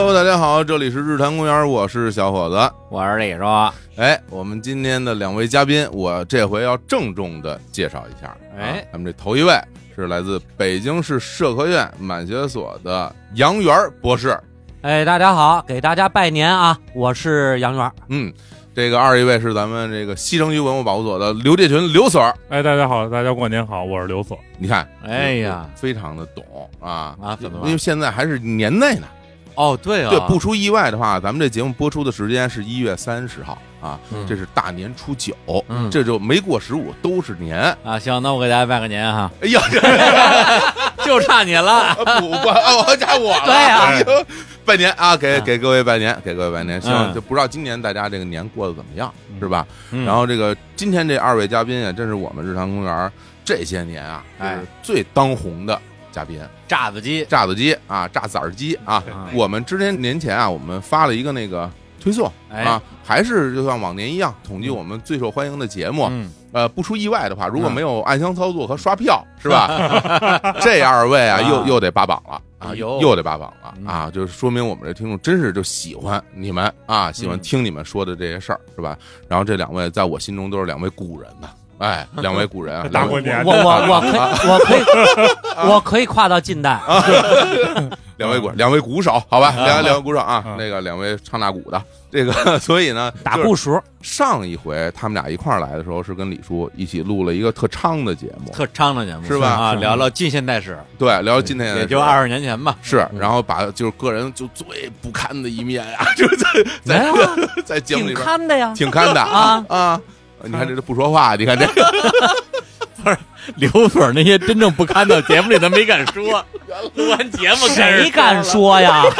hello，大家好，这里是日坛公园，我是小伙子，我是李叔。哎，我们今天的两位嘉宾，我这回要郑重的介绍一下。哎，咱们这头一位是来自北京市社科院满学所的杨元博士。哎，大家好，给大家拜年啊！我是杨元。嗯，这个二一位是咱们这个西城区文物保护所的刘建群刘所。哎，大家好，大家过年好，我是刘所。你看，哎呀，非常的懂啊啊，怎么？因为现在还是年内呢。哦，对啊，对，不出意外的话，咱们这节目播出的时间是一月三十号啊，这是大年初九，这就没过十五都是年啊。行，那我给大家拜个年哈。哎呦，就差你了，不不，啊，我加我了。对啊，拜年啊，给给各位拜年，给各位拜年。希望就不知道今年大家这个年过得怎么样，是吧？然后这个今天这二位嘉宾也真是我们日常公园这些年啊，最当红的。嘉宾，炸子鸡，炸子鸡啊，炸子儿鸡啊！我们之前年前啊，我们发了一个那个推送啊，还是就像往年一样，统计我们最受欢迎的节目。呃，不出意外的话，如果没有暗箱操作和刷票，是吧？这二位啊，又又得霸榜了啊，又得霸榜了啊！就是说明我们这听众真是就喜欢你们啊，喜欢听你们说的这些事儿，是吧？然后这两位在我心中都是两位古人呐。哎，两位古人啊，我我我可我可以 我可以跨到近代。两位古两位鼓手，好吧，两两位鼓手啊，那个两位唱大鼓的，这个所以呢，打鼓叔，上一回他们俩一块儿来的时候，是跟李叔一起录了一个特昌的节目，特昌的节目是吧？啊，聊聊近现代史，对，聊聊近代，也就二十年前吧。是，然后把就是个人就最不堪的一面啊，就在在在节目里边堪的呀，挺堪的啊啊。你看这都不说话，你看这个不是刘所那些真正不堪的节目里咱没敢说，录完节目谁敢说呀？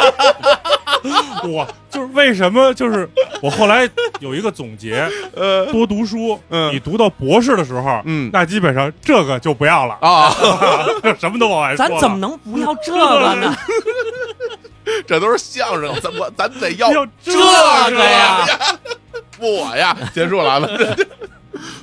我就是为什么？就是我后来有一个总结，呃，多读书，嗯，你读到博士的时候，嗯，那基本上这个就不要了啊，就 什么都往外说。咱怎么能不要这个呢？这都是相声，怎么咱得要这个呀？我呀，结束了，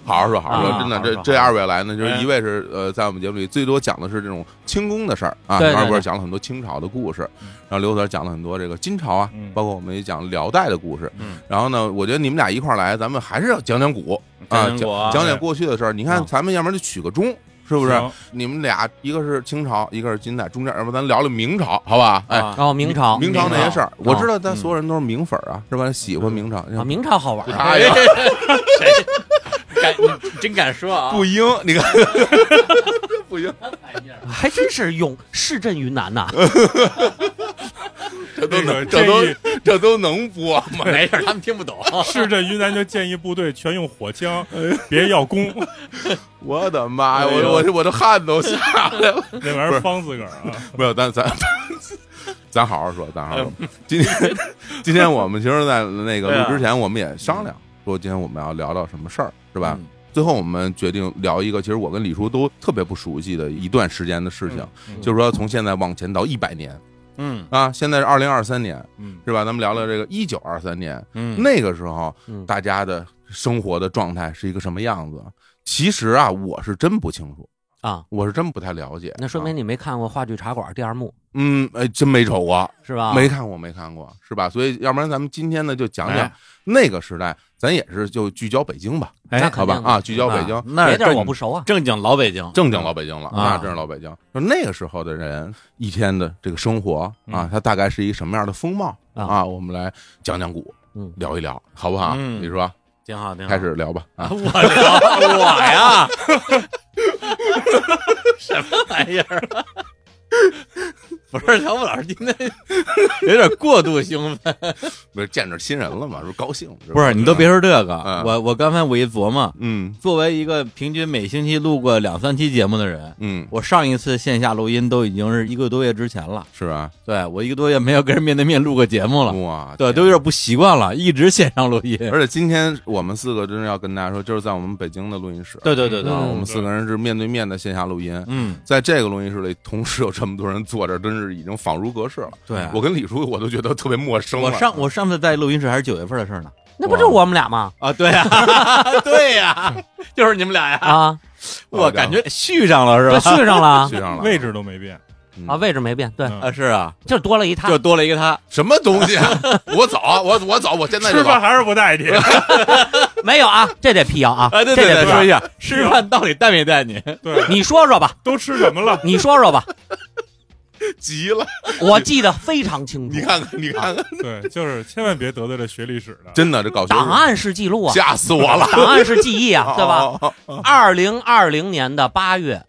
好好说，好好说，真的，这这二位来呢，就是一位是呃，在我们节目里最多讲的是这种清宫的事儿啊，二位讲了很多清朝的故事，然后刘总讲了很多这个金朝啊，包括我们也讲辽代的故事，然后呢，我觉得你们俩一块儿来，咱们还是要讲讲古啊，讲讲过去的事儿，你看，咱们要不然就取个钟。是不是？你们俩一个是清朝，一个是金代，中间要不咱聊聊明朝，好吧？哎，然后明朝，明朝那些事儿，我知道咱所有人都是明粉儿啊，是吧？喜欢明朝，明朝好玩哎呀，敢，真敢说啊！不应，你看，不应，还真是勇势震云南呐。这都能，这都这都能播吗？没事儿，他们听不懂。是这云南就建议部队全用火枪，别要弓。我的妈呀！我我我这汗都下来了。那玩意儿方自个儿啊！没有，但咱咱好好说，咱好好说。今天今天我们其实，在那个录之前，我们也商量说，今天我们要聊聊什么事儿，是吧？最后我们决定聊一个，其实我跟李叔都特别不熟悉的一段时间的事情，就是说从现在往前到一百年。嗯啊，现在是二零二三年，是吧？咱们聊聊这个一九二三年。嗯，那个时候大家的生活的状态是一个什么样子？其实啊，我是真不清楚。啊，我是真不太了解。那说明你没看过话剧《茶馆》第二幕。嗯，哎，真没瞅过，是吧？没看过，没看过，是吧？所以，要不然咱们今天呢，就讲讲那个时代，咱也是就聚焦北京吧，哎，好吧？啊，聚焦北京，那地我不熟啊，正经老北京，正经老北京了啊，这是老北京。就那个时候的人一天的这个生活啊，他大概是一什么样的风貌啊？我们来讲讲古，聊一聊，好不好？你说，挺好，开始聊吧啊，我聊我呀。什么玩意儿？不是梁布老师今天有点过度兴奋，不是见着新人了嘛，是高兴。不是你都别说这个，我我刚才我一琢磨，嗯，作为一个平均每星期录过两三期节目的人，嗯，我上一次线下录音都已经是一个多月之前了，是吧？对我一个多月没有跟人面对面录过节目了，哇，对，都有点不习惯了，一直线上录音。而且今天我们四个真的要跟大家说，就是在我们北京的录音室，对对对对，我们四个人是面对面的线下录音，嗯，在这个录音室里同时有这。这么多人坐这，真是已经仿如隔世了。对我跟李叔，我都觉得特别陌生。我上我上次在录音室还是九月份的事呢，那不就我们俩吗？啊，对呀，对呀，就是你们俩呀。啊，我感觉续上了是吧？续上了，续上了，位置都没变啊，位置没变。对啊，是啊，就多了一他，就多了一个他。什么东西？我走，我我走，我现在吃饭还是不带你？没有啊，这得辟谣啊。哎，对对对，说一下，吃饭到底带没带你？对，你说说吧，都吃什么了？你说说吧。急了，我记得非常清楚。你看看，你看看，对，就是千万别得罪这学历史的。真的，这搞档案是记录啊，吓死我了！档案是记忆啊，对吧？二零二零年的八月，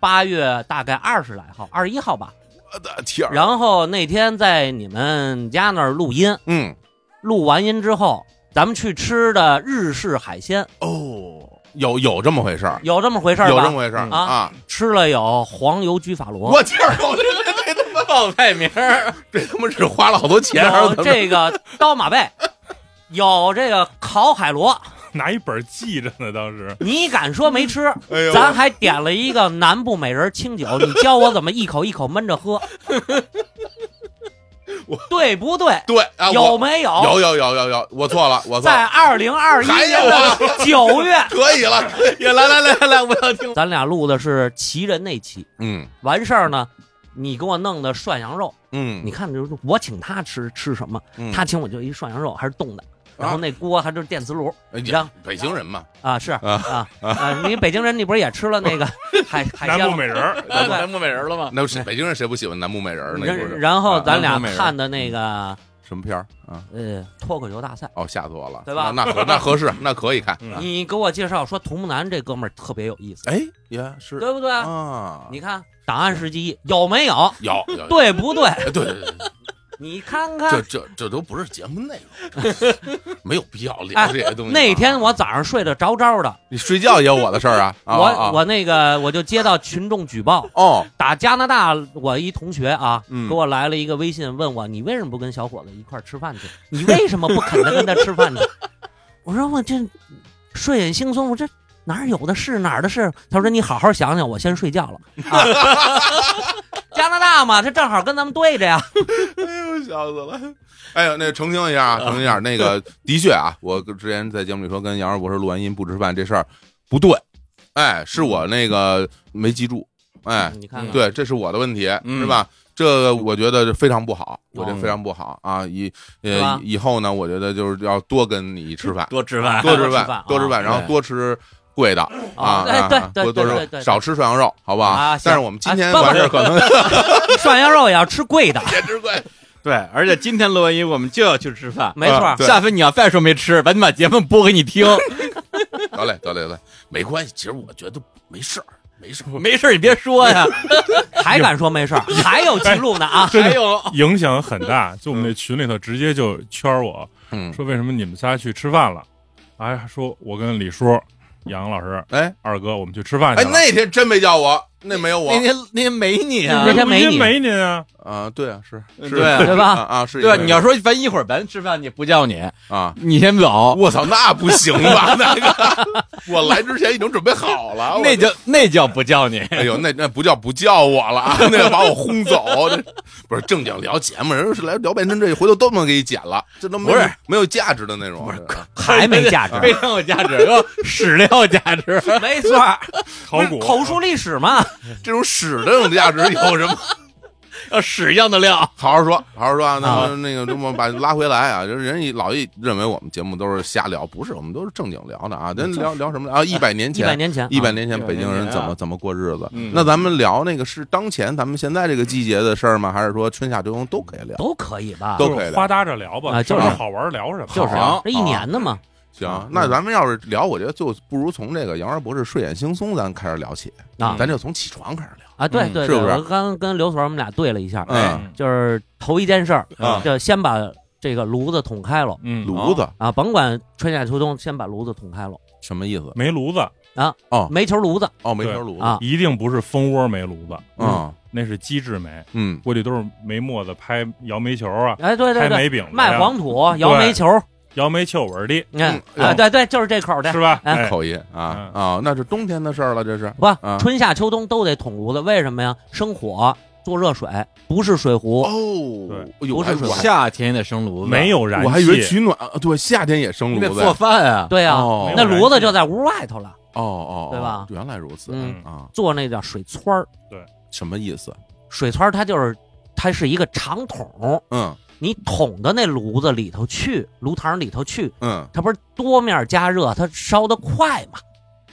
八月大概二十来号，二十一号吧。我的天！然后那天在你们家那儿录音，嗯，录完音之后，咱们去吃的日式海鲜。哦，有有这么回事儿？有这么回事儿？有这么回事儿啊啊！吃了有黄油焗法螺，我天！报菜名儿，这他妈是花了好多钱。有这个刀马背，有这个烤海螺，拿一本记着呢。当时你敢说没吃？咱还点了一个南部美人清酒，你教我怎么一口一口闷着喝？对不对？对，有没有？有有有有有，我错了，我错在二零二一九月可以了。来来来来来，我要听咱俩录的是奇人那期。嗯，完事儿呢。你给我弄的涮羊肉，嗯，你看就是我请他吃吃什么，他请我就一涮羊肉，还是冻的，然后那锅还是电磁炉，你、像北京人嘛，啊是啊啊，你北京人，你不是也吃了那个 海海南木美人，南木美人了吗？那是北京人，谁不喜欢南木美人？呢？然后咱俩看的那个。什么片儿啊？呃，脱口秀大赛。哦，吓死我了，对吧？那那合适，那可以看。你给我介绍说，童木楠这哥们儿特别有意思。哎，也是，对不对啊？你看，档案是记忆，有没有？有，对不对？对对对。你看看，这这这都不是节目内容，没有必要聊这些东西。那天我早上睡得着着的，你睡觉也有我的事儿啊？我我那个我就接到群众举报哦，打加拿大我一同学啊，给我来了一个微信，问我你为什么不跟小伙子一块吃饭去？你为什么不肯跟他吃饭去？我说我这睡眼惺忪，我这哪儿有的是哪儿的事？他说你好好想想，我先睡觉了。加拿大嘛，他正好跟咱们对着呀。哎呦，笑死了！哎呦，那澄清一下啊，澄清一下，那个 的确啊，我之前在节目里说跟杨二博士录完音不吃饭这事儿不对，哎，是我那个没记住，哎，你看看，对，这是我的问题，是吧？这我觉得非常不好，我觉得非常不好啊！以呃以后呢，我觉得就是要多跟你吃饭，多吃饭，多吃饭，多吃饭，然后多吃。贵的啊，对对对，少吃涮羊肉，好不好啊？但是我们今天完事儿可能 涮羊肉也要吃贵的，简 直贵。对，而且今天录完音，我们就要去吃饭，没错。下回你要再说没吃，赶紧把节目播给你听。得嘞，得嘞，得，嘞，没关系。其实我觉得没事儿，没事儿，没事儿，你别说呀，还敢说没事儿，还有记录呢啊，还有影响很大。就我们那群里头直接就圈我，说为什么你们仨去吃饭了？哎，说我跟李叔。杨老师，哎，二哥，我们去吃饭去。哎，那天真没叫我。那没有我，那天那天没你啊，那天没你没啊，啊对啊是是，对吧啊是，对你要说咱一会儿咱吃饭你不叫你啊，你先走，我操那不行吧？那个，我来之前已经准备好了，那叫那叫不叫你？哎呦那那不叫不叫我了啊，那把我轰走，不是正经聊节目，人是来聊半天，这，回头都能给你剪了，这都不是没有价值的那种，还没价值，非常有价值，史料价值，没错，考古口述历史嘛。这种屎的这种价值有什么？要 屎一样的料？好好说，好好说啊！那那个这么把拉回来啊！人一老一认为我们节目都是瞎聊，不是，我们都是正经聊的啊！咱聊聊什么啊？一百年前，一百年前，一百年前北京人怎么怎么过日子？那咱们聊那个是当前咱们现在这个季节的事吗？还是说春夏秋冬都可以聊？都可以吧，都可以花搭着聊吧啊，就是好玩聊什么，就是这一年呢嘛。行，那咱们要是聊，我觉得就不如从这个杨二博士睡眼惺忪咱开始聊起咱就从起床开始聊啊。对对对，是不是？刚跟刘所我们俩对了一下，嗯，就是头一件事儿，就先把这个炉子捅开了。嗯，炉子啊，甭管春夏秋冬，先把炉子捅开了。什么意思？煤炉子啊？哦，煤球炉子。哦，煤球炉子。一定不是蜂窝煤炉子啊，那是机制煤。嗯，过去都是煤沫子拍摇煤球啊。哎，对对对，煤饼卖黄土摇煤球。辽美秋味的，啊，对对，就是这口的，是吧？哎，口音啊啊，那是冬天的事儿了，这是不？春夏秋冬都得捅炉子，为什么呀？生火做热水，不是水壶哦，不是水壶，夏天也得生炉子，没有燃气，我还以为取暖，对，夏天也生炉子做饭啊，对啊，那炉子就在屋外头了，哦哦，对吧？原来如此啊，做那叫水窜儿，对，什么意思？水窜儿它就是它是一个长筒，嗯。你捅到那炉子里头去，炉膛里头去，嗯，它不是多面加热，它烧得快嘛。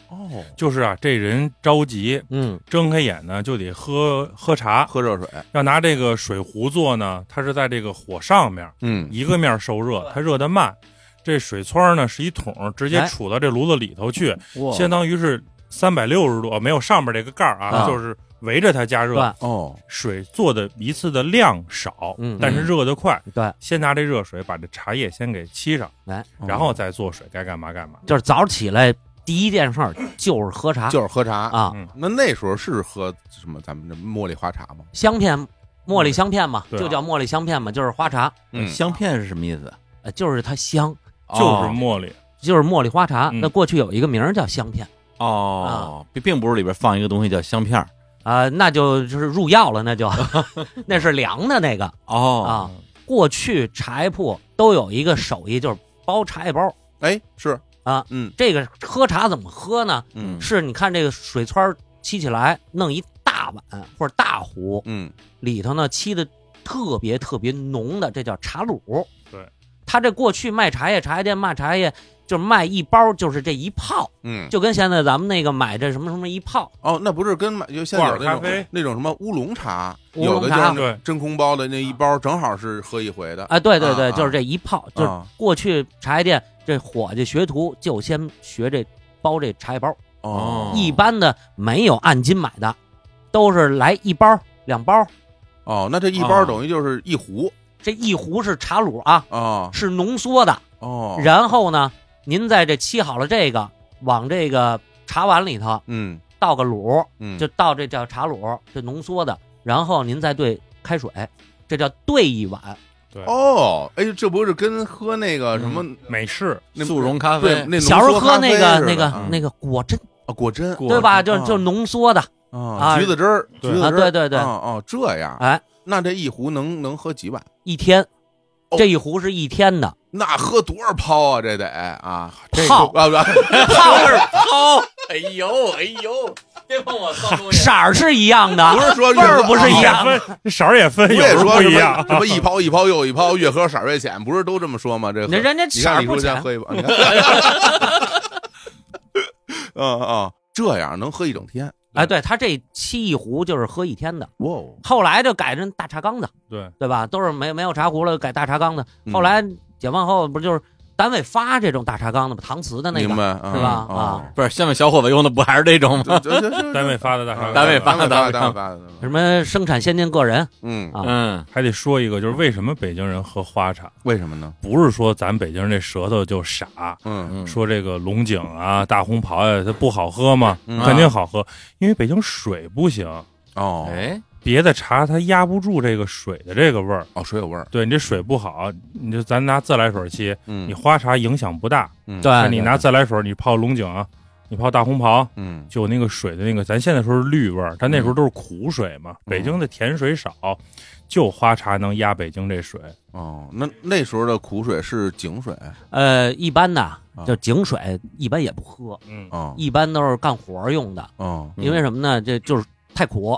哦，就是啊，这人着急，嗯，睁开眼呢就得喝喝茶、喝热水。要拿这个水壶做呢，它是在这个火上面，嗯，一个面受热，它热得慢。这水窜呢是一桶直接杵到这炉子里头去，相当于是三百六十度，没有上面这个盖啊，就是。围着它加热哦，水做的一次的量少，嗯，但是热的快。对，先拿这热水把这茶叶先给沏上来，然后再做水，该干嘛干嘛。就是早起来第一件事就是喝茶，就是喝茶啊。那那时候是喝什么？咱们这茉莉花茶吗？香片，茉莉香片嘛，就叫茉莉香片嘛，就是花茶。香片是什么意思？呃，就是它香，就是茉莉，就是茉莉花茶。那过去有一个名儿叫香片哦，并并不是里边放一个东西叫香片儿。啊，那就就是入药了，那就 那是凉的那个哦啊。过去茶叶铺都有一个手艺，就是包茶叶包。哎，是啊，嗯，这个喝茶怎么喝呢？嗯，是，你看这个水儿沏起来，弄一大碗或者大壶，嗯，里头呢沏的特别特别浓的，这叫茶卤。他这过去卖茶叶，茶叶店卖茶叶，就是卖一包，就是这一泡，嗯，就跟现在咱们那个买这什么什么一泡哦，那不是跟买就现有的咖啡那种什么乌龙茶，有龙茶是真空包的那一包，正好是喝一回的，哎，对对对，就是这一泡，就是过去茶叶店这伙计学徒就先学这包这茶叶包，哦，一般的没有按斤买的，都是来一包两包，哦，那这一包等于就是一壶。这一壶是茶卤啊，是浓缩的哦。然后呢，您在这沏好了这个，往这个茶碗里头，嗯，倒个卤，嗯，就倒这叫茶卤，这浓缩的。然后您再兑开水，这叫兑一碗。对哦，哎，这不是跟喝那个什么美式速溶咖啡？小时候喝那个那个那个果珍啊，果珍，对吧？就就浓缩的啊，橘子汁儿，橘子汁，对对对，哦哦，这样，哎。那这一壶能能喝几碗？一天，这一壶是一天的。那喝多少泡啊？这得啊，泡 泡泡！哎呦哎呦，别碰我色儿是一样的，不是说味儿不是一样，色儿也分，味说不一样。什么一泡一泡又一泡，越喝色儿越浅，不是都这么说吗？这人家你看李叔先喝一碗，嗯嗯，这样能喝一整天。哎，对他这沏一壶就是喝一天的，后来就改成大茶缸子，对对吧？都是没没有茶壶了，改大茶缸子。后来解放后不就是？单位发这种大茶缸的搪瓷的那个是吧？啊，不是，下面小伙子用的不还是这种吗？单位发的大茶缸，单位发的大茶缸，什么生产先进个人？嗯嗯，还得说一个，就是为什么北京人喝花茶？为什么呢？不是说咱北京人这舌头就傻？嗯嗯，说这个龙井啊、大红袍啊，它不好喝吗？肯定好喝，因为北京水不行哦。哎。别的茶它压不住这个水的这个味儿哦，水有味儿。对你这水不好，你就咱拿自来水沏。嗯，你花茶影响不大。嗯，对。你拿自来水，你泡龙井你泡大红袍。嗯，就那个水的那个，咱现在说是绿味儿，但那时候都是苦水嘛。北京的甜水少，就花茶能压北京这水。哦，那那时候的苦水是井水。呃，一般的就井水，一般也不喝。嗯，一般都是干活用的。嗯，因为什么呢？这就是太苦。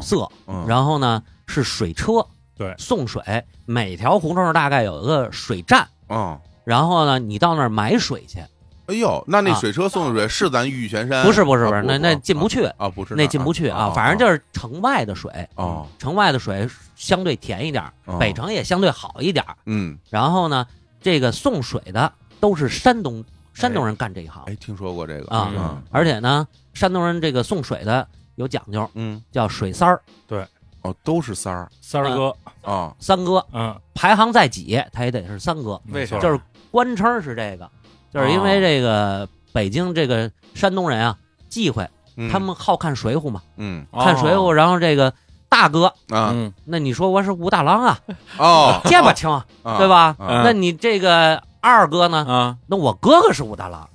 色，然后呢是水车，对，送水。每条胡同大概有一个水站，嗯，然后呢你到那儿买水去。哎呦，那那水车送的水是咱玉泉山？不是，不是，不是，那那进不去啊，不是，那进不去啊，反正就是城外的水，啊，城外的水相对甜一点，北城也相对好一点，嗯。然后呢，这个送水的都是山东山东人干这一行，哎，听说过这个啊，而且呢，山东人这个送水的。有讲究，嗯，叫水三儿，对，哦，都是三儿，三儿哥啊，三哥，嗯，排行在几，他也得是三哥，没错，就是官称是这个，就是因为这个北京这个山东人啊忌讳，他们好看水浒嘛，嗯，看水浒，然后这个大哥，嗯，那你说我是武大郎啊，哦，这不听，对吧？那你这个二哥呢？啊，那我哥哥是武大郎。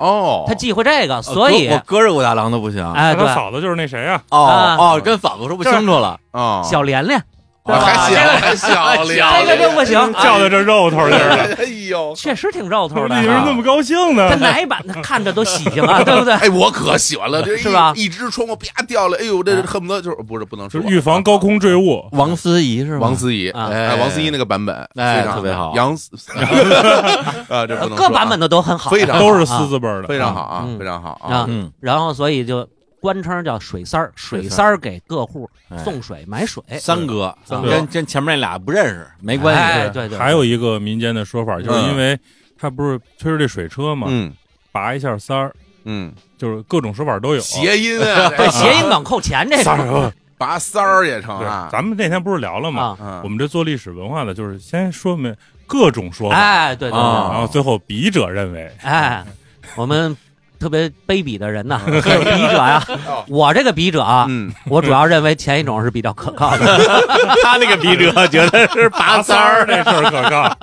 哦，他忌讳这个，所以我哥是武大郎都不行。哎，对，嫂子就是那谁呀？哦哦，跟嫂子说不清楚了啊，小莲莲。小还小小，这个就不行，掉在这肉头里了。哎呦，确实挺肉头的。你是那么高兴呢？他奶版的看着都喜庆了，对不对？哎，我可喜欢了，是吧？一只窗户啪掉了，哎呦，这恨不得就是不是不能说，预防高空坠物。王思怡是吧？王思怡，哎，王思怡那个版本哎特别好。杨思 啊，这各版本的都很好，非常都是思字辈的，非常好啊，非常好啊。嗯，然后所以就。官称叫水三儿，水三儿给各户送水、买水。三哥跟跟前面那俩不认识没关系。对对对，还有一个民间的说法，就是因为他不是推着这水车嘛，嗯，拔一下三儿，嗯，就是各种说法都有。谐音啊，谐音梗扣钱这个。拔三儿也成啊。咱们那天不是聊了吗？我们这做历史文化的，就是先说明各种说法，哎对对对，然后最后笔者认为，哎，我们。特别卑鄙的人呐，笔者呀，我这个笔者啊，我主要认为前一种是比较可靠的。他那个笔者觉得是拔三儿这事儿可靠，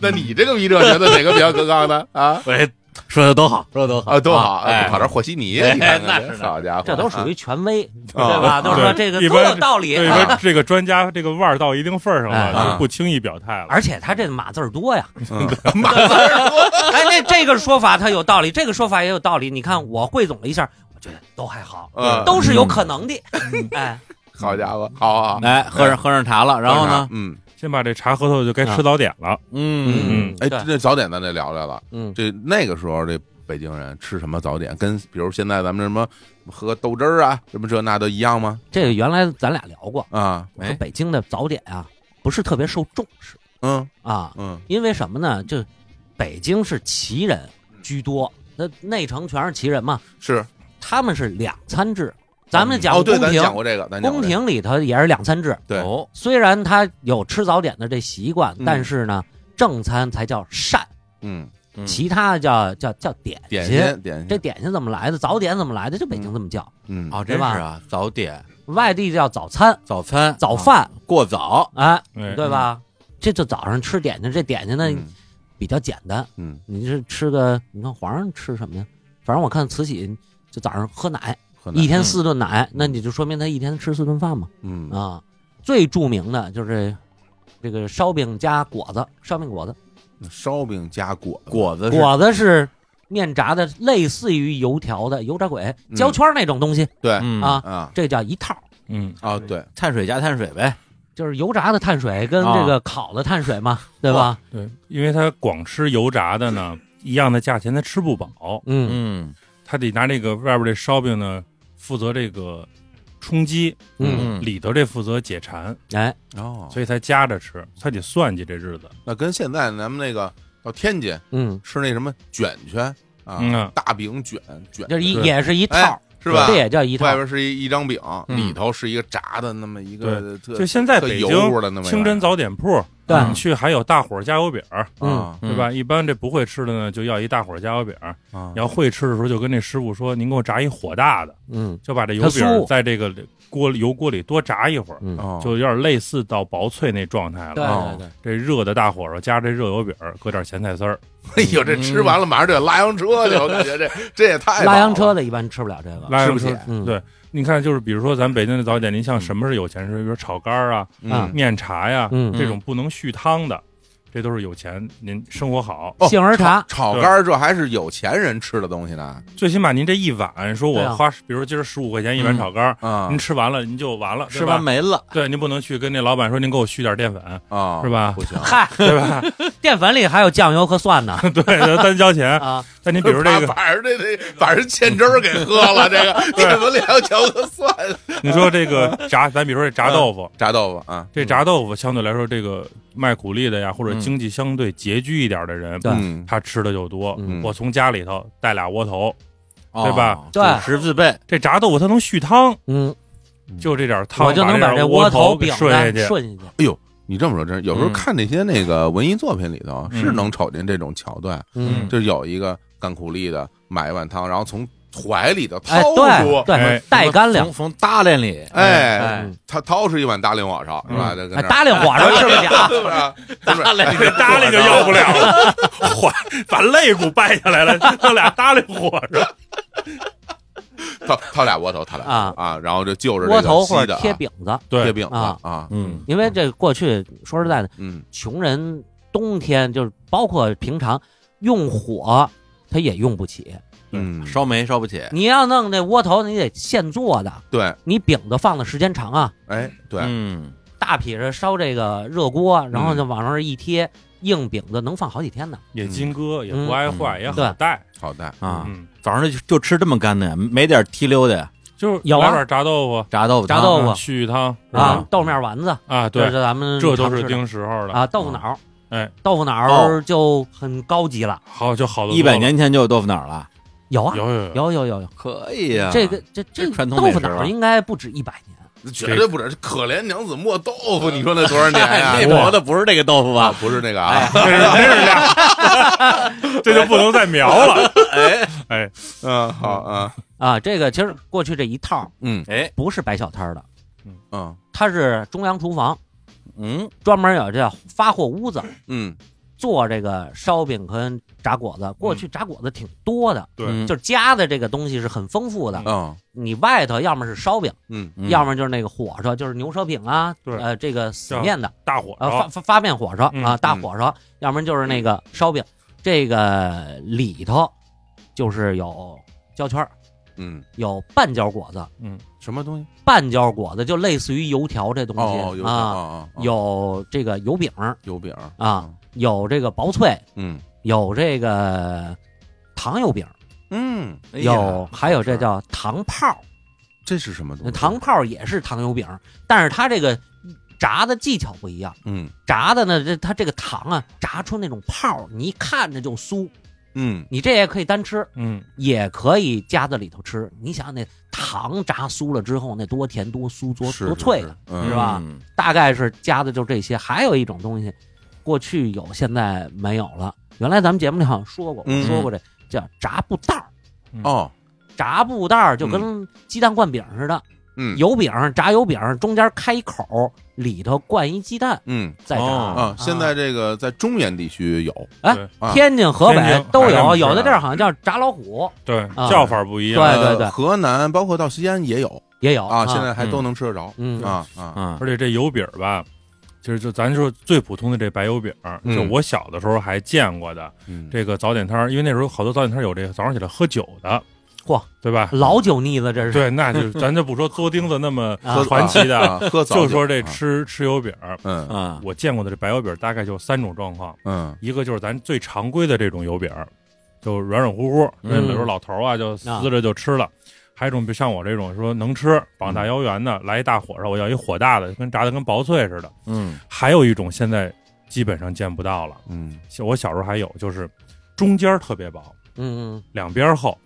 那你这个笔者觉得哪个比较可靠呢？啊？喂。说的都好，说的都好啊，都好，哎，跑这和稀泥，那是。好家伙，这都属于权威，对吧？都说这个都有道理。这个专家这个腕儿到一定份儿上了，就不轻易表态了。而且他这码字儿多呀，码字儿多。哎，那这个说法他有道理，这个说法也有道理。你看我汇总了一下，我觉得都还好，都是有可能的。哎，好家伙，好，来喝上喝上茶了，然后呢，嗯。先把这茶喝透，就该吃早点了。嗯嗯，哎，这早点咱得聊聊了。嗯，这那个时候这北京人吃什么早点，跟比如现在咱们什么喝豆汁儿啊，什么这那都一样吗？这个原来咱俩聊过啊。北京的早点啊，不是特别受重视。嗯啊，嗯，因为什么呢？就北京是旗人居多，那内城全是旗人嘛。是，他们是两餐制。咱们讲过宫廷，讲过这个，宫廷里头也是两餐制。对，虽然他有吃早点的这习惯，但是呢，正餐才叫膳，嗯，其他叫叫叫点心，点心，点心。这点心怎么来的？早点怎么来的？就北京这么叫，嗯，哦，真是啊，早点，外地叫早餐，早餐，早饭，过早，哎，对吧？这就早上吃点心，这点心呢比较简单，嗯，你是吃个，你看皇上吃什么呀？反正我看慈禧就早上喝奶。一天四顿奶，那你就说明他一天吃四顿饭嘛。嗯啊，最著名的就是这个烧饼加果子，烧饼果子，烧饼加果果子果子是面炸的，类似于油条的油炸鬼、焦圈那种东西。对啊啊，这叫一套。嗯啊，对，碳水加碳水呗，就是油炸的碳水跟这个烤的碳水嘛，对吧？对，因为他光吃油炸的呢，一样的价钱他吃不饱。嗯嗯，他得拿这个外边这烧饼呢。负责这个充饥，嗯，里头这负责解馋，哎，哦，所以才夹着吃，他得算计这日子。那跟现在咱们那个到天津，嗯，吃那什么卷卷啊，大饼卷卷，就是一也是一套。是吧？这也叫一套。外边是一一张饼，里头是一个炸的那么一个，就现在北京清真早点铺，去还有大伙儿加油饼，嗯，对吧？一般这不会吃的呢，就要一大伙儿加油饼。要会吃的时候，就跟那师傅说：“您给我炸一火大的。”嗯，就把这油饼在这个。锅油锅里多炸一会儿，就有点类似到薄脆那状态了。对对对，这热的大火上加这热油饼，搁点咸菜丝儿。哎呦，这吃完了马上就得拉洋车去，我感觉这 这也太拉洋车的一般吃不了这个，吃不起。对，你看，就是比如说咱北京的早点，您像什么是有钱吃？比如炒肝啊，面茶呀，这种不能续汤的。这都是有钱，您生活好。杏仁茶、炒肝，这还是有钱人吃的东西呢。最起码您这一碗，说我花，比如今儿十五块钱一碗炒肝，您吃完了您就完了，吃完没了。对，您不能去跟那老板说您给我续点淀粉啊，是吧？不行，嗨，对吧？淀粉里还有酱油和蒜呢。对，单交钱啊。那你比如这个，把人这得把人欠汁儿给喝了，这个你怎么两桥都算你说这个炸，咱比如说这炸豆腐，炸豆腐啊，这炸豆腐相对来说，这个卖苦力的呀，或者经济相对拮据一点的人，他吃的就多。我从家里头带俩窝头，对吧？对，食自备。这炸豆腐它能续汤，嗯，就这点汤，我就能把这窝头给顺下去，顺下去。哎呦，你这么说真，有时候看那些那个文艺作品里头是能瞅见这种桥段，嗯，就有一个。干苦力的买一碗汤，然后从怀里的掏出，对，带干粮，从大裢里，哎，他掏出一碗大裢火烧，是吧？那大裢火烧是不是？吧？褡这大裢就要不了，怀把肋骨掰下来了，他俩大裢火烧，掏掏俩窝头，他俩啊啊，然后就就着窝头或者贴饼子，贴饼啊啊，嗯，因为这过去说实在的，嗯，穷人冬天就是包括平常用火。他也用不起，嗯，烧煤烧不起。你要弄那窝头，你得现做的。对，你饼子放的时间长啊。哎，对，嗯，大痞子烧这个热锅，然后就往上一贴硬饼子，能放好几天呢。也金戈，也不爱坏，也好带，好带啊。早上就就吃这么干的，没点提溜的，就是。来碗炸豆腐，炸豆腐，炸豆腐，续汤啊，豆面丸子啊，对，这咱们这都是丁时候的啊，豆腐脑。哎，豆腐脑就很高级了，好就好多。一百年前就有豆腐脑了，有啊，有有有有有有，可以呀。这个这这传统豆腐脑应该不止一百年，绝对不止。可怜娘子磨豆腐，你说那多少年呀？的不是那个豆腐吧？不是那个啊，这是俩，这就不能再描了。哎哎，嗯，好啊啊，这个其实过去这一套，嗯，哎，不是摆小摊儿的，嗯嗯，它是中央厨房。嗯，专门有这发货屋子，嗯，做这个烧饼跟炸果子。过去炸果子挺多的，对，就是加的这个东西是很丰富的。嗯，你外头要么是烧饼，嗯，要么就是那个火烧，就是牛舌饼啊，对，呃，这个死面的大火烧发发面火烧啊，大火烧，要不然就是那个烧饼。这个里头就是有胶圈儿。嗯，有半焦果子，嗯，什么东西？半焦果子就类似于油条这东西啊，有这个油饼，油饼啊，有这个薄脆，嗯，有这个糖油饼，嗯，有还有这叫糖泡，这是什么东西？糖泡也是糖油饼，但是它这个炸的技巧不一样，嗯，炸的呢，这它这个糖啊，炸出那种泡，你一看着就酥。嗯，你这也可以单吃，嗯，也可以夹在里头吃。你想那糖炸酥了之后，那多甜多酥多多脆的，是吧？大概是加的就这些。还有一种东西，过去有，现在没有了。原来咱们节目里好像说过，我说过这叫炸布袋儿。哦，炸布袋儿就跟鸡蛋灌饼似的。嗯，油饼炸油饼，中间开口，里头灌一鸡蛋。嗯，在炸啊。现在这个在中原地区有，哎，天津、河北都有，有的地儿好像叫炸老虎。对，叫法不一样。对对对，河南包括到西安也有，也有啊。现在还都能吃得着。嗯啊啊！而且这油饼吧，就是就咱说最普通的这白油饼就我小的时候还见过的这个早点摊儿，因为那时候好多早点摊儿有这个早上起来喝酒的。嚯，对吧？老酒腻子，这是对，那就 咱就不说做钉子那么传奇的，就说这吃吃油饼嗯啊，我见过的这白油饼大概就三种状况。嗯，一个就是咱最常规的这种油饼就软软乎乎，那比如老头啊就撕着就吃了。还有一种，比如像我这种说能吃、膀大腰圆的，来一大火烧，我要一火大的，跟炸的跟薄脆似的。嗯，还有一种现在基本上见不到了。嗯，我小时候还有，就是中间特别薄，嗯，两边厚。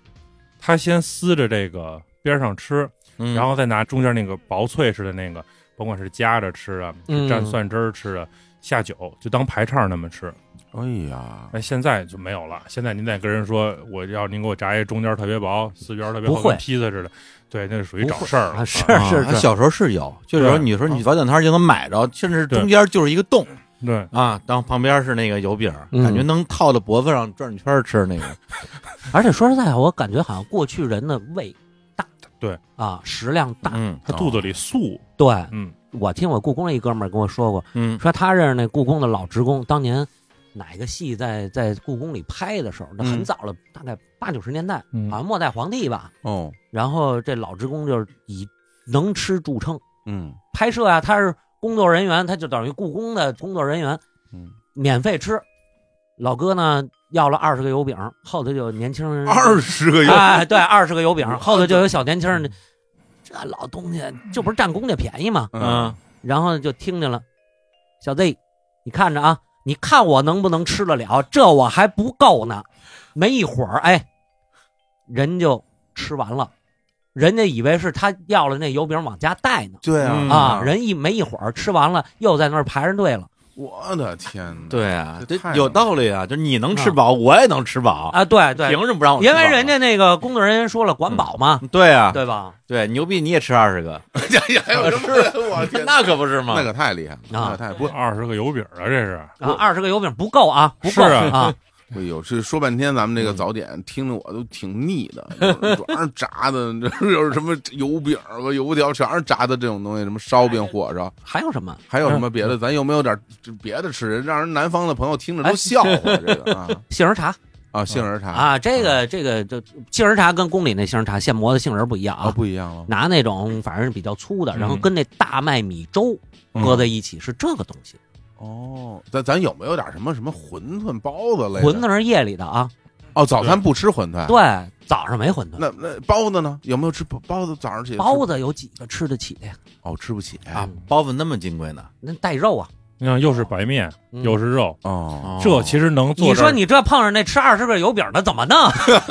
他先撕着这个边上吃，然后再拿中间那个薄脆似的那个，甭管是夹着吃啊，蘸蒜汁儿吃的，下酒就当排叉那么吃。哎呀，那现在就没有了。现在您再跟人说，我要您给我炸一中间特别薄，四边特别厚的披萨似的，对，那是属于找事儿了。是是，小时候是有，就是说你说你早点摊就能买着，甚至中间就是一个洞。对啊，然后旁边是那个油饼，感觉能套到脖子上转圈吃那个。而且说实在我感觉好像过去人的胃大，对啊，食量大，他肚子里素。对，我听我故宫一哥们儿跟我说过，说他认识那故宫的老职工，当年哪个戏在在故宫里拍的时候，那很早了，大概八九十年代，好像末代皇帝吧。哦，然后这老职工就是以能吃著称。嗯，拍摄啊，他是。工作人员他就等于故宫的工作人员，嗯，免费吃。老哥呢要了二十个油饼，后头就年轻人二十个油啊，对，二十个油饼，后头就有小年轻。人，这老东西，这不是占公家便宜吗？嗯，然后就听见了，小子，你看着啊，你看我能不能吃得了？这我还不够呢。没一会儿，哎，人就吃完了。人家以为是他要了那油饼往家带呢。对啊，啊，人一没一会儿吃完了，又在那儿排上队了。我的天哪！对啊，这有道理啊，就你能吃饱，我也能吃饱啊。对对，凭什么不让我？因为人家那个工作人员说了，管饱嘛。对啊，对吧？对，牛逼，你也吃二十个？我天，那可不是吗？那可太厉害了那可太不二十个油饼啊，这是？二十个油饼不够啊，不够啊。哎呦，这说半天，咱们这个早点听着我都挺腻的，全是炸的，这 有什么油饼、和油条，全是炸的这种东西，什么烧饼火烧，还有什么，还有什么别的？咱有没有点别的吃？让人南方的朋友听着都笑。话、这个啊，杏仁茶。啊，杏仁茶啊，杏仁茶啊，这个这个就杏仁茶跟宫里那杏仁茶现磨的杏仁不一样啊，不一样了，拿那种反正是比较粗的，然后跟那大麦米粥搁在一起，是这个东西。哦，咱咱有没有点什么什么馄饨、包子类？馄饨是夜里的啊，哦，早餐不吃馄饨，对，早上没馄饨。那那包子呢？有没有吃包子？早上起包子有几个吃得起的？呀？哦，吃不起啊！包子那么金贵呢？那带肉啊！你看，又是白面，又是肉啊！这其实能做。你说你这碰上那吃二十个油饼的怎么弄？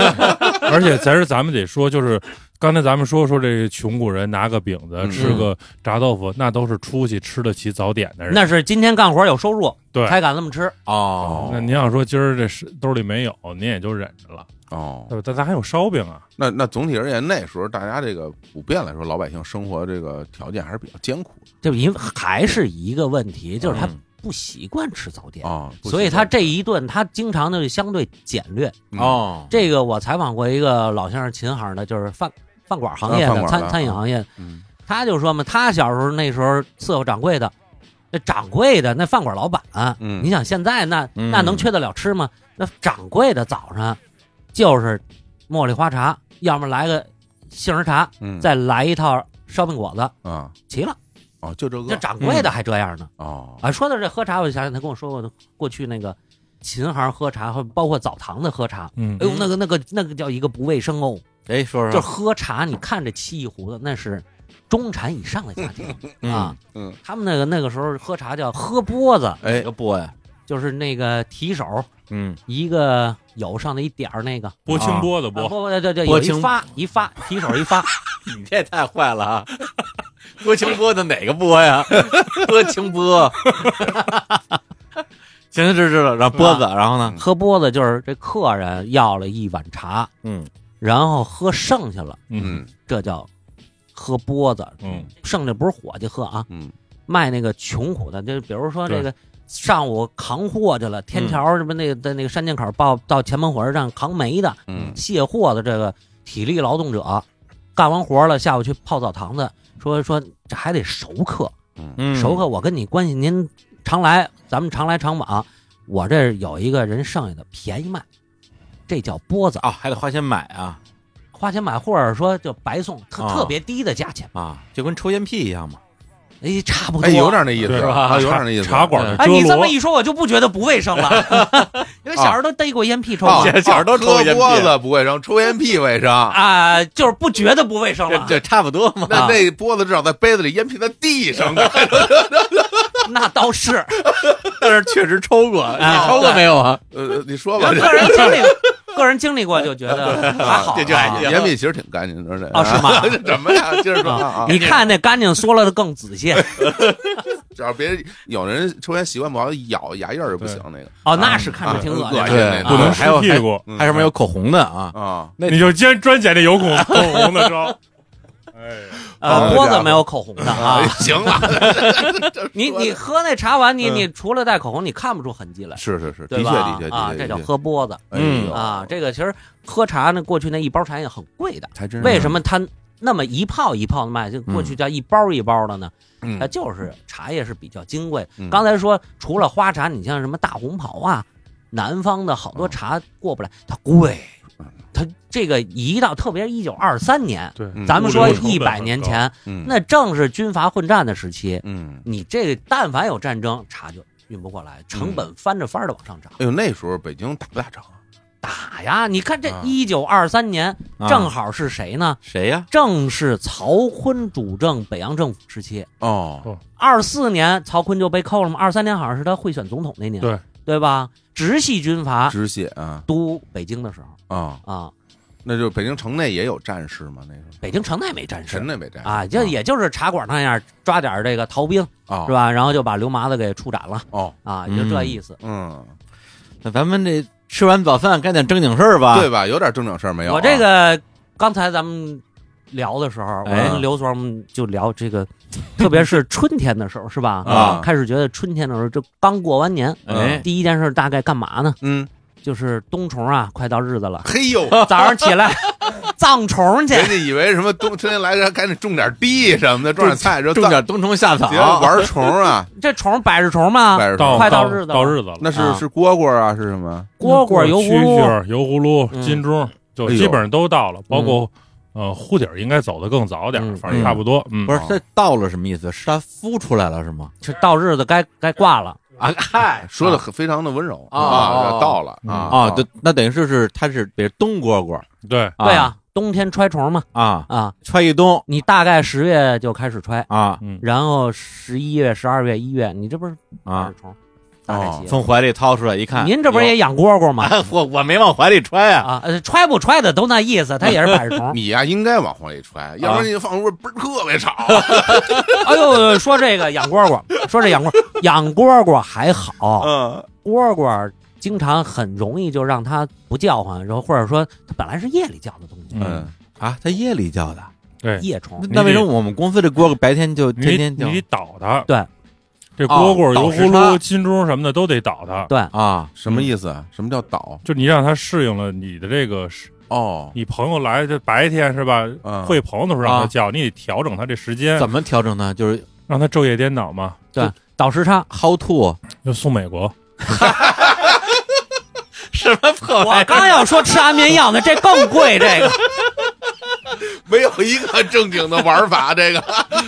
而且咱是咱们得说，就是。刚才咱们说说这穷古人拿个饼子吃个炸豆腐，那都是出去吃得起早点的人。那是今天干活有收入，对，才敢这么吃哦。那您要说今儿这是兜里没有，您也就忍着了哦。那咱还有烧饼啊。那那总体而言，那时候大家这个普遍来说，老百姓生活这个条件还是比较艰苦的，就因为还是一个问题，就是他不习惯吃早点啊，所以他这一顿他经常的相对简略哦。这个我采访过一个老先生，琴行的，就是饭。饭馆行业的餐餐饮行业，他就说嘛，他小时候那时候伺候掌柜的，那掌柜的那饭馆老板，你想现在那那能缺得了吃吗？那掌柜的早上就是茉莉花茶，要么来个杏仁茶，再来一套烧饼果子，齐了。哦，就这个。这掌柜的还这样呢。哦，啊，说到这喝茶，我就想起他跟我说过过去那个琴行喝茶，和包括澡堂子喝茶。嗯，哎呦，那个那个那个叫一个不卫生哦。哎，说说，就喝茶，你看这沏一壶子，那是中产以上的家庭啊。嗯，他们那个那个时候喝茶叫喝波子，哎，波呀，就是那个提手，嗯，一个有上的一点儿那个波清波的波，不对对，一发一发提手一发，你这也太坏了啊！波清波的哪个波呀？波清波，行行知知的，然后波子，然后呢，喝波子就是这客人要了一碗茶，嗯。然后喝剩下了，嗯，这叫喝波子，嗯，剩下不是伙计喝啊，嗯，卖那个穷苦的，就比如说这个上午扛货去了，天桥什么那个在那个山涧口到到前门火车站扛煤的，嗯，卸货的这个体力劳动者，干完活了下午去泡澡堂子，说说这还得熟客，嗯，熟客我跟你关系，您常来，咱们常来常往，我这有一个人剩下的便宜卖。这叫波子啊，还得花钱买啊，花钱买，或者说就白送，特特别低的价钱啊，就跟抽烟屁一样嘛，哎，差不多，有点那意思吧，有点那意思，茶馆的。哎，你这么一说，我就不觉得不卫生了，因为小时候都逮过烟屁抽，小时候都抽过烟屁，不卫生，抽烟屁卫生啊，就是不觉得不卫生了，这差不多嘛，那那波子至少在杯子里，烟屁在地上。那倒是，但是确实抽过，你抽过没有啊？呃，你说吧。个人 经历，个人经历过就觉得还好。严品其实挺干净，的，这？哦，是吗？什 么呀？接着说你看那干净，说了的更仔细。只要别有人抽烟习惯不好，咬牙印儿不行那个。哦，那是看着挺恶心。对，不能甩屁股，还什么有口红的啊？啊，那你就今专捡那有口口红的抽。哎，波子没有口红的啊，行了。你你喝那茶完，你你除了带口红，你看不出痕迹来。是是是，对吧？啊，这叫喝波子。嗯啊，这个其实喝茶呢，过去那一包茶叶很贵的，为什么它那么一泡一泡的卖？就过去叫一包一包的呢？它就是茶叶是比较金贵。刚才说除了花茶，你像什么大红袍啊，南方的好多茶过不来，它贵。他这个一到，特别一九二三年，对，咱们说一百年前，嗯，那正是军阀混战的时期，嗯，你这个但凡有战争，茶就运不过来，成本翻着番的往上涨。哎呦，那时候北京打不打仗？打呀！你看这一九二三年，正好是谁呢？谁呀？正是曹锟主政北洋政府时期。哦，二四年曹锟就被扣了吗？二三年好像是他会选总统那年。对。对吧？直系军阀，直系啊，都北京的时候啊啊，那就北京城内也有战士吗？那时候北京城内没战士，城内没战士啊，就也就是茶馆那样抓点这个逃兵，是吧？然后就把刘麻子给处斩了。哦啊，也就这意思。嗯，那咱们这吃完早饭干点正经事儿吧？对吧？有点正经事儿没有？我这个刚才咱们。聊的时候，我跟刘总就聊这个，特别是春天的时候，是吧？啊，开始觉得春天的时候，这刚过完年，哎，第一件事大概干嘛呢？嗯，就是冬虫啊，快到日子了。嘿呦，早上起来藏 虫去。人家以为什么冬春天来，人赶紧种点地什么的，种点菜，种点冬虫夏草，玩虫啊。这虫百日虫吗？快到日子，到日子了。那是是蝈蝈啊，是什么？蝈蝈、蛐蛐、油葫芦、金钟，就基本上都到了，包括。呃，护底儿应该走的更早点儿，反正差不多。不是这到了什么意思？是它孵出来了是吗？就到日子该该挂了啊！嗨，说的很非常的温柔啊，到了啊啊，那等于是是它是比如冬蝈蝈，对对啊，冬天揣虫嘛啊啊，揣一冬，你大概十月就开始揣啊，然后十一月、十二月、一月，你这不是啊虫。哦，从怀里掏出来一看，您这不是也养蝈蝈吗？我我没往怀里揣啊啊，揣不揣的都那意思，它也是百虫。你呀，应该往怀里揣，要不然你放屋不是特别吵。哎呦，说这个养蝈蝈，说这养蝈，养蝈蝈还好，嗯，蝈蝈经常很容易就让它不叫唤，然后或者说它本来是夜里叫的东西。嗯啊，它夜里叫的，对，夜虫。那为什么我们公司这蝈蝈白天就天天叫？你倒它，对。这蝈蝈、油葫芦、金钟什么的都得倒它，对啊，什么意思什么叫倒？就你让他适应了你的这个哦，你朋友来就白天是吧？会朋友的时候让他叫你，得调整他这时间。怎么调整呢？就是让他昼夜颠倒嘛。对，倒时差，how to？要送美国？什么破？我刚要说吃安眠药呢，这更贵这个。没有一个正经的玩法，这个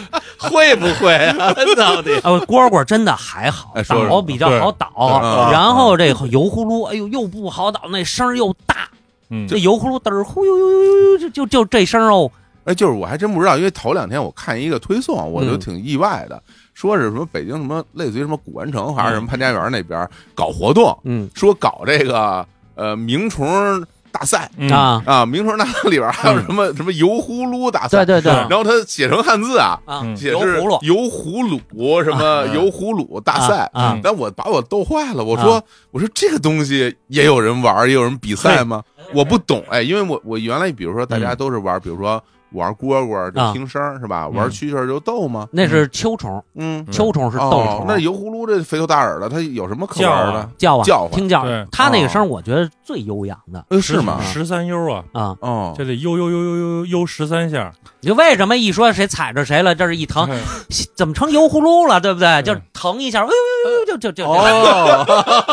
会不会啊？到底？呃，蝈蝈真的还好，倒比较好倒。然后这个油葫芦，哎呦，又不好倒，那声又大。嗯，这油葫芦嘚儿，呼悠悠悠悠就就就这声哦。哎，就是，我还真不知道，因为头两天我看一个推送，我就挺意外的，说是什么北京什么类似于什么古玩城还是什么潘家园那边搞活动，嗯，说搞这个呃鸣虫。大赛啊啊！名城大赛里边还有什么什么油葫芦大赛？对对对。然后他写成汉字啊，写是油葫芦什么油葫芦大赛啊！但我把我逗坏了，我说我说这个东西也有人玩，也有人比赛吗？我不懂哎，因为我我原来比如说大家都是玩，比如说。玩蝈蝈就听声是吧？玩蛐蛐就逗吗？那是秋虫，嗯，秋虫是逗虫。那油葫芦这肥头大耳的，它有什么可玩的？叫啊！叫！听叫。它那个声，我觉得最悠扬的。是吗？十三悠啊！啊哦，就得悠悠悠悠悠悠十三下。你说为什么一说谁踩着谁了，这是一疼，怎么成油葫芦了？对不对？就疼一下，呦呦呦，就就就哦。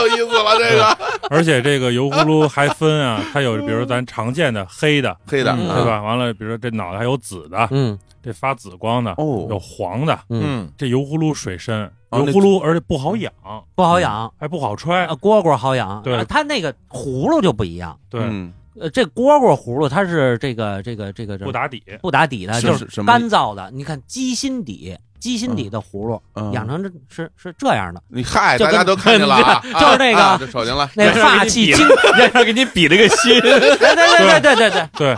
有意思了，这个，而且这个油葫芦还分啊，它有，比如咱常见的黑的，黑的，对吧？完了，比如说这脑袋还有紫的，嗯，这发紫光的，哦，有黄的，嗯，这油葫芦水深，油葫芦而且不好养，不好养，还不好揣，蝈蝈好养，对，它那个葫芦就不一样，对，呃，这蝈蝈葫芦它是这个这个这个不打底，不打底的，就是干燥的，你看鸡心底。鸡心底的葫芦，养成这是是这样的。你嗨，大家都看见了，就是那个，就手了。那发际精，让他给你比了个心。对对对对对对对，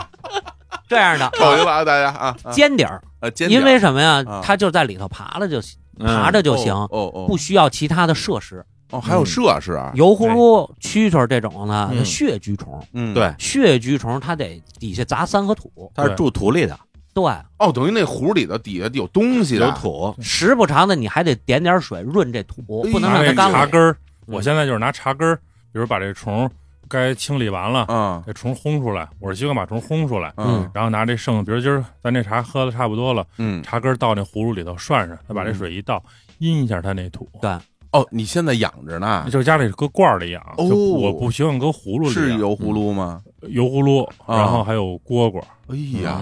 这样的瞅一了啊，大家啊，尖顶儿。呃，因为什么呀？它就在里头爬了就行，爬着就行。哦哦，不需要其他的设施。哦，还有设施啊？油葫芦、蛐蛐这种的血居虫。嗯，对，血居虫它得底下砸三合土。它是住土里的。对，哦，等于那壶里头底下有东西，有土。时不常的，你还得点点水润这土，不能让它干了。茶根儿，我现在就是拿茶根儿，比如把这虫该清理完了，嗯，这虫轰出来，我是习惯把虫轰出来，嗯，然后拿这剩，比如今儿咱这茶喝的差不多了，嗯，茶根倒那葫芦里头涮涮，再把这水一倒，阴一下它那土。对，哦，你现在养着呢，就家里搁罐儿里养。哦，我不喜欢搁葫芦里，是油葫芦吗？油葫芦，然后还有蝈蝈。哎呀，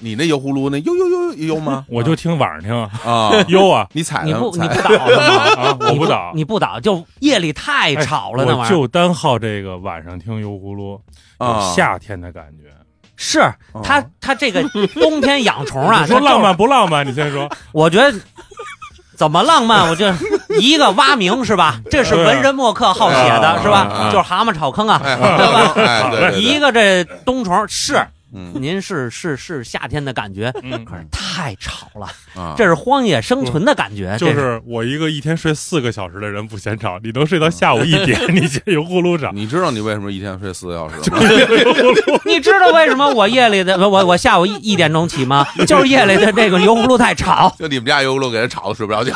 你那油葫芦那悠悠悠悠吗？我就听晚上听啊，悠啊。你踩了？你不你不倒吗？我不倒。你不倒，就夜里太吵了。那玩意儿，就单好这个晚上听油葫芦夏天的感觉。是它它这个冬天养虫啊。说浪漫不浪漫？你先说。我觉得。怎么浪漫？我就一个蛙鸣是吧？这是文人墨客好写的是吧？就是蛤蟆炒坑啊，对吧？一个这冬虫是。您是是是夏天的感觉，可是太吵了。这是荒野生存的感觉。就是我一个一天睡四个小时的人不嫌吵，你能睡到下午一点，你油葫芦声。你知道你为什么一天睡四个小时？就 是你知道为什么我夜里的 我我下午一一点钟起吗？就是夜里的这个油葫芦太吵。就你们家油葫芦给人吵的睡不着觉。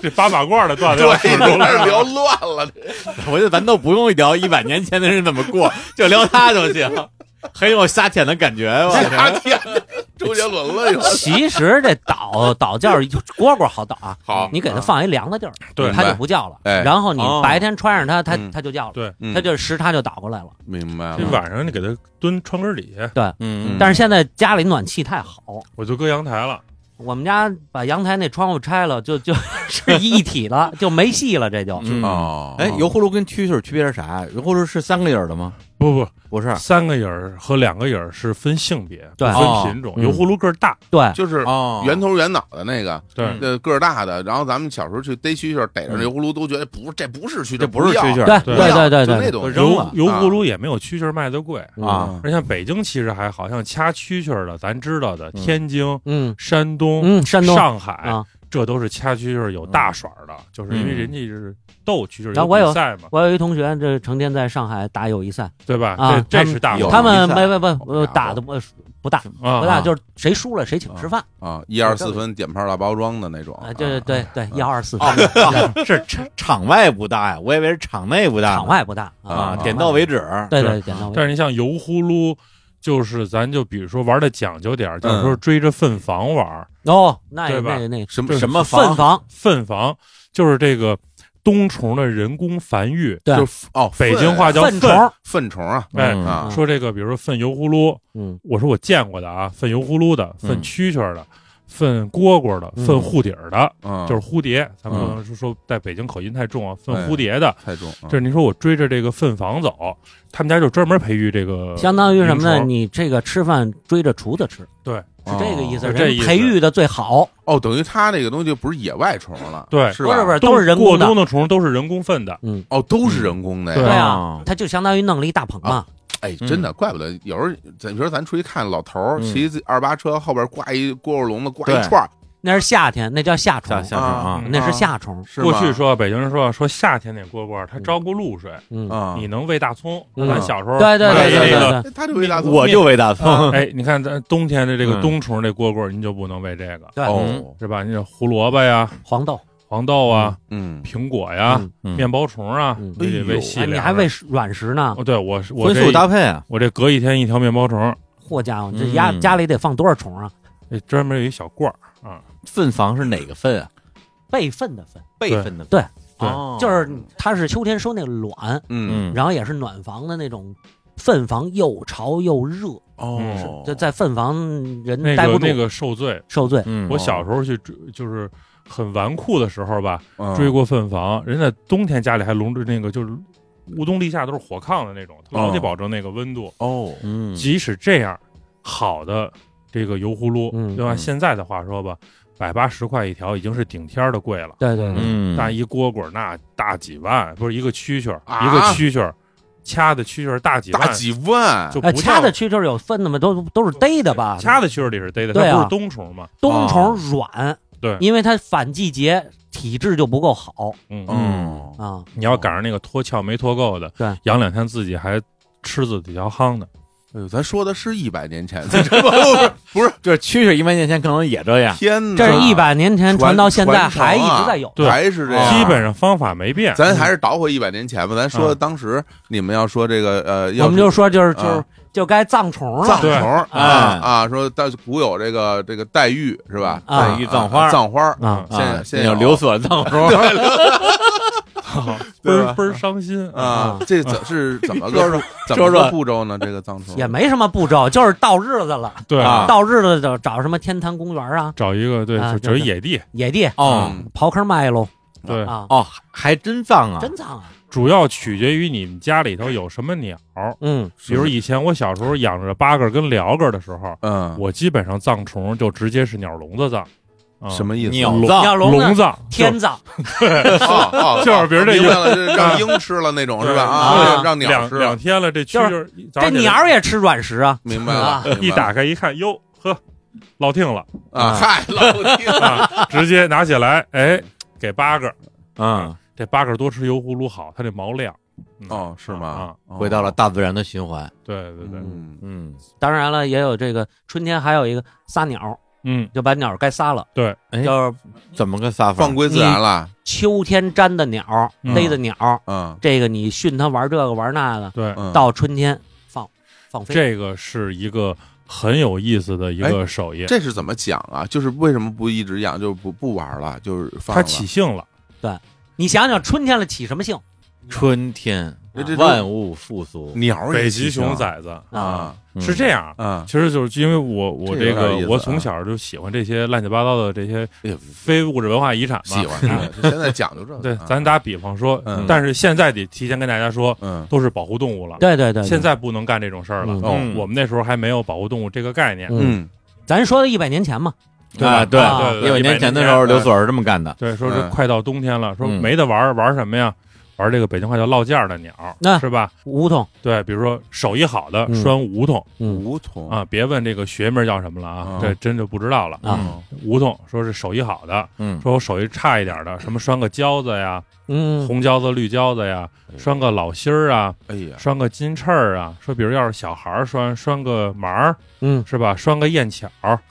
这发马褂的断掉，聊乱了。我觉得咱都不用聊一百年前的人怎么过，就聊他就行。很有夏天的感觉我夏天周杰伦了又。其实这倒倒叫蝈蝈好倒啊，好，你给它放一凉的地儿，对，它就不叫了。哎，然后你白天穿上它，它它就叫了，对，它就时差就倒过来了。明白了。这晚上你给它蹲窗根底下，对，嗯。但是现在家里暖气太好，我就搁阳台了。我们家把阳台那窗户拆了，就 就是一体的，就没戏了，这就。哦。哎，油葫芦跟蛐蛐区别是啥？油葫芦是三个眼的吗？不不不是三个影儿和两个影儿是分性别，分品种。油葫芦个儿大，对，就是圆头圆脑的那个，对，那个个儿大的。然后咱们小时候去逮蛐蛐，逮着油葫芦都觉得不，这不是蛐蛐，这不是蛐蛐，对对对对，就那种油葫芦也没有蛐蛐卖的贵啊。而像北京其实还好像掐蛐蛐的，咱知道的，天津，嗯，山东，嗯，山东，上海。这都是掐区，就是有大耍的，就是因为人家是斗区，就是比赛嘛。我有一同学，这成天在上海打友谊赛，对吧？啊，这是大他们没没不打的不不大不大，就是谁输了谁请吃饭啊，一二四分点炮大包装的那种啊，对对对对，一二四分是场场外不大呀，我以为是场内不大，场外不大啊，点到为止。对对点到。但是你像油葫芦。就是咱就比如说玩的讲究点，就是说追着粪房玩哦，对吧？那什么什么粪房？粪房就是这个冬虫的人工繁育，就哦，北京话叫粪虫，粪虫啊！哎，说这个，比如说粪油葫芦，嗯，我说我见过的啊，粪油葫芦的，粪蛐蛐的。粪蝈蝈的，粪护底儿的，就是蝴蝶。咱们说说，在北京口音太重啊，粪蝴蝶的太重。这您说我追着这个粪房走，他们家就专门培育这个，相当于什么呢？你这个吃饭追着厨子吃，对，是这个意思。这培育的最好哦，等于他那个东西不是野外虫了，对，是不是不是，都是人工的。过冬的虫都是人工粪的，嗯，哦，都是人工的呀。对呀，他就相当于弄了一大棚嘛。哎，真的，怪不得有时候，咱比说咱出去看，老头骑二八车，后边挂一蝈蝈笼子，挂一串儿，那是夏天，那叫夏虫，那是夏虫。过去说北京人说说夏天那蝈蝈，它招不露水，嗯，你能喂大葱。咱小时候对对对对对，他就喂大葱，我就喂大葱。哎，你看咱冬天的这个冬虫这蝈蝈，您就不能喂这个对，是吧？你胡萝卜呀，黄豆。黄豆啊，嗯，苹果呀，面包虫啊，给它喂细你还喂软食呢？哦，对，我我荤素搭配啊。我这隔一天一条面包虫。嚯家伙，这家家里得放多少虫啊？专门有一小罐儿。粪房是哪个粪啊？备粪的粪，备粪的，对对，就是它是秋天收那个卵，嗯，然后也是暖房的那种粪房，又潮又热。哦，在粪房人待不。那个那个受罪，受罪。我小时候去就是。很纨绔的时候吧，追过粪房，人家冬天家里还隆着那个，就是乌冬立夏都是火炕的那种，老得保证那个温度。哦，嗯，即使这样，好的这个油葫芦，对吧？现在的话说吧，百八十块一条已经是顶天的贵了。对对对，大一蝈蝈那大几万，不是一个蛐蛐儿，一个蛐蛐儿掐的蛐蛐儿大几大几万，就掐的蛐蛐儿有粪的吗？都都是逮的吧？掐的蛐蛐儿里是逮的，它不是冬虫吗？冬虫软。对，因为他反季节体质就不够好，嗯嗯啊，你要赶上那个脱壳没脱够的，对，养两天自己还吃自己条夯的，哎呦，咱说的是一百年前，不是，不是，这七十一百年前可能也这样。天哪，这是一百年前传到现在还一直在有，还是这样，基本上方法没变。咱还是倒回一百年前吧，咱说当时你们要说这个，呃，我们就说就是就是。就该葬虫了，葬虫啊啊！说到古有这个这个黛玉是吧？黛玉葬花，葬花啊！现现在要留所葬虫，倍倍伤心啊！这怎是怎么个怎么个步骤呢？这个葬虫也没什么步骤，就是到日子了，对，到日子就找什么天坛公园啊，找一个对，找一野地，野地哦，刨坑埋喽，对啊，哦，还真葬啊，真葬啊。主要取决于你们家里头有什么鸟，嗯，比如以前我小时候养着八哥跟鹩哥的时候，嗯，我基本上葬虫就直接是鸟笼子葬，什么意思？鸟鸟笼子天葬，就是比如这思。让鹰吃了那种是吧？让鸟吃。两两天了，这蛐蛐这鸟也吃软食啊？明白了，一打开一看，哟呵，老听了啊，嗨，老听了，直接拿起来，哎，给八哥，啊。这八个多吃油葫芦好，它这毛亮。哦，是吗？啊，回到了大自然的循环。对对对，嗯嗯。当然了，也有这个春天，还有一个撒鸟，嗯，就把鸟该撒了。对，要怎么个撒法？放归自然了。秋天粘的鸟，勒的鸟，嗯，这个你训它玩这个玩那个。对，到春天放放飞。这个是一个很有意思的一个手艺。这是怎么讲啊？就是为什么不一直养，就不不玩了，就是它起性了。对。你想想，春天了起什么兴？春天，万物复苏，鸟儿北极熊崽子啊，是这样啊。其实就是因为我我这个我从小就喜欢这些乱七八糟的这些非物质文化遗产嘛。喜欢，现在讲究这。对，咱打比方说，但是现在得提前跟大家说，嗯，都是保护动物了。对对对。现在不能干这种事儿了。哦，我们那时候还没有保护动物这个概念。嗯，咱说的一百年前嘛。啊，对，因为年前的时候，刘所是这么干的。对，说是快到冬天了，说没得玩，玩什么呀？玩这个北京话叫“落架”的鸟，那是吧？梧桐。对，比如说手艺好的拴梧桐，梧桐啊，别问这个学名叫什么了啊，这真就不知道了啊。梧桐，说是手艺好的，嗯，说我手艺差一点的，什么拴个娇子呀。嗯，红胶子、绿胶子呀，拴个老心儿啊，哎呀，拴个金翅儿啊。说比如要是小孩儿拴拴个毛儿，嗯，是吧？拴个燕巧，哎呀，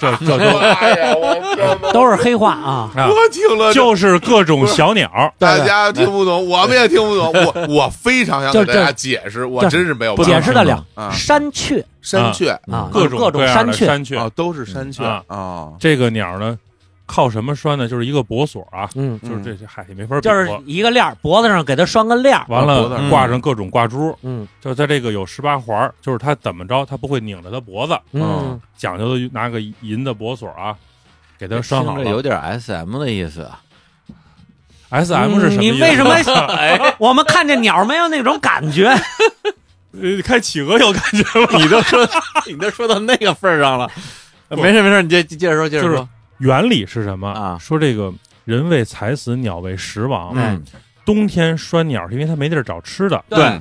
这这 都是黑话啊！我听了就是各种小鸟，大家听不懂，我们也听不懂。我我非常想给大家解释，我真是没有解释得了。山雀，山雀啊，各种各种山雀，都是山雀啊。这个鸟呢？靠什么拴呢？就是一个脖锁啊，嗯，就是这些，嗨，也没法就是一个链脖子上给他拴个链完了挂上各种挂珠，嗯，就在这个有十八环，就是他怎么着，他不会拧着他脖子，嗯，讲究的拿个银的脖锁啊，给他拴好了，有点 S M 的意思，S M 是什么你为什么？我们看见鸟没有那种感觉？看企鹅有感觉吗？你都说，你都说到那个份儿上了，没事没事，你接接着说，接着说。原理是什么啊？说这个人为财死，鸟为食亡。嗯，冬天拴鸟是因为它没地儿找吃的。对，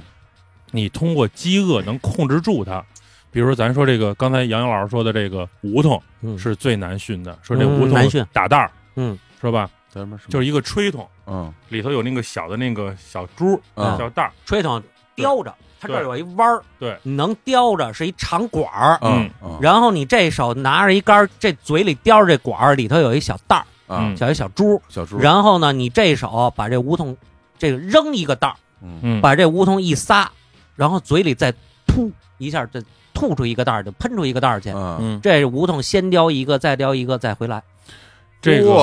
你通过饥饿能控制住它。比如咱说这个，刚才杨洋老师说的这个梧桐是最难训的。说这梧桐难打蛋儿，嗯，说吧，咱们就是一个吹筒，嗯，里头有那个小的那个小珠，小蛋儿，吹筒叼着。它这儿有一弯儿，对，能叼着，是一长管儿，嗯，然后你这手拿着一杆儿，这嘴里叼着这管儿里头有一小袋儿，啊，叫一小珠，小珠，然后呢，你这手把这梧桐这个扔一个袋儿，嗯，把这梧桐一撒，然后嘴里再吐一下，再吐出一个袋儿，就喷出一个袋儿去，嗯，这梧桐先叼一个，再叼一个，再回来。这个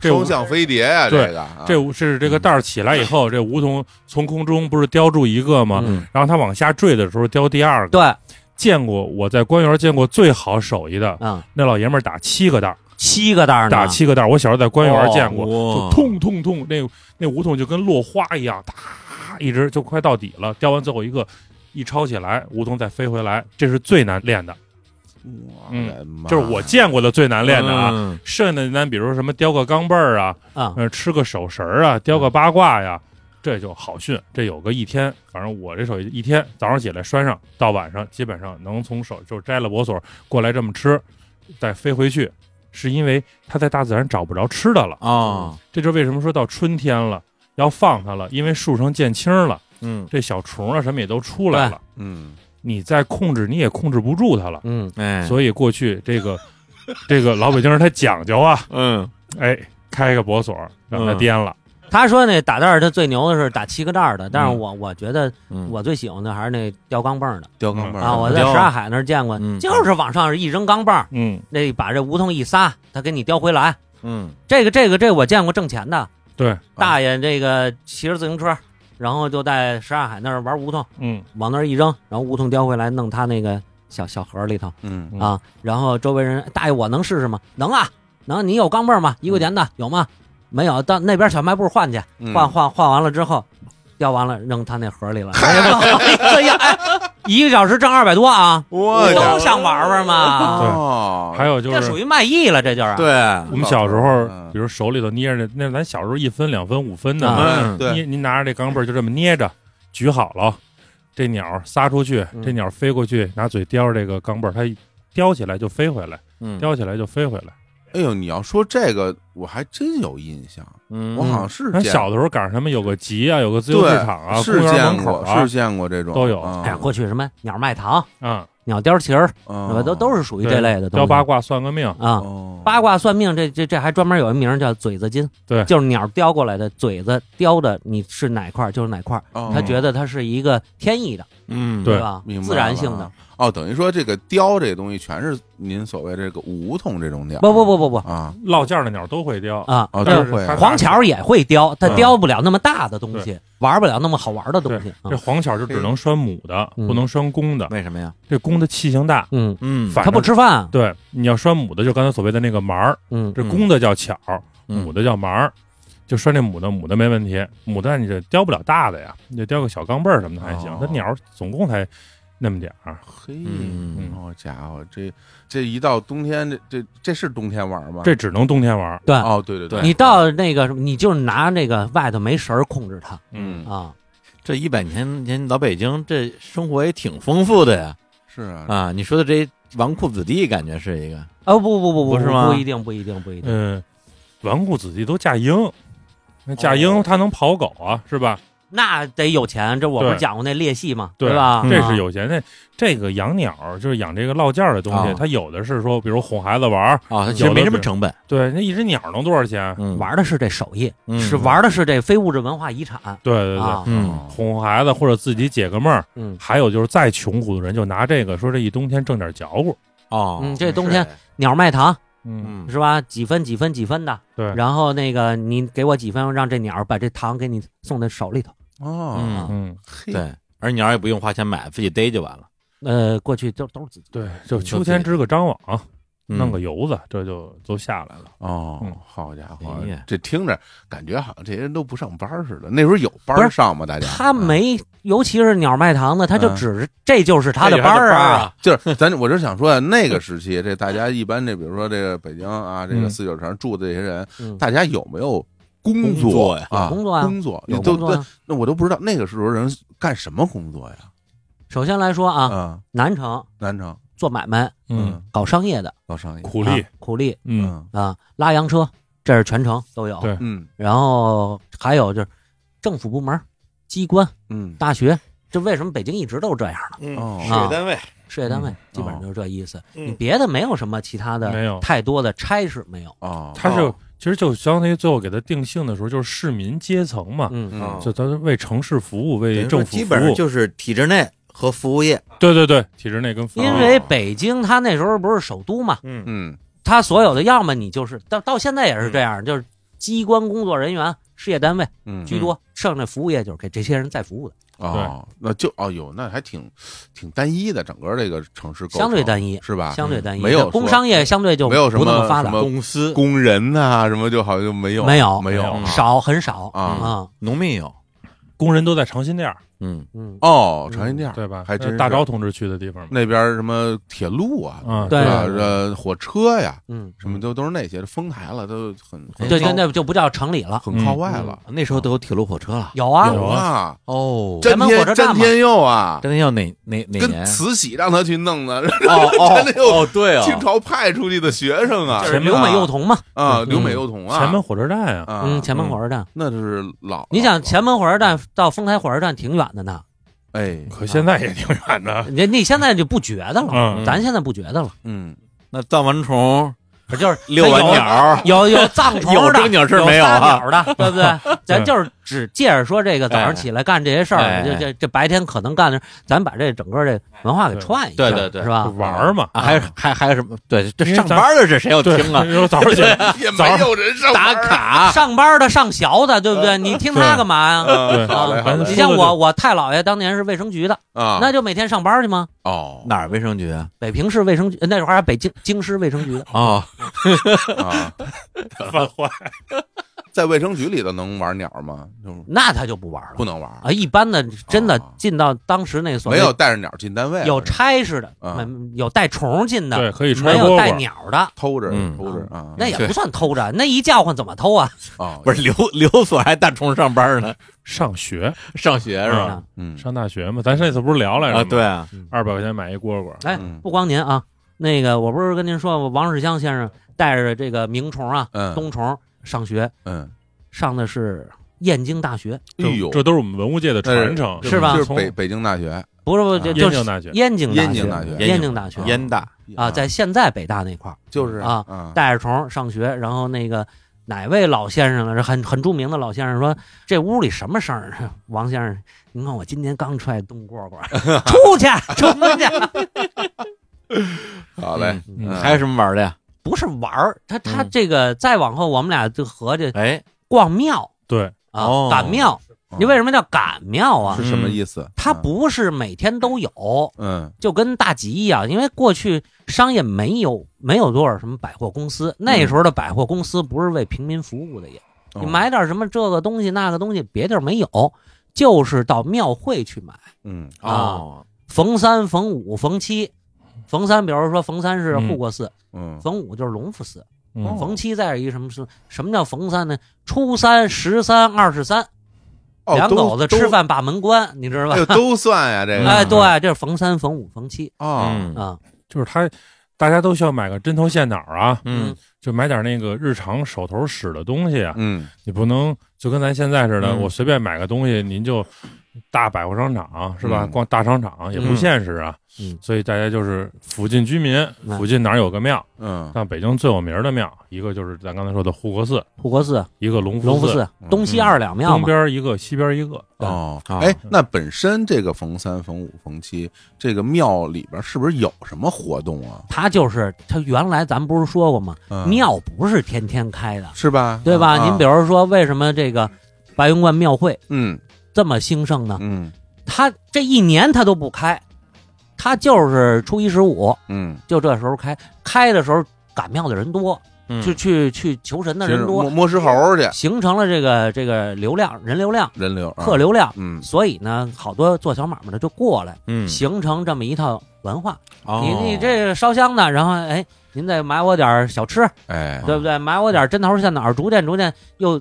双向飞碟呀，这个这是这个袋儿起来以后，这梧桐从空中不是叼住一个吗？然后它往下坠的时候叼第二个。对，见过我在官园见过最好手艺的，嗯，那老爷们儿打七个袋儿，七个袋儿打七个袋儿。我小时候在官园见过，就痛痛痛，那那梧桐就跟落花一样，啪，一直就快到底了，叼完最后一个，一抄起来，梧桐再飞回来，这是最难练的。嗯，就是我见过的最难练的啊。剩下的咱比如什么雕个钢镚儿啊，啊，吃个手绳儿啊，雕个八卦呀，这就好训。这有个一天，反正我这手一天早上起来拴上，到晚上基本上能从手就摘了脖锁过来这么吃，再飞回去，是因为它在大自然找不着吃的了啊。这就为什么说到春天了要放它了，因为树上见青了，嗯，这小虫啊什么也都出来了，嗯。你再控制，你也控制不住他了。嗯，哎，所以过去这个 这个老北京人他讲究啊。嗯，哎，开一个脖锁让他颠了。他说那打袋儿他最牛的是打七个袋儿的，但是我我觉得我最喜欢的还是那吊钢棒的。吊钢棒啊，我在什刹海那儿见过，就是往上一扔钢蹦，嗯，那把这梧桐一撒，他给你叼回来。嗯，这个这个这我见过挣钱的。对，大爷这个骑着自行车。然后就在石二海那儿玩梧桐，嗯，往那一扔，然后梧桐叼回来弄他那个小小盒里头，嗯啊，然后周围人大爷我能试试吗？能啊，能，你有钢镚吗？一块钱的有吗？没有，到那边小卖部换去，换换换完了之后。要完了扔他那盒里了。哎呀，一个小时挣二百多啊！我都想玩玩嘛。对，还有就是这属于卖艺了，这就是。对，我们小时候，比如手里头捏着那那咱小时候一分两分五分的，捏您拿着这钢镚就这么捏着，举好了，这鸟撒出去，这鸟飞过去，拿嘴叼着这个钢镚，它叼起来就飞回来，叼起来就飞回来。哎呦，你要说这个，我还真有印象。嗯，我好像是小的时候赶上什么有个集啊，有个自由市场啊，公园门口啊，是见过这种都有。哎，过去什么鸟卖糖嗯，鸟雕旗儿，是吧？都都是属于这类的。雕八卦算个命啊，八卦算命这这这还专门有一名叫嘴子金，对，就是鸟雕过来的嘴子雕的，你是哪块儿就是哪块儿，他觉得他是一个天意的。嗯，对吧？自然性的哦，等于说这个雕这个东西全是您所谓这个梧桐这种鸟，不不不不不啊，落架的鸟都会雕啊，都会。黄巧也会雕，它雕不了那么大的东西，玩不了那么好玩的东西。这黄巧就只能拴母的，不能拴公的。为什么呀？这公的气性大，嗯嗯，它不吃饭。对，你要拴母的，就刚才所谓的那个毛儿，嗯，这公的叫巧，母的叫毛儿。就说那母的，母的没问题，母的你这雕不了大的呀，你就雕个小钢镚儿什么的还行。那鸟总共才那么点儿，嘿，好家伙，这这一到冬天，这这这是冬天玩吗？这只能冬天玩。对，哦，对对对，你到那个什么，你就拿那个外头没食儿控制它。嗯啊，这一百年前老北京这生活也挺丰富的呀。是啊，啊，你说的这纨绔子弟感觉是一个哦，不不不不，不是吗？不一定，不一定，不一定。嗯，纨绔子弟都嫁鹰。那贾英他能跑狗啊，是吧？那得有钱。这我不是讲过那裂隙吗？对吧？这是有钱。那这个养鸟就是养这个落件的东西，他有的是说，比如哄孩子玩啊，其实没什么成本。对，那一只鸟能多少钱？玩的是这手艺，是玩的是这非物质文化遗产。对对对，哄孩子或者自己解个闷儿。还有就是再穷苦的人就拿这个说这一冬天挣点嚼骨。啊。嗯，这冬天鸟卖糖。嗯，是吧？几分几分几分的，对。然后那个，你给我几分，让这鸟把这糖给你送到手里头。哦，嗯，对。而鸟也不用花钱买，自己逮就完了。呃，过去都都是自己，对，就秋天织个张网。弄个油子，这就都下来了哦。好家伙，这听着感觉好像这些人都不上班似的。那时候有班上吗？大家他没，尤其是鸟卖糖的，他就只是这就是他的班儿啊。就是咱我就想说啊，那个时期这大家一般这比如说这个北京啊，这个四九城住的这些人，大家有没有工作呀？工作啊，工作有工作那我都不知道那个时候人干什么工作呀？首先来说啊，南城，南城。做买卖，嗯，搞商业的，搞商业，苦力，苦力，嗯啊，拉洋车，这是全程都有，对，嗯，然后还有就是政府部门、机关，嗯，大学，这为什么北京一直都是这样的，事业单位，事业单位，基本上就是这意思，你别的没有什么其他的，没有太多的差事，没有啊。他是其实就相当于最后给他定性的时候，就是市民阶层嘛，嗯嗯，就他为城市服务，为政府服务，基本上就是体制内。和服务业，对对对，体制内跟服务因为北京它那时候不是首都嘛，嗯嗯，它所有的要么你就是到到现在也是这样，就是机关工作人员、事业单位居多，剩那服务业就是给这些人在服务的。哦，那就哦哟，那还挺挺单一的，整个这个城市相对单一是吧？相对单一，没有工商业相对就没有什么什么公司工人呐什么，就好像就没有没有没有少很少啊，农民有，工人都在长辛店。嗯嗯哦，长辛店对吧？还真是大钊同志去的地方那边什么铁路啊，嗯、对吧？呃，火车呀，嗯，什么都都是那些。丰台了都很对就那就不叫城里了，很靠外了。那时候都有铁路火车了，有啊有啊。哦，前门火车站詹天佑啊，詹天佑哪哪哪年？慈禧让他去弄的。哦佑哦，对，啊，清朝派出去的学生啊。前门幼童嘛，啊，刘美幼童啊，前门火车站啊，嗯，前门火车站，那是老。你想，前门火车站到丰台火车站挺远。的呢，哎，可现在也挺远的。你你现在就不觉得了？嗯，咱现在不觉得了。嗯，那弹丸虫。就是 遛鸟，有 有藏鸟，有真鸟是没有啊，鸟的，对不对？咱就是只借着说这个，早上起来干这些事儿，这这这白天可能干的，咱把这整个这文化给串一下，对对对，是吧？玩嘛，还还还有什么？对，这上班的谁要听啊？早上起来也有人上打卡上班的上学的，对不对？你听他干嘛呀？你像我，我太姥爷当年是卫生局的啊，那就每天上班去吗？哦，哪儿卫生局？北平市卫生局，那时候还北京京师卫生局的哦。啊，犯坏，在卫生局里头能玩鸟吗？那他就不玩了，不能玩啊。一般的，真的进到当时那所没有带着鸟进单位，有差事的，有带虫进的，对，可以。没有带鸟的，偷着偷着啊，那也不算偷着，那一叫唤怎么偷啊？不是刘刘所还带虫上班呢？上学，上学是吧？嗯，上大学嘛，咱一次不是聊来着对啊，二百块钱买一蝈蝈。哎，不光您啊。那个，我不是跟您说，王世襄先生带着这个明虫啊，冬虫上学，上的是燕京大学。哎呦，这都是我们文物界的传承，是吧？从北京大学，不是，就是燕京大学，燕京大学，燕京大学，燕大啊，在现在北大那块儿，就是啊，带着虫上学，然后那个哪位老先生这很很著名的老先生说：“这屋里什么声儿？”王先生，您看我今天刚出来冻蝈蝈，出去，出去。好嘞，还有什么玩的呀？不是玩儿，他他这个再往后，我们俩就合计，哎，逛庙，对，啊，赶庙。你为什么叫赶庙啊？是什么意思？它不是每天都有，嗯，就跟大集一样。因为过去商业没有没有多少什么百货公司，那时候的百货公司不是为平民服务的，也你买点什么这个东西那个东西，别地儿没有，就是到庙会去买，嗯，啊，逢三逢五逢七。逢三，比如说逢三是护国寺，嗯，逢五就是隆福寺，逢七再是一什么什么叫逢三呢？初三、十三、二十三，两口子吃饭把门关，你知道吧？都算呀，这个。哎，对，这是逢三、逢五、逢七啊啊！就是他，大家都需要买个针头线脑啊，嗯，就买点那个日常手头使的东西啊，嗯，你不能就跟咱现在似的，我随便买个东西，您就。大百货商场是吧？逛大商场也不现实啊。嗯，所以大家就是附近居民，附近哪有个庙？嗯，像北京最有名的庙，一个就是咱刚才说的护国寺，护国寺，一个龙福寺，东西二两庙东边一个，西边一个。哦，哎，那本身这个逢三、逢五、逢七，这个庙里边是不是有什么活动啊？它就是它原来咱不是说过吗？庙不是天天开的，是吧？对吧？您比如说，为什么这个白云观庙会？嗯。这么兴盛呢？嗯，他这一年他都不开，他就是初一十五，嗯，就这时候开。开的时候赶庙的人多，去去去求神的人多，摸摸石猴去，形成了这个这个流量人流量人流客流量。嗯，所以呢，好多做小买卖的就过来，嗯，形成这么一套文化。你你这烧香的，然后哎，您再买我点小吃，哎，对不对？买我点针头线脑，逐渐逐渐又。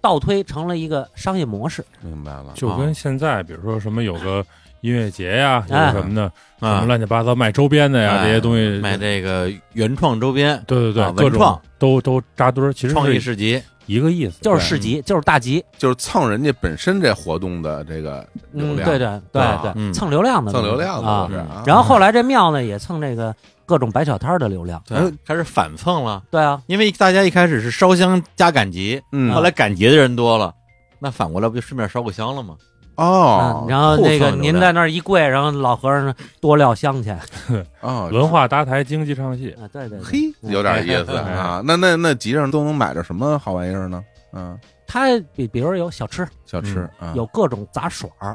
倒推成了一个商业模式，明白了。就跟现在，比如说什么有个音乐节呀，有什么的，什么乱七八糟卖周边的呀，这些东西，卖这个原创周边，对对对，文创都都扎堆，其实创意市集一个意思，就是市集，就是大集，就是蹭人家本身这活动的这个流量，对对对对，蹭流量的，蹭流量的然后后来这庙呢也蹭这个。各种摆小摊儿的流量，开始反蹭了。对啊，因为大家一开始是烧香加赶集，嗯，后来赶集的人多了，那反过来不就顺便烧个香了吗？哦，然后那个您在那儿一跪，然后老和尚多料香去。哦，文化搭台，经济唱戏。啊，对对。嘿，有点意思 啊。那那那集上都能买着什么好玩意儿呢？嗯，它比比如有小吃，小吃，有各种杂耍儿。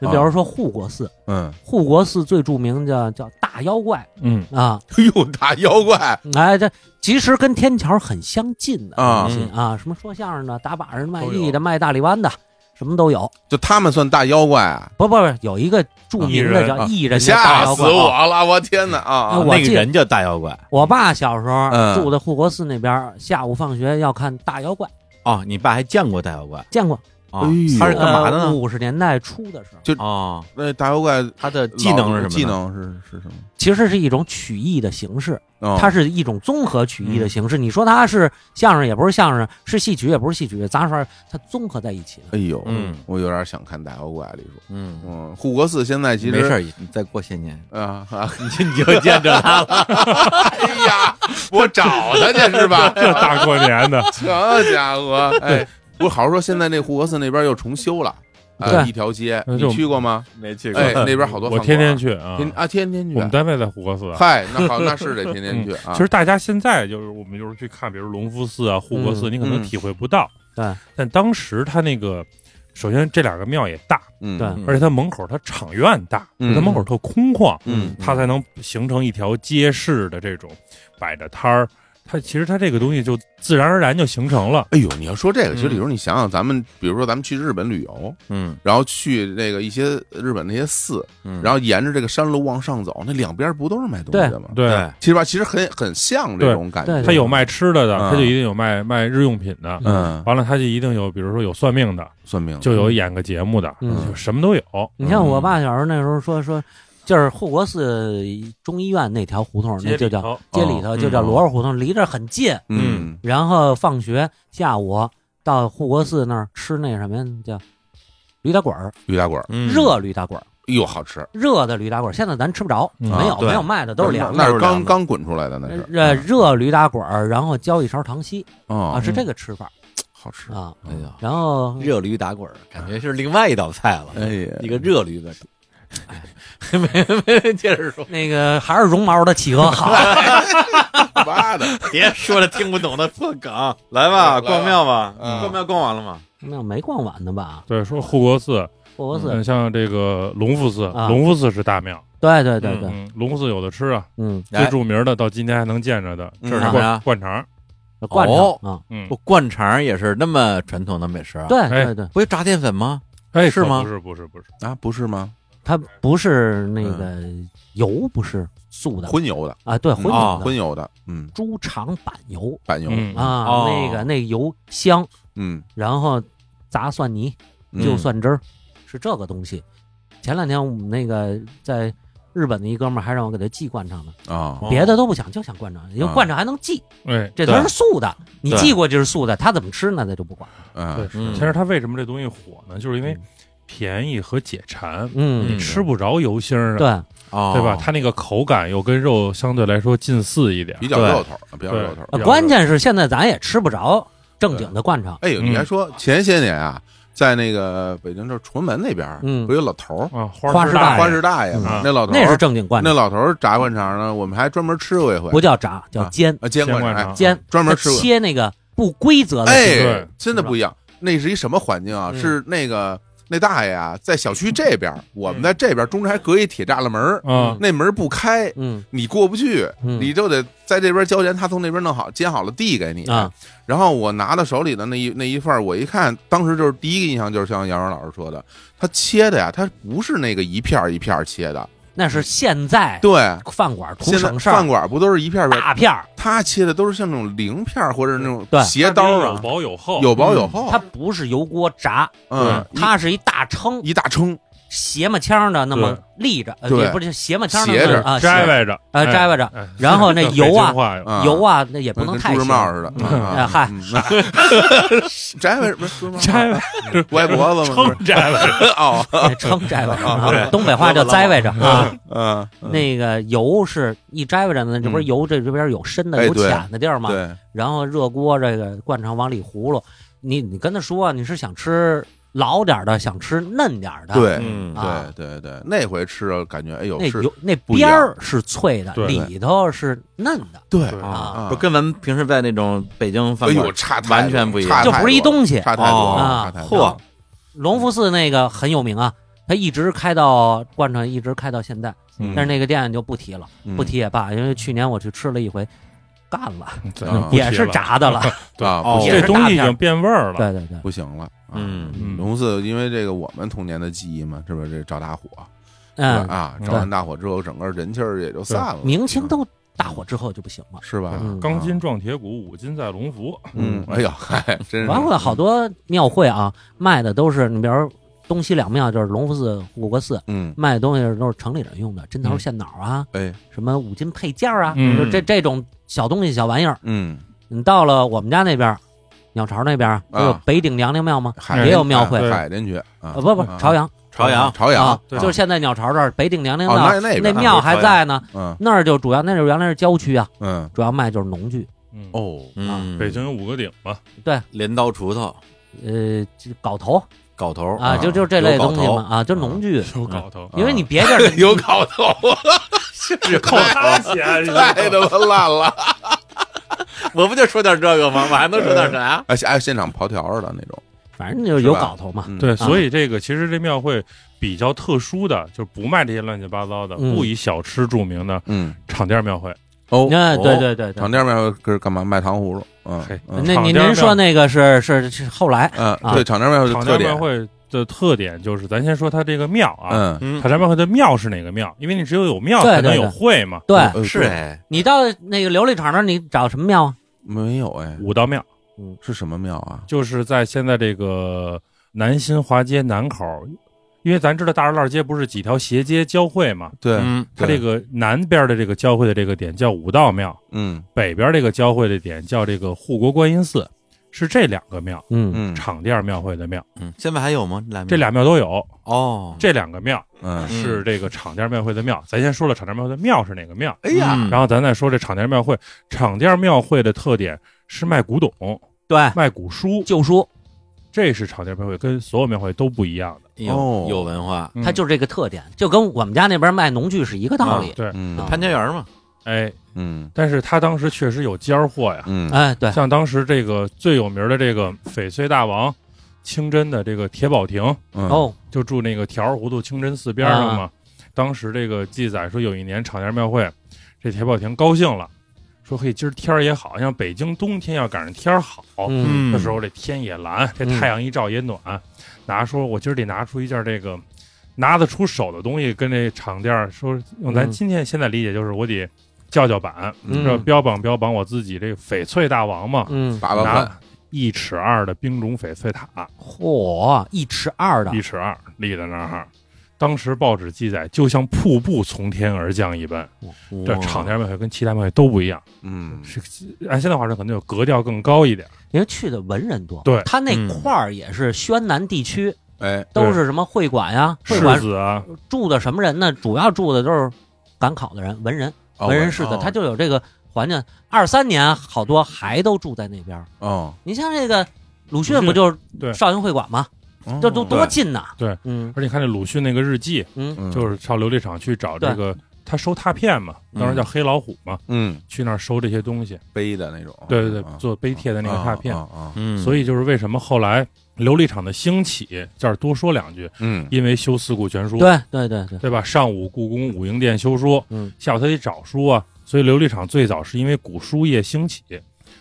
你比如说护国寺，嗯，护国寺最著名的叫大妖怪，嗯啊，哎 呦大妖怪，哎这其实跟天桥很相近的啊啊，什么说相声的、打把式、卖艺的、卖大力湾的，什么都有，就他们算大妖怪啊？不不不，有一个著名的叫艺人，吓死我了！我天哪啊！那个人叫大妖怪。我爸小时候住在护国寺那边，下午放学要看大妖怪。哦，你爸还见过大妖怪？见过。啊，他是干嘛的呢？五十年代初的时候，就啊，那大妖怪他的技能是什么？技能是是什么？其实是一种曲艺的形式，它是一种综合曲艺的形式。你说它是相声也不是相声，是戏曲也不是戏曲，杂耍它综合在一起的。哎呦，嗯，我有点想看大妖怪李叔，嗯嗯，护国寺现在其实没事，再过些年啊，你 你就见着他了。哎呀，我找他去是吧？这 大过年的，好家伙，哎。不是，好好说现在那护国寺那边又重修了，对，一条街，你去过吗？没去过。哎，那边好多。我天天去啊，天啊，天天去。我们单位在护国寺。嗨，那好，那是得天天去啊。其实大家现在就是我们就是去看，比如隆福寺啊、护国寺，你可能体会不到。对。但当时他那个，首先这两个庙也大，对，而且它门口它场院大，它门口特空旷，嗯，它才能形成一条街市的这种摆着摊儿。它其实它这个东西就自然而然就形成了。哎呦，你要说这个，其实比如你想想，咱们比如说咱们去日本旅游，嗯，然后去那个一些日本那些寺，然后沿着这个山路往上走，那两边不都是卖东西的吗？对，其实吧，其实很很像这种感觉。它有卖吃的的，它就一定有卖卖日用品的。嗯，完了，它就一定有，比如说有算命的，算命就有演个节目的，嗯，什么都有。你像我爸小时候那时候说说。就是护国寺中医院那条胡同，那就叫街里头，就叫罗二胡同，离这很近。嗯，然后放学下午到护国寺那儿吃那什么呀，叫驴打滚儿。驴打滚儿，热驴打滚儿。哎呦，好吃！热的驴打滚儿，现在咱吃不着，没有没有卖的，都是凉。的。那是刚刚滚出来的，那是。热热驴打滚儿，然后浇一勺糖稀。啊啊，是这个吃法，好吃啊！哎呀，然后热驴打滚儿，感觉是另外一道菜了。哎呀，一个热驴子。没没接着说那个还是绒毛的企鹅好。妈的，别说了，听不懂的破梗。来吧，逛庙吧，逛庙逛完了吗？庙没逛完呢吧？对，说护国寺。护国寺，像这个隆福寺，隆福寺是大庙。对对对对，隆福寺有的吃啊。嗯，最著名的到今天还能见着的，这是灌肠。灌肠。啊，嗯，灌肠也是那么传统的美食啊。对对对，不就炸淀粉吗？哎，是吗？不是不是不是啊，不是吗？它不是那个油，不是素的，荤油的啊，对，荤油的，荤油的，嗯，猪肠板油，板油啊，那个那油香，嗯，然后炸蒜泥，就蒜汁儿，是这个东西。前两天我们那个在日本的一哥们儿还让我给他寄灌肠呢，啊，别的都不想，就想灌肠，因为灌肠还能寄，哎，这都是素的，你寄过就是素的，他怎么吃呢？那就不管了啊。其实他为什么这东西火呢？就是因为。便宜和解馋，嗯，吃不着油腥儿，对，啊，对吧？它那个口感又跟肉相对来说近似一点，比较肉头，比较肉头。关键是现在咱也吃不着正经的灌肠。哎呦，你还说前些年啊，在那个北京这崇文那边，嗯，不有老头儿花花大花师大爷，那老头那是正经灌肠，那老头炸灌肠呢，我们还专门吃过一回，不叫炸，叫煎啊，煎灌肠，煎专门吃切那个不规则的，哎，真的不一样。那是一什么环境啊？是那个。那大爷啊，在小区这边，我们在这边，中间还隔一铁栅栏门嗯，那门不开，嗯，你过不去，你就得在这边交钱，他从那边弄好，煎好了递给你啊。然后我拿到手里的那一那一份我一看，当时就是第一个印象就是像杨洋老师说的，他切的呀，他不是那个一片一片切的。那是现在对饭馆，现在饭馆不都是一片大片儿？他切的都是像那种鳞片或者那种斜刀啊，有薄有厚，有薄有厚。它不是油锅炸，嗯，它是一大撑一大撑。斜么腔的那么立着，也不是斜么腔，斜着啊，摘歪着啊，摘歪着。然后那油啊，油啊，那也不能太。跟帽似的，嗨，摘歪什么？歪脖子吗？摘歪了，哦，抻歪了。东北话叫摘歪着啊。嗯，那个油是一摘歪着呢，这不油这这边有深的有浅的地儿吗？对。然后热锅，这个灌肠往里葫芦，你你跟他说你是想吃。老点的想吃嫩点的，对，对，对，对，那回吃感觉，哎呦，那那边儿是脆的，里头是嫩的，对啊，不跟咱们平时在那种北京饭馆差完全不一样，就不是一东西，差太多了。嚯，隆福寺那个很有名啊，他一直开到贯穿，一直开到现在，但是那个店就不提了，不提也罢，因为去年我去吃了一回，干了，也是炸的了，对，这东西已经变味儿了，对对对，不行了。嗯，龙寺因为这个我们童年的记忆嘛，是不是这着大火？啊，着完大火之后，整个人气儿也就散了。明清都大火之后就不行了，是吧？钢筋撞铁骨，五金在龙福。嗯，哎呀，嗨，真是。完了，好多庙会啊，卖的都是你，比如东西两庙就是龙福寺、护国寺，嗯，卖的东西都是城里人用的针头线脑啊，哎，什么五金配件啊，就这这种小东西、小玩意儿。嗯，你到了我们家那边。鸟巢那边啊，有北顶娘娘庙吗？也有庙会，海淀区啊，不不，朝阳。朝阳朝阳，就是现在鸟巢这儿，北顶娘娘庙那庙还在呢。嗯，那儿就主要，那就原来是郊区啊。嗯，主要卖就是农具。哦，嗯，北京有五个顶吧？对，镰刀、锄头，呃，镐头，镐头啊，就就这类东西嘛啊，就农具。有镐头，因为你别地儿 有镐头，太 钱，太他妈烂了。我不就说点这个吗？我还能说点啥？且还有现场刨条儿的那种，反正就有搞头嘛。对，所以这个其实这庙会比较特殊的，就不卖这些乱七八糟的，不以小吃著名的。嗯，场店庙会哦，对对对，场店庙会是干嘛卖糖葫芦？嗯，那您您说那个是是是后来？嗯，对，场店庙会。的特点就是，咱先说它这个庙啊，嗯，塔山庙会的庙是哪个庙？因为你只有有庙才能有会嘛。对，是哎，你到那个琉璃厂那你找什么庙啊？没有哎，五道庙，是什么庙啊？就是在现在这个南新华街南口，因为咱知道大栅栏街不是几条斜街交汇嘛？对，它这个南边的这个交汇的这个点叫五道庙，嗯，北边这个交汇的点叫这个护国观音寺。是这两个庙，嗯，场店庙会的庙，嗯，现在还有吗？这俩庙都有哦。这两个庙，嗯，是这个场店庙会的庙。咱先说了场店庙会的庙是哪个庙？哎呀，然后咱再说这场店庙会。场店庙会的特点是卖古董，对，卖古书、旧书，这是场店庙会，跟所有庙会都不一样的。哦，有文化，它就是这个特点，就跟我们家那边卖农具是一个道理。对，潘家园嘛，哎。嗯，但是他当时确实有尖儿货呀。嗯，哎，对，像当时这个最有名的这个翡翠大王，清真的这个铁宝亭，哦，就住那个条儿胡同清真寺边上嘛。当时这个记载说，有一年厂家庙会，这铁宝亭高兴了，说嘿，今儿天儿也好像北京冬天要赶上天儿好，那时候这天也蓝，这太阳一照也暖，拿出我今儿得拿出一件这个拿得出手的东西，跟这厂店说，用咱今天现在理解就是我得。叫教板，这标榜标榜我自己这翡翠大王嘛，拿一尺二的冰种翡翠塔，嚯，一尺二的，一尺二立在那儿，当时报纸记载就像瀑布从天而降一般，这场天庙会跟其他庙会都不一样，嗯，是按现在话说可能有格调更高一点，因为去的文人多，对，他那块儿也是宣南地区，哎，都是什么会馆呀，会馆子，住的什么人呢？主要住的都是赶考的人，文人。为人似的，他就有这个环境。二三年，好多还都住在那边儿。你像那个鲁迅，不就是对林会馆吗？这都多近呐！对，嗯，而且看那鲁迅那个日记，嗯，就是上琉璃厂去找这个，他收拓片嘛，当时叫黑老虎嘛，嗯，去那儿收这些东西碑的那种，对对对，做碑帖的那个拓片，嗯，所以就是为什么后来。琉璃厂的兴起，这儿多说两句，嗯，因为修四库全书，对对对对，对吧？上午故宫武英殿修书，嗯，下午他得找书啊，所以琉璃厂最早是因为古书业兴起，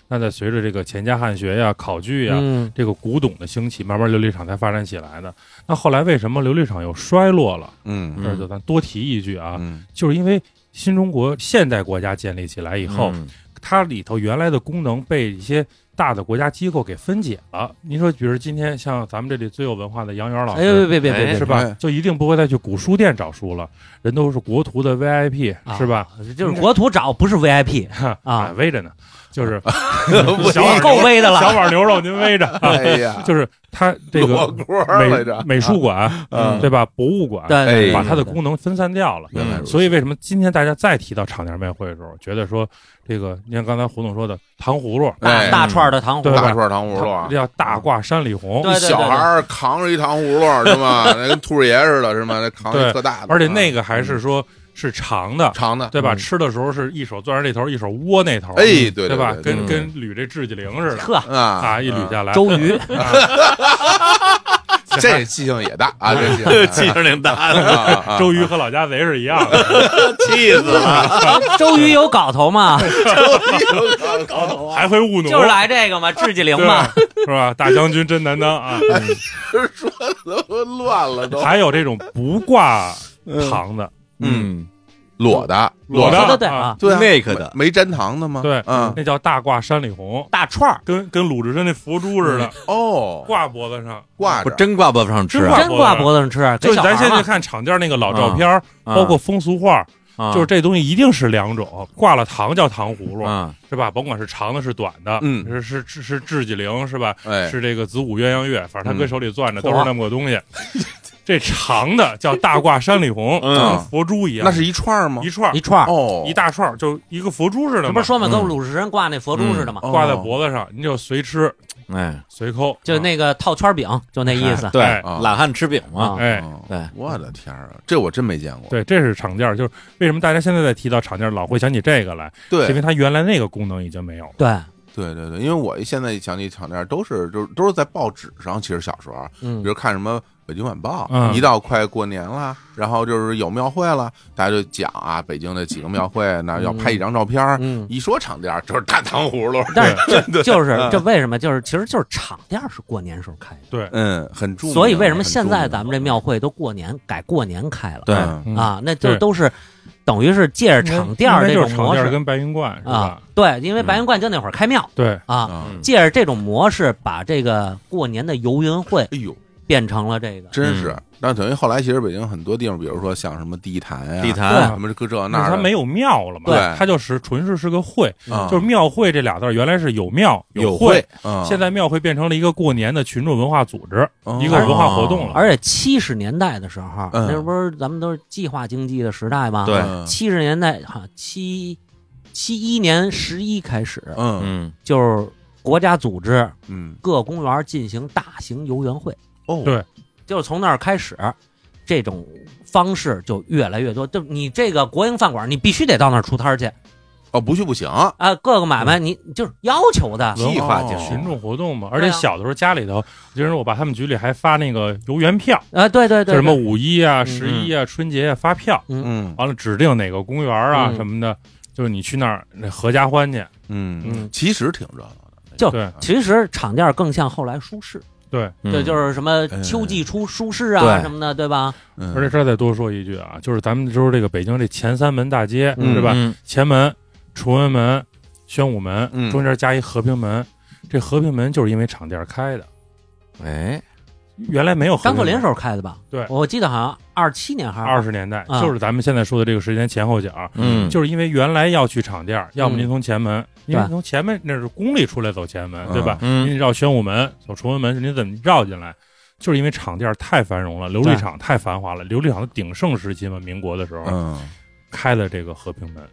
那在随着这个钱家汉学呀、考据呀，这个古董的兴起，慢慢琉璃厂才发展起来的。那后来为什么琉璃厂又衰落了？嗯，这儿就咱多提一句啊，就是因为新中国现代国家建立起来以后，它里头原来的功能被一些。大的国家机构给分解了，您说，比如今天像咱们这里最有文化的杨元老师，哎别别别，是吧？就一定不会再去古书店找书了，人都是国图的 VIP，是吧？就是国图找，不是 VIP 啊，威着呢。就是 小够威的了，小碗牛肉您威着，哎呀，就是它这个美美术馆，对吧？博物馆把它的功能分散掉了，所以为什么今天大家再提到厂家庙会的时候，觉得说这个，你像刚才胡总说的糖葫芦，大串的糖葫芦，大串糖葫芦叫大挂山里红，小孩扛着一糖葫芦是吗？那跟兔爷似的，是吗？那扛一特大的，而且那个还是说。是长的，长的，对吧？吃的时候是一手攥着这头，一手窝那头，哎，对，对吧？跟跟捋这智齿铃似的，呵啊，一捋下来。周瑜，这记性也大 啊，这记性，记性零大。周瑜和老家贼是一样的，气死了。周瑜有搞头吗？周瑜有头，还会务农，就是来这个嘛，智齿铃嘛，是吧？大将军真难当啊！说的乱了都。还有这种不挂糖的。嗯，裸的，裸的，对啊，对那个的，没粘糖的吗？对，嗯，那叫大挂山里红，大串儿，跟跟鲁智深那佛珠似的，哦，挂脖子上，挂，真挂脖子上吃，真挂脖子上吃啊！就咱现在看厂家那个老照片，包括风俗画，就是这东西一定是两种，挂了糖叫糖葫芦，是吧？甭管是长的，是短的，是是是是，知己灵是吧？是这个子午鸳鸯月，反正他搁手里攥着都是那么个东西。这长的叫大挂山里红，嗯，佛珠一样。那是一串吗？一串，一串，哦，一大串，就一个佛珠似的。不是说嘛，跟鲁智深挂那佛珠似的嘛，挂在脖子上，你就随吃，哎，随抠，就那个套圈饼，就那意思。对，懒汉吃饼嘛，哎，对。我的天啊，这我真没见过。对，这是厂件就是为什么大家现在在提到厂件老会想起这个来？对，因为它原来那个功能已经没有了。对，对对对，因为我现在一想起厂件都是就是都是在报纸上，其实小时候，嗯，比如看什么。北京晚报，一到快过年了，然后就是有庙会了，大家就讲啊，北京的几个庙会，那要拍一张照片。嗯，一说场店就是大糖葫芦，但是真的 就是这为什么就是其实就是场店是过年时候开的。对，嗯，很重。所以为什么现在咱们这庙会都过年改过年开了？对啊，那就都是等于是借着场店这种模式，跟白云观啊，对，因为白云观就那会儿开庙。对啊，借着这种模式，把这个过年的游园会，哎呦。变成了这个，真是那等于后来其实北京很多地方，比如说像什么地坛呀、地坛，什么这这那，它没有庙了嘛，对，它就是纯是是个会，就是庙会这俩字原来是有庙有会，现在庙会变成了一个过年的群众文化组织，一个文化活动了。而且七十年代的时候，那不是咱们都是计划经济的时代嘛，对，七十年代哈七七一年十一开始，嗯嗯，就是国家组织，嗯，各公园进行大型游园会。哦，对，就是从那儿开始，这种方式就越来越多。就你这个国营饭馆，你必须得到那儿出摊去，哦，不去不行啊。各个买卖你就是要求的计划性群众活动嘛。而且小的时候家里头，就是我把他们局里还发那个游园票啊，对对对，什么五一啊、十一啊、春节啊发票，嗯，完了指定哪个公园啊什么的，就是你去那儿那合家欢去，嗯嗯，其实挺热闹的。就其实场店更像后来舒适。对，这就是什么秋季出舒适啊什么的，对吧？而且这再多说一句啊，就是咱们就是这个北京这前三门大街，是吧？前门、崇文门、宣武门，中间加一和平门，这和平门就是因为厂店开的，哎。原来没有张作霖时候开的吧？对，我记得好像二七年还是二十年代，就是咱们现在说的这个时间前后脚。嗯，就是因为原来要去厂店，要么您从前门，因为从前面那是宫里出来走前门，对吧？嗯，您绕宣武门、走崇文门，您怎么绕进来？就是因为厂店太繁荣了，琉璃厂太繁华了，琉璃厂的鼎盛时期嘛，民国的时候，嗯，开了这个和平门。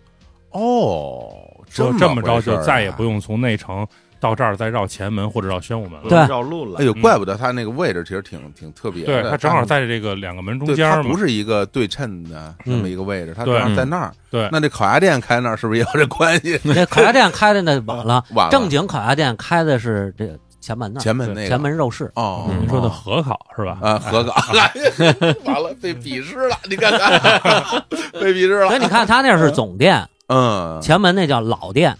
哦，这么着就再也不用从内城。到这儿再绕前门或者绕宣武门，绕路了。哎呦，怪不得它那个位置其实挺挺特别。对，它正好在这个两个门中间，不是一个对称的这么一个位置。它正好在那儿。对，那这烤鸭店开那儿是不是也有这关系？那烤鸭店开的那 晚了，正经烤鸭店开的是这前门那。前门那，前门肉市。哦，您说的河烤是吧？啊，河烤。完了，被鄙视了，你看看，被鄙视了。所以你看，他那是总店，嗯，前门那叫老店，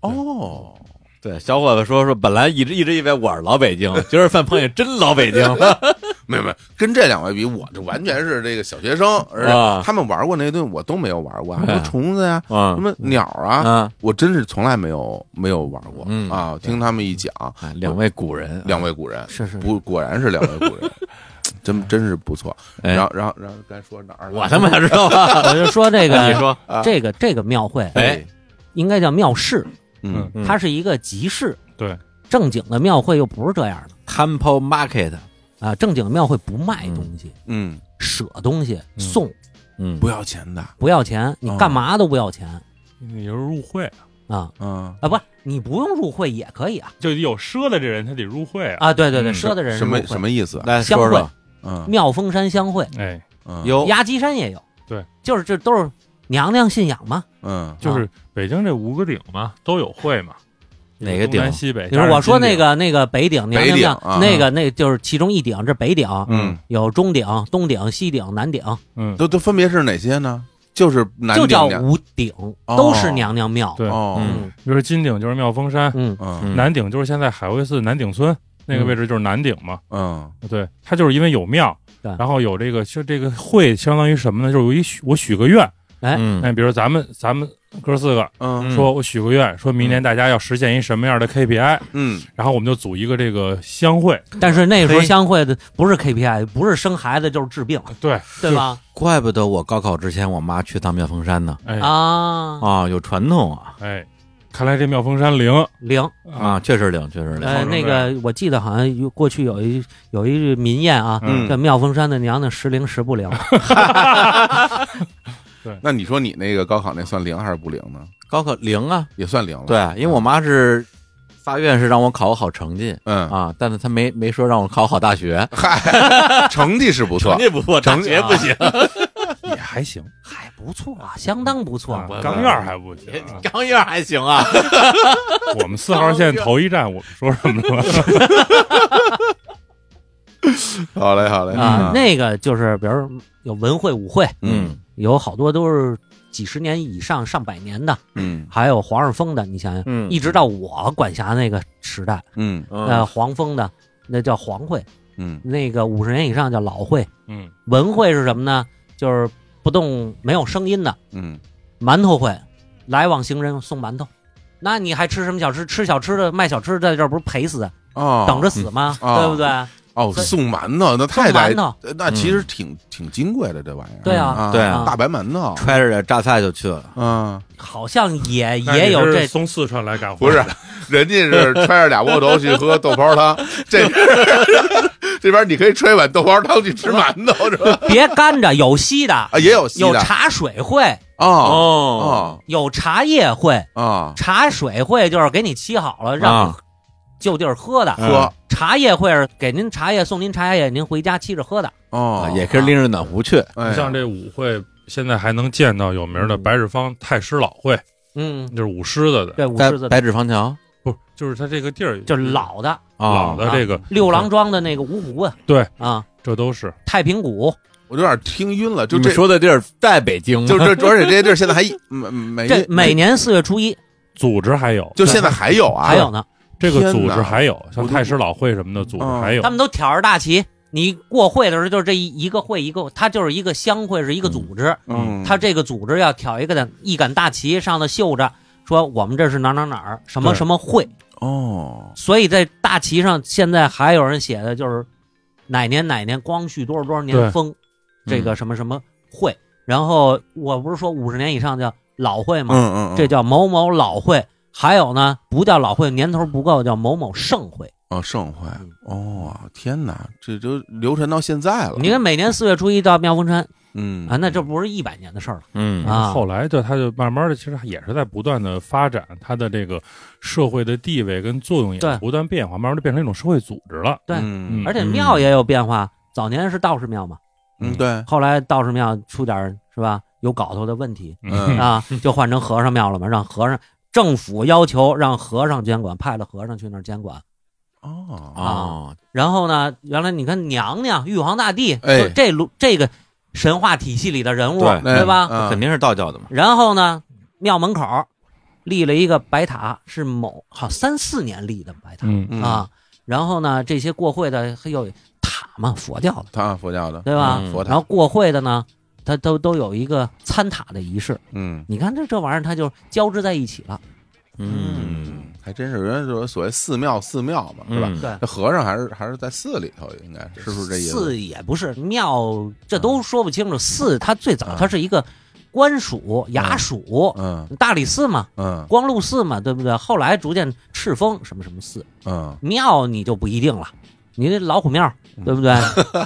哦。对，小伙子说说，本来一直一直以为我是老北京，今儿碰见真老北京 没有没有，跟这两位比，我就完全是这个小学生。啊，他们玩过那顿，我都没有玩过。什么虫子呀，什么鸟啊，我真是从来没有没有玩过。啊，听他们一讲，两位古人，两位古人，是是，不果然是两位古人，真真是不错。然后然后然后该说哪儿？我他妈知道，我就说这个，你说这个这个庙会，哎，应该叫庙市。嗯，它是一个集市，对，正经的庙会又不是这样的。Temple Market，啊，正经的庙会不卖东西，嗯，舍东西送，嗯，不要钱的，不要钱，你干嘛都不要钱，你就是入会啊，嗯，啊不，你不用入会也可以啊，就有赊的这人他得入会啊，啊，对对对，赊的人什么什么意思？来，相会，嗯，妙峰山香会，哎，有，鸭鸡山也有，对，就是这都是。娘娘信仰嘛，嗯，就是北京这五个顶嘛，都有会嘛，哪个顶？西北？你说我说那个那个北顶，娘顶，那个那就是其中一顶，这北顶，嗯，有中顶、东顶、西顶、南顶，嗯，都都分别是哪些呢？就是南就叫五顶，都是娘娘庙，对，嗯，比如说金顶就是妙峰山，嗯，嗯，南顶就是现在海会寺南顶村那个位置就是南顶嘛，嗯，对，它就是因为有庙，然后有这个就这个会相当于什么呢？就是一许我许个愿。哎，那比如咱们咱们哥四个，嗯，说我许个愿，说明年大家要实现一什么样的 KPI，嗯，然后我们就组一个这个相会。但是那时候相会的不是 KPI，不是生孩子就是治病，对对吧？怪不得我高考之前我妈去趟妙峰山呢。哎啊啊，有传统啊！哎，看来这妙峰山灵灵啊，确实灵，确实灵。哎，那个我记得好像过去有一有一句民谚啊，叫“妙峰山的娘娘，时灵时不灵”。那你说你那个高考那算零还是不零呢？高考零啊，也算零了。对，因为我妈是，发愿是让我考个好成绩，嗯啊，但是她没没说让我考好大学。嗨，成绩是不错，成绩不错，成绩不行，也还行，还不错，啊，相当不错。钢院还不行，钢 院还行啊。我们四号线头一站，我们说什么了？好嘞，好嘞啊，那个就是，比如有文会舞会，嗯。有好多都是几十年以上、上百年的，嗯，还有黄上峰的，你想想，嗯，一直到我管辖那个时代，嗯，呃，黄峰的那叫黄会，嗯，那个五十年以上叫老会，嗯，文会是什么呢？就是不动、没有声音的，嗯，馒头会，来往行人送馒头，那你还吃什么小吃？吃小吃的卖小吃在这不是赔死哦，等着死吗？对不对？哦，送馒头，那太大，那其实挺挺金贵的这玩意儿。对啊，对啊，大白馒头，揣着点榨菜就去了。嗯，好像也也有这从四川来干活，不是，人家是揣着俩窝头去喝豆泡汤。这这边你可以揣碗豆泡汤去吃馒头，别干着，有稀的，啊，也有稀的，有茶水会哦，有茶叶会啊，茶水会就是给你沏好了让就地儿喝的。茶叶会是给您茶叶送您茶叶，您回家沏着喝的哦，也可以拎着暖壶去。你像这舞会，现在还能见到有名的白纸坊太师老会，嗯，就是舞狮子的，对，舞狮子白纸坊桥，不就是他这个地儿，就是老的，老的这个六郎庄的那个五虎棍，对啊，这都是太平谷，我有点听晕了。就你说的地儿在北京，就这，而且这些地儿现在还每每这每年四月初一组织还有，就现在还有啊，还有呢。这个组织还有像太师老会什么的组织还有，他们都挑着大旗。你过会的时候，就是这一一个会一个，它就是一个乡会是一个组织。嗯，它这个组织要挑一个的一杆大旗，上头绣着说我们这是哪哪哪儿什么什么会哦。所以在大旗上，现在还有人写的就是哪年哪年，光绪多少多少年封这个什么什么会。然后我不是说五十年以上叫老会吗？嗯嗯，这叫某某老会。还有呢，不叫老会，年头不够，叫某某盛会。哦，盛会哦，天哪，这就流传到现在了。你看，每年四月初一到妙峰山，嗯啊，那这不是一百年的事儿了。嗯啊，后来就他就慢慢的，其实也是在不断的发展，他的这个社会的地位跟作用也不断变化，慢慢就变成一种社会组织了。对，而且庙也有变化，早年是道士庙嘛，嗯，对，后来道士庙出点是吧有搞头的问题啊，就换成和尚庙了嘛，让和尚。政府要求让和尚监管，派了和尚去那儿监管，哦啊，然后呢，原来你看娘娘、玉皇大帝，这路这个神话体系里的人物，对吧？肯定是道教的嘛。然后呢，庙门口立了一个白塔，是某好三四年立的白塔啊。然后呢，这些过会的还有塔嘛，佛教的塔，佛教的，对吧？佛塔。然后过会的呢？他都都有一个参塔的仪式，嗯，你看这这玩意儿，它就交织在一起了，嗯，还真是人家说所谓寺庙寺庙嘛，是吧？这和尚还是还是在寺里头，应该是是不是这意思？寺也不是庙，这都说不清楚。寺它最早它是一个官署衙署，嗯，大理寺嘛，嗯，光禄寺嘛，对不对？后来逐渐敕封什么什么寺，嗯，庙你就不一定了。你那老虎庙，对不对？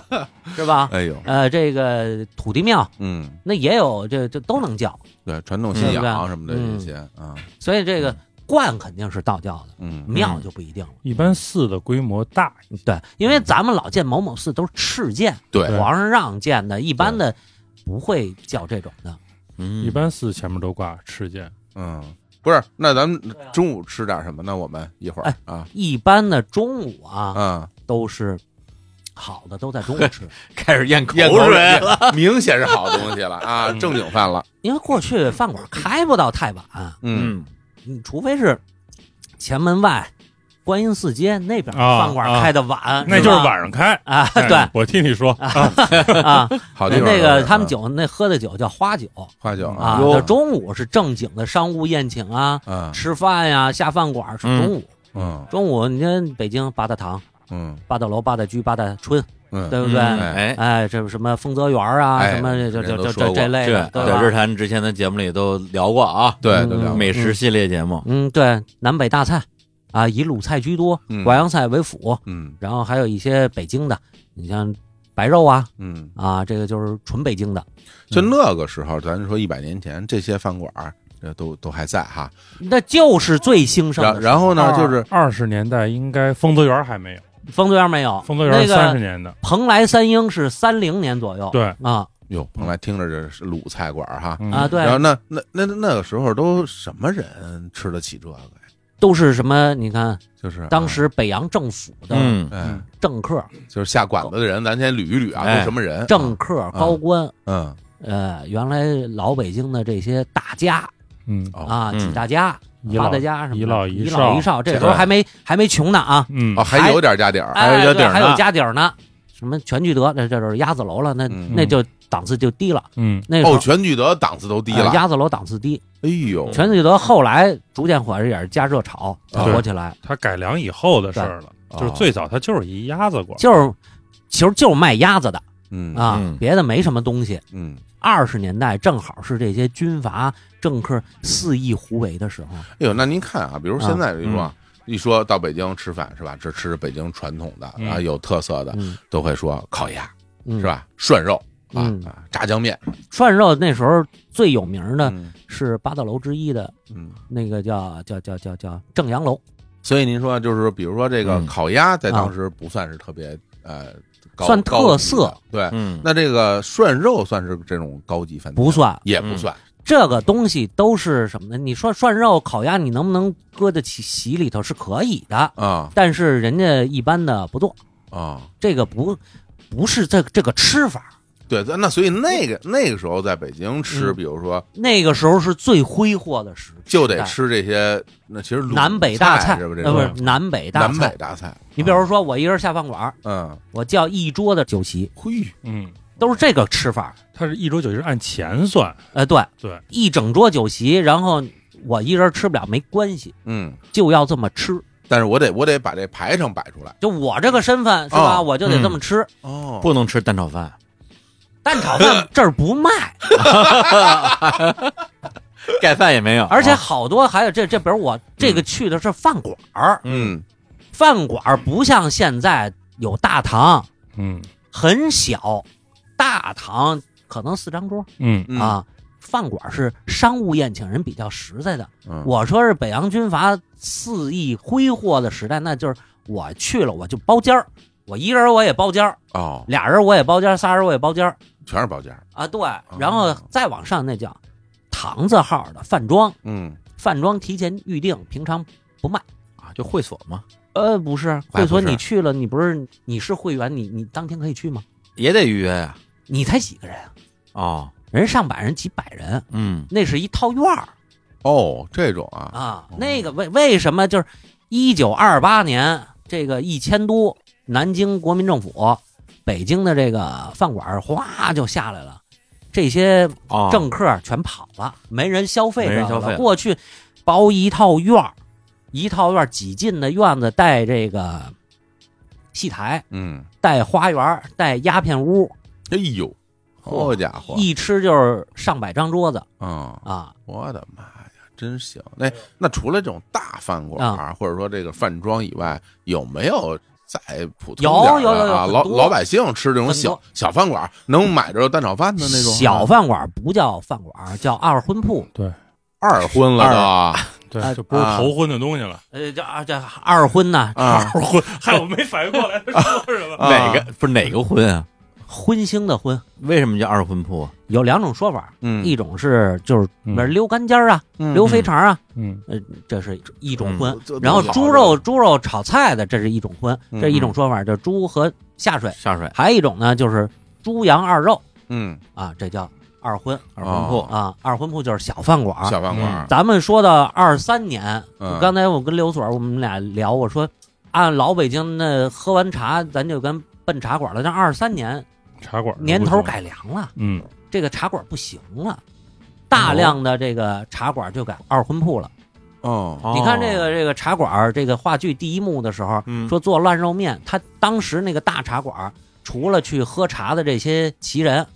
是吧？哎呦，呃，这个土地庙，嗯，那也有，这这都能叫。对，传统信仰什么的这些，啊，所以这个观肯定是道教的，嗯，庙就不一定了。一般寺的规模大，对，因为咱们老建某某寺都是敕建，对，皇上让建的，一般的不会叫这种的。嗯，一般寺前面都挂敕建，嗯，不是，那咱们中午吃点什么呢？我们一会儿啊，一般的中午啊，嗯。都是好的，都在中午吃，开始咽口水了，明显是好东西了啊，正经饭了。因为过去饭馆开不到太晚，嗯，你除非是前门外观音寺街那边饭馆开的晚，那就是晚上开啊。对，我听你说 啊，好那个他们酒那喝的酒叫花酒，花酒啊，中午是正经的商务宴请啊，吃饭呀，下饭馆吃中午，嗯，中午你看北京八大堂，嗯，八大楼、八大居、八大春，嗯，对不对？哎哎，这什么丰泽园啊，什么这这这这这类的，对吧？在这谈之前的节目里都聊过啊，对，都美食系列节目。嗯，对，南北大菜啊，以鲁菜居多，淮扬菜为辅。嗯，然后还有一些北京的，你像白肉啊，嗯啊，这个就是纯北京的。就那个时候，咱说一百年前，这些饭馆这都都还在哈，那就是最兴盛。然后呢，就是二十年代应该丰泽园还没有。丰泽园没有，那个蓬莱三英是三零年左右。对啊，哟，蓬莱听着这是鲁菜馆哈啊。对，然后那那那那个时候都什么人吃得起这个呀？都是什么？你看，就是当时北洋政府的政客，就是下馆子的人。咱先捋一捋啊，都什么人？政客、高官。嗯呃，原来老北京的这些大家，嗯啊，几大家。一老一家什么一老一少一老一少，这时候还没还没穷呢啊，嗯，还有点家底儿，还有家底儿，还有家底儿呢。什么全聚德那这就是鸭子楼了，那那就档次就低了，嗯，那时候全聚德档次都低，了，鸭子楼档次低。哎呦，全聚德后来逐渐火也是加热炒火起来，它改良以后的事儿了，就是最早它就是一鸭子馆，就是其实就是卖鸭子的。嗯啊，别的没什么东西。嗯，二十年代正好是这些军阀政客肆意胡为的时候。哎呦，那您看啊，比如现在如说一说到北京吃饭是吧？这吃北京传统的啊，有特色的都会说烤鸭是吧？涮肉啊，炸酱面。涮肉那时候最有名的是八大楼之一的，嗯，那个叫叫叫叫叫正阳楼。所以您说就是比如说这个烤鸭在当时不算是特别呃。算特色对，嗯，那这个涮肉算是这种高级饭，店？不算也不算，这个东西都是什么呢？你说涮肉、烤鸭，你能不能搁得起席里头？是可以的啊，但是人家一般的不做啊，这个不不是这这个吃法。对，那所以那个那个时候在北京吃，比如说那个时候是最挥霍的时，就得吃这些。那其实南北大菜，不是南北大菜。南北大菜。你比如说我一人下饭馆，嗯，我叫一桌的酒席，嘿，嗯，都是这个吃法。他是一桌酒席按钱算，呃，对对，一整桌酒席，然后我一人吃不了没关系，嗯，就要这么吃。但是我得我得把这排场摆出来，就我这个身份是吧？我就得这么吃，哦，不能吃蛋炒饭。蛋炒饭 这儿不卖，盖饭也没有。而且好多还有这这，比如我这个去的是饭馆儿，嗯，饭馆儿不像现在有大堂，嗯，很小，大堂可能四张桌，嗯啊，饭馆是商务宴请人比较实在的。我说是北洋军阀肆意挥霍的时代，那就是我去了我就包间儿，我一人我也包间儿，俩人我也包间儿，仨人我也包间儿。全是包间啊，对，然后再往上那叫堂字号的饭庄，嗯，饭庄提前预定，平常不卖啊，就会所吗？呃，不是会所，你去了，你不是你是会员，你你当天可以去吗？也得预约呀。你才几个人啊？哦，人上百人，几百人，嗯，那是一套院儿哦，这种啊啊，那个为为什么就是一九二八年这个一千多南京国民政府。北京的这个饭馆哗就下来了，这些政客全跑了，没人消费了。过去包一套院儿，一套院儿几进的院子，带这个戏台，嗯，带花园，带鸦片屋。哎呦，好家伙！一吃就是上百张桌子嗯啊！我的妈呀，真行！那那除了这种大饭馆儿或者说这个饭庄以外，有没有？再普通点啊，老老百姓吃这种小小饭馆，能买着蛋炒饭的那种小饭馆不叫饭馆，叫二婚铺。对，二婚了都，对，就不是头婚的东西了。呃，叫叫二婚呐，二婚，害我没反应过来说什么，哪个不是哪个婚啊？荤腥的荤，为什么叫二荤铺？有两种说法，一种是就是比如溜干尖儿啊，溜肥肠啊，嗯呃，这是一种荤；然后猪肉猪肉炒菜的，这是一种荤，这一种说法叫猪和下水下水。还有一种呢，就是猪羊二肉，嗯啊，这叫二荤二荤铺啊，二荤铺就是小饭馆小饭馆咱们说到二三年，刚才我跟刘所我们俩聊，我说按老北京那喝完茶，咱就跟奔茶馆了，但二三年。茶馆年头改良了，嗯，这个茶馆不行了，大量的这个茶馆就改二婚铺了。哦，你看这个这个茶馆这个话剧第一幕的时候，说做烂肉面，他当时那个大茶馆除了去喝茶的这些奇人，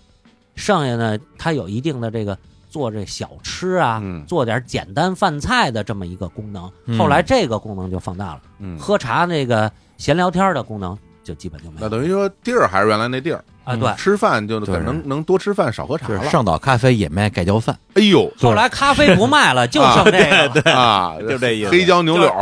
剩下呢，他有一定的这个做这小吃啊，做点简单饭菜的这么一个功能。后来这个功能就放大了，嗯，喝茶那个闲聊天的功能就基本就没有。那等于说地儿还是原来那地儿。啊，对，吃饭就可能能多吃饭少喝茶上岛咖啡也卖盖浇饭，哎呦！后来咖啡不卖了，就剩这个 啊，就这意思。黑椒牛柳，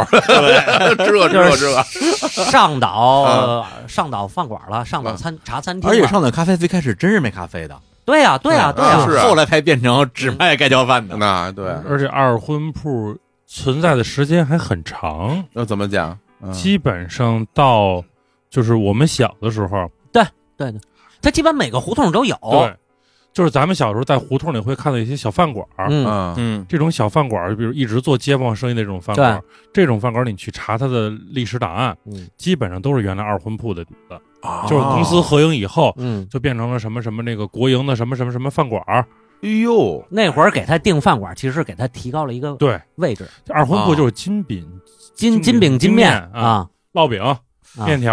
热热热。上岛上岛饭馆了，上岛餐茶餐厅。而且上岛咖啡最开始真是卖咖啡的，对呀，对呀，对呀，后来才变成只卖盖浇饭的。那对，而且二婚铺存在的时间还很长。那怎么讲？基本上到就是我们小的时候，对对的。它基本每个胡同都有，对，就是咱们小时候在胡同里会看到一些小饭馆儿，嗯嗯，这种小饭馆儿，比如一直做街坊生意的这种饭馆这种饭馆你去查它的历史档案，基本上都是原来二婚铺的底子，就是公司合营以后，嗯，就变成了什么什么那个国营的什么什么什么饭馆儿。哎呦，那会儿给他订饭馆其实给他提高了一个对位置。二婚铺就是金饼、金金饼、金面啊，烙饼。面条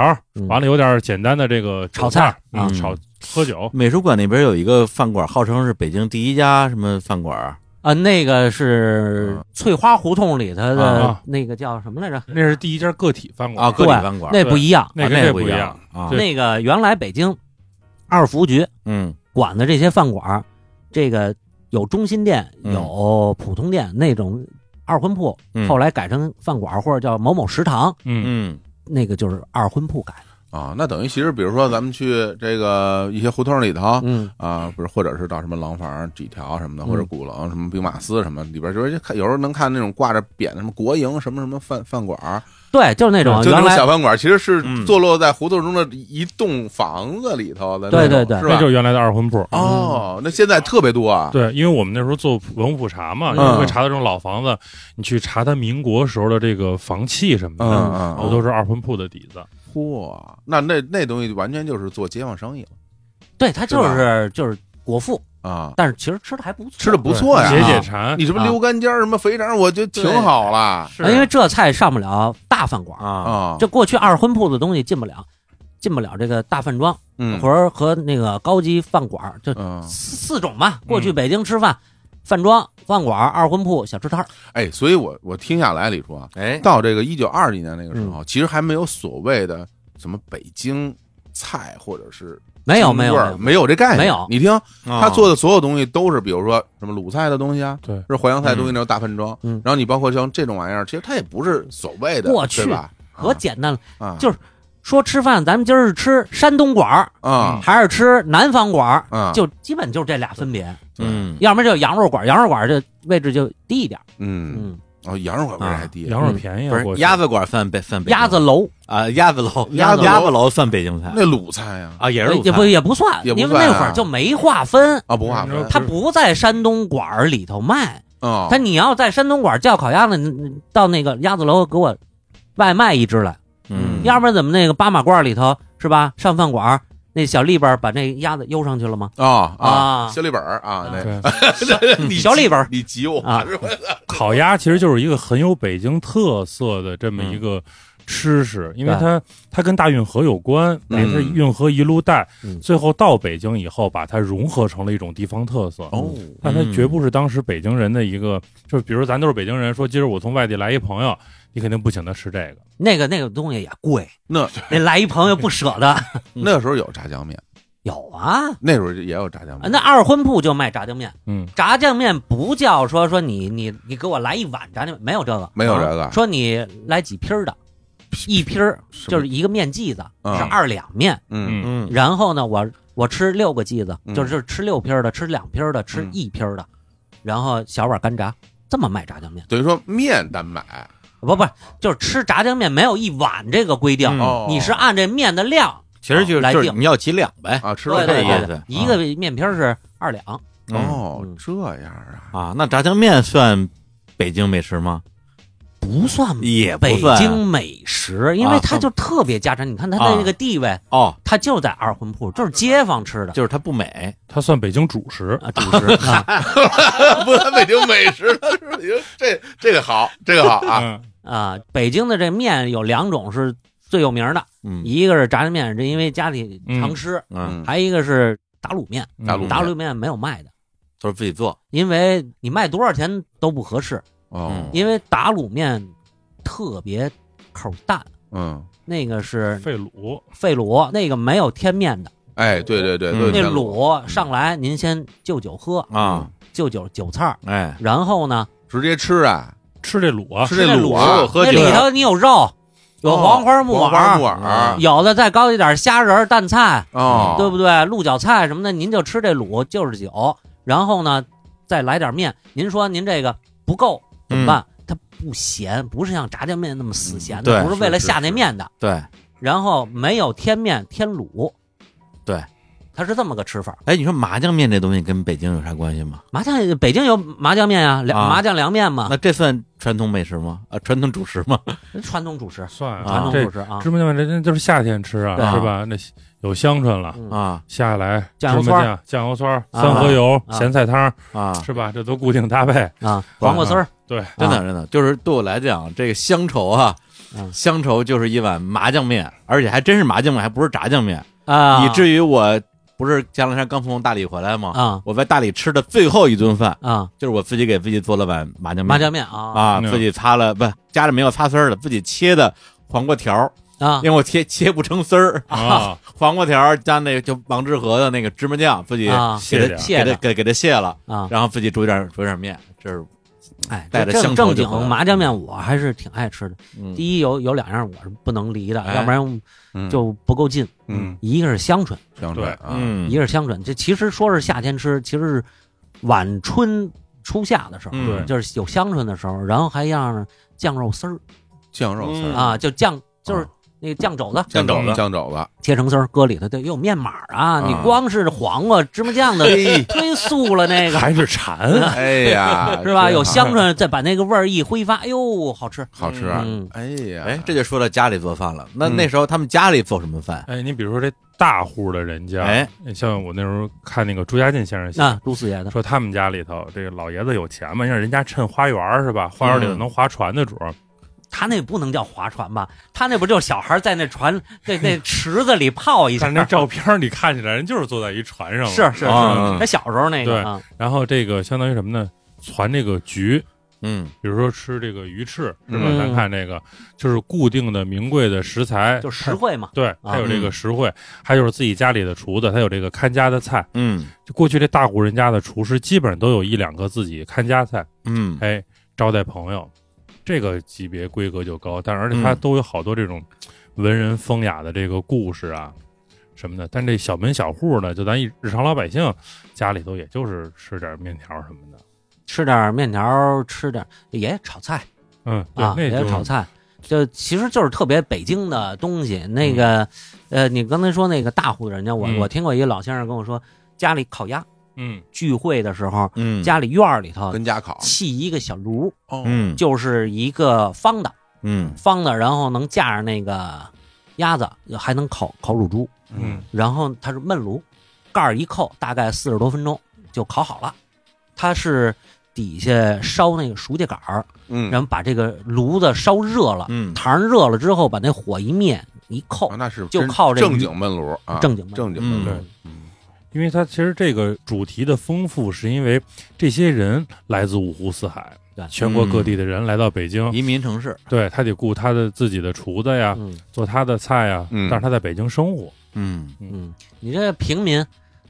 完了，有点简单的这个炒菜啊，炒喝酒。美术馆那边有一个饭馆，号称是北京第一家什么饭馆啊？那个是翠花胡同里头的那个叫什么来着？那是第一家个体饭馆啊，个体饭馆那不一样，那不一样啊。那个原来北京二服局嗯管的这些饭馆，这个有中心店，有普通店那种二婚铺，后来改成饭馆或者叫某某食堂，嗯嗯。那个就是二婚铺改。啊，那等于其实，比如说咱们去这个一些胡同里头，嗯啊，不是，或者是到什么廊坊、几条什么的，或者鼓楼什么兵马司什么里边，就是看有时候能看那种挂着匾什么国营什么什么饭饭馆儿，对，就是那种，就那种小饭馆，其实是坐落在胡同中的一栋房子里头的，对对对，是吧？就是原来的二婚铺。哦，那现在特别多啊。对，因为我们那时候做文物普查嘛，为会查到这种老房子，你去查它民国时候的这个房契什么的，都都是二婚铺的底子。嚯，那那那东西完全就是做街坊生意了，对，他就是就是果腹啊，但是其实吃的还不错，吃的不错呀，解解馋，你什么溜肝尖儿，什么肥肠，我就挺好啦。因为这菜上不了大饭馆啊，这过去二婚铺的东西进不了，进不了这个大饭庄，或者和那个高级饭馆，就四种嘛。过去北京吃饭。饭庄、饭馆、二婚铺、小吃摊儿，哎，所以我我听下来，李叔啊，哎，到这个一九二几年那个时候，其实还没有所谓的什么北京菜或者是没有没有没有这概念，没有。你听他做的所有东西都是，比如说什么鲁菜的东西啊，对，是淮扬菜东西那种大饭庄。然后你包括像这种玩意儿，其实它也不是所谓的，过去可简单了，就是。说吃饭，咱们今儿是吃山东馆儿啊，还是吃南方馆儿？嗯，就基本就是这俩分别。嗯，要么就羊肉馆羊肉馆就位置就低一点。嗯，哦，羊肉馆不位置还低，羊肉便宜。不是鸭子馆算北算北。鸭子楼啊，鸭子楼，鸭子楼算北京菜。那鲁菜呀，啊也是也不也不算，因为那会儿就没划分啊，不划分。它不在山东馆儿里头卖啊，它你要在山东馆叫烤鸭子，你你到那个鸭子楼给我外卖一只来。要不然怎么那个八马褂里头是吧？上饭馆那小立本把那鸭子悠上去了吗？啊啊，小立本儿啊，那，个 小立本儿，你挤我啊，烤鸭其实就是一个很有北京特色的这么一个吃食，因为它它跟大运河有关，也是运河一路带，最后到北京以后把它融合成了一种地方特色。哦，但它绝不是当时北京人的一个，就是比如咱都是北京人，说今儿我从外地来一朋友。你肯定不请他吃这个，那个那个东西也贵。那那来一朋友不舍得。那时候有炸酱面，有啊。那时候也有炸酱。面。那二婚铺就卖炸酱面。嗯，炸酱面不叫说说你你你给我来一碗炸酱面，没有这个没有这个。说你来几批的，一批儿就是一个面剂子，是二两面。嗯嗯。然后呢，我我吃六个剂子，就是吃六批儿的，吃两批儿的，吃一批儿的，然后小碗干炸，这么卖炸酱面。等于说面单买。不不就是吃炸酱面没有一碗这个规定，你是按这面的量，其实就是来定，你要几两呗，啊，吃了这意思，一个面片是二两。哦，这样啊，啊，那炸酱面算北京美食吗？不算，也北京美食，因为它就特别家常。你看它的这个地位，哦，它就在二魂铺，就是街坊吃的，就是它不美，它算北京主食，主食 不算北京美食，它这这个好，这个好啊。啊，北京的这面有两种是最有名的，一个是炸酱面，这因为家里常吃；嗯，还有一个是打卤面。打卤面没有卖的，都是自己做，因为你卖多少钱都不合适。哦，因为打卤面特别口淡。嗯，那个是废卤，废卤那个没有添面的。哎，对对对，那卤上来您先就酒喝啊，就酒酒菜哎，然后呢，直接吃啊。吃这卤，啊，吃这卤，那里头你有肉，有黄花木耳，有的再高一点虾仁、蛋菜，对不对？鹿角菜什么的，您就吃这卤，就是酒，然后呢，再来点面。您说您这个不够怎么办？它不咸，不是像炸酱面那么死咸的，不是为了下那面的。对，然后没有添面添卤，对。它是这么个吃法哎，你说麻酱面这东西跟北京有啥关系吗？麻酱北京有麻酱面啊，凉麻酱凉面嘛。那这算传统美食吗？啊，传统主食吗？传统主食算传统主食啊。芝麻酱面这就是夏天吃啊，是吧？那有香椿了啊，下来酱油酸酱油酸三合油，咸菜汤啊，是吧？这都固定搭配啊。黄瓜丝儿，对，真的真的，就是对我来讲，这个乡愁啊，乡愁就是一碗麻酱面，而且还真是麻酱面，还不是炸酱面啊，以至于我。不是前两天刚从大理回来吗？啊，我在大理吃的最后一顿饭啊，就是我自己给自己做了碗麻酱面。麻酱面啊啊，自己擦了不，家里没有擦丝儿的，自己切的黄瓜条啊，因为我切切不成丝儿啊，黄瓜条加那个就王致和的那个芝麻酱，自己给他给他给给他卸了啊，然后自己煮点煮点面，这是。哎，正正经麻酱面我还是挺爱吃的。第一有有两样我是不能离的，要不然就不够劲。嗯，一个是香椿，对，嗯，一个是香椿。这其实说是夏天吃，其实是晚春初夏的时候，对，就是有香椿的时候。然后还样酱肉丝儿，酱肉丝啊，就酱就是。那酱肘子，酱肘子，酱肘子，切成丝搁里头。得有面码啊。你光是黄瓜芝麻酱的忒素了，那个还是馋。哎呀，是吧？有香椿，再把那个味儿一挥发，哎呦，好吃，好吃。哎呀，哎，这就说到家里做饭了。那那时候他们家里做什么饭？哎，你比如说这大户的人家，哎，像我那时候看那个朱家进先生，那朱四爷的，说他们家里头这个老爷子有钱嘛，像人家趁花园是吧？花园里头能划船的主儿。他那不能叫划船吧？他那不就是小孩在那船那 那池子里泡一下？但那照片你看起来人就是坐在一船上。是是是，他小时候那个。对，然后这个相当于什么呢？传这个局，嗯，比如说吃这个鱼翅是吧？咱看这个就是固定的名贵的食材，就实惠嘛。对，它有这个实惠，还有自己家里的厨子，他有这个看家的菜。嗯，就过去这大户人家的厨师基本上都有一两个自己看家菜。嗯，哎，招待朋友。这个级别规格就高，但而且它都有好多这种文人风雅的这个故事啊什么的。但这小门小户呢，就咱日常老百姓家里头，也就是吃点面条什么的，吃点面条，吃点也炒菜，嗯，对，那炒菜，就其实就是特别北京的东西。那个，呃，你刚才说那个大户人家，我我听过一个老先生跟我说，家里烤鸭。嗯，聚会的时候，嗯，家里院里头跟家烤砌一个小炉，嗯，就是一个方的，嗯，方的，然后能架上那个鸭子，还能烤烤乳猪，嗯，然后它是焖炉，盖儿一扣，大概四十多分钟就烤好了。它是底下烧那个熟铁杆儿，嗯，然后把这个炉子烧热了，嗯，堂热了之后把那火一灭一扣，那是就靠这正经焖炉啊，正经焖正经焖嗯因为他其实这个主题的丰富，是因为这些人来自五湖四海，全国各地的人来到北京移民城市，对，他得雇他的自己的厨子呀，做他的菜呀，但是他在北京生活，嗯嗯，你这平民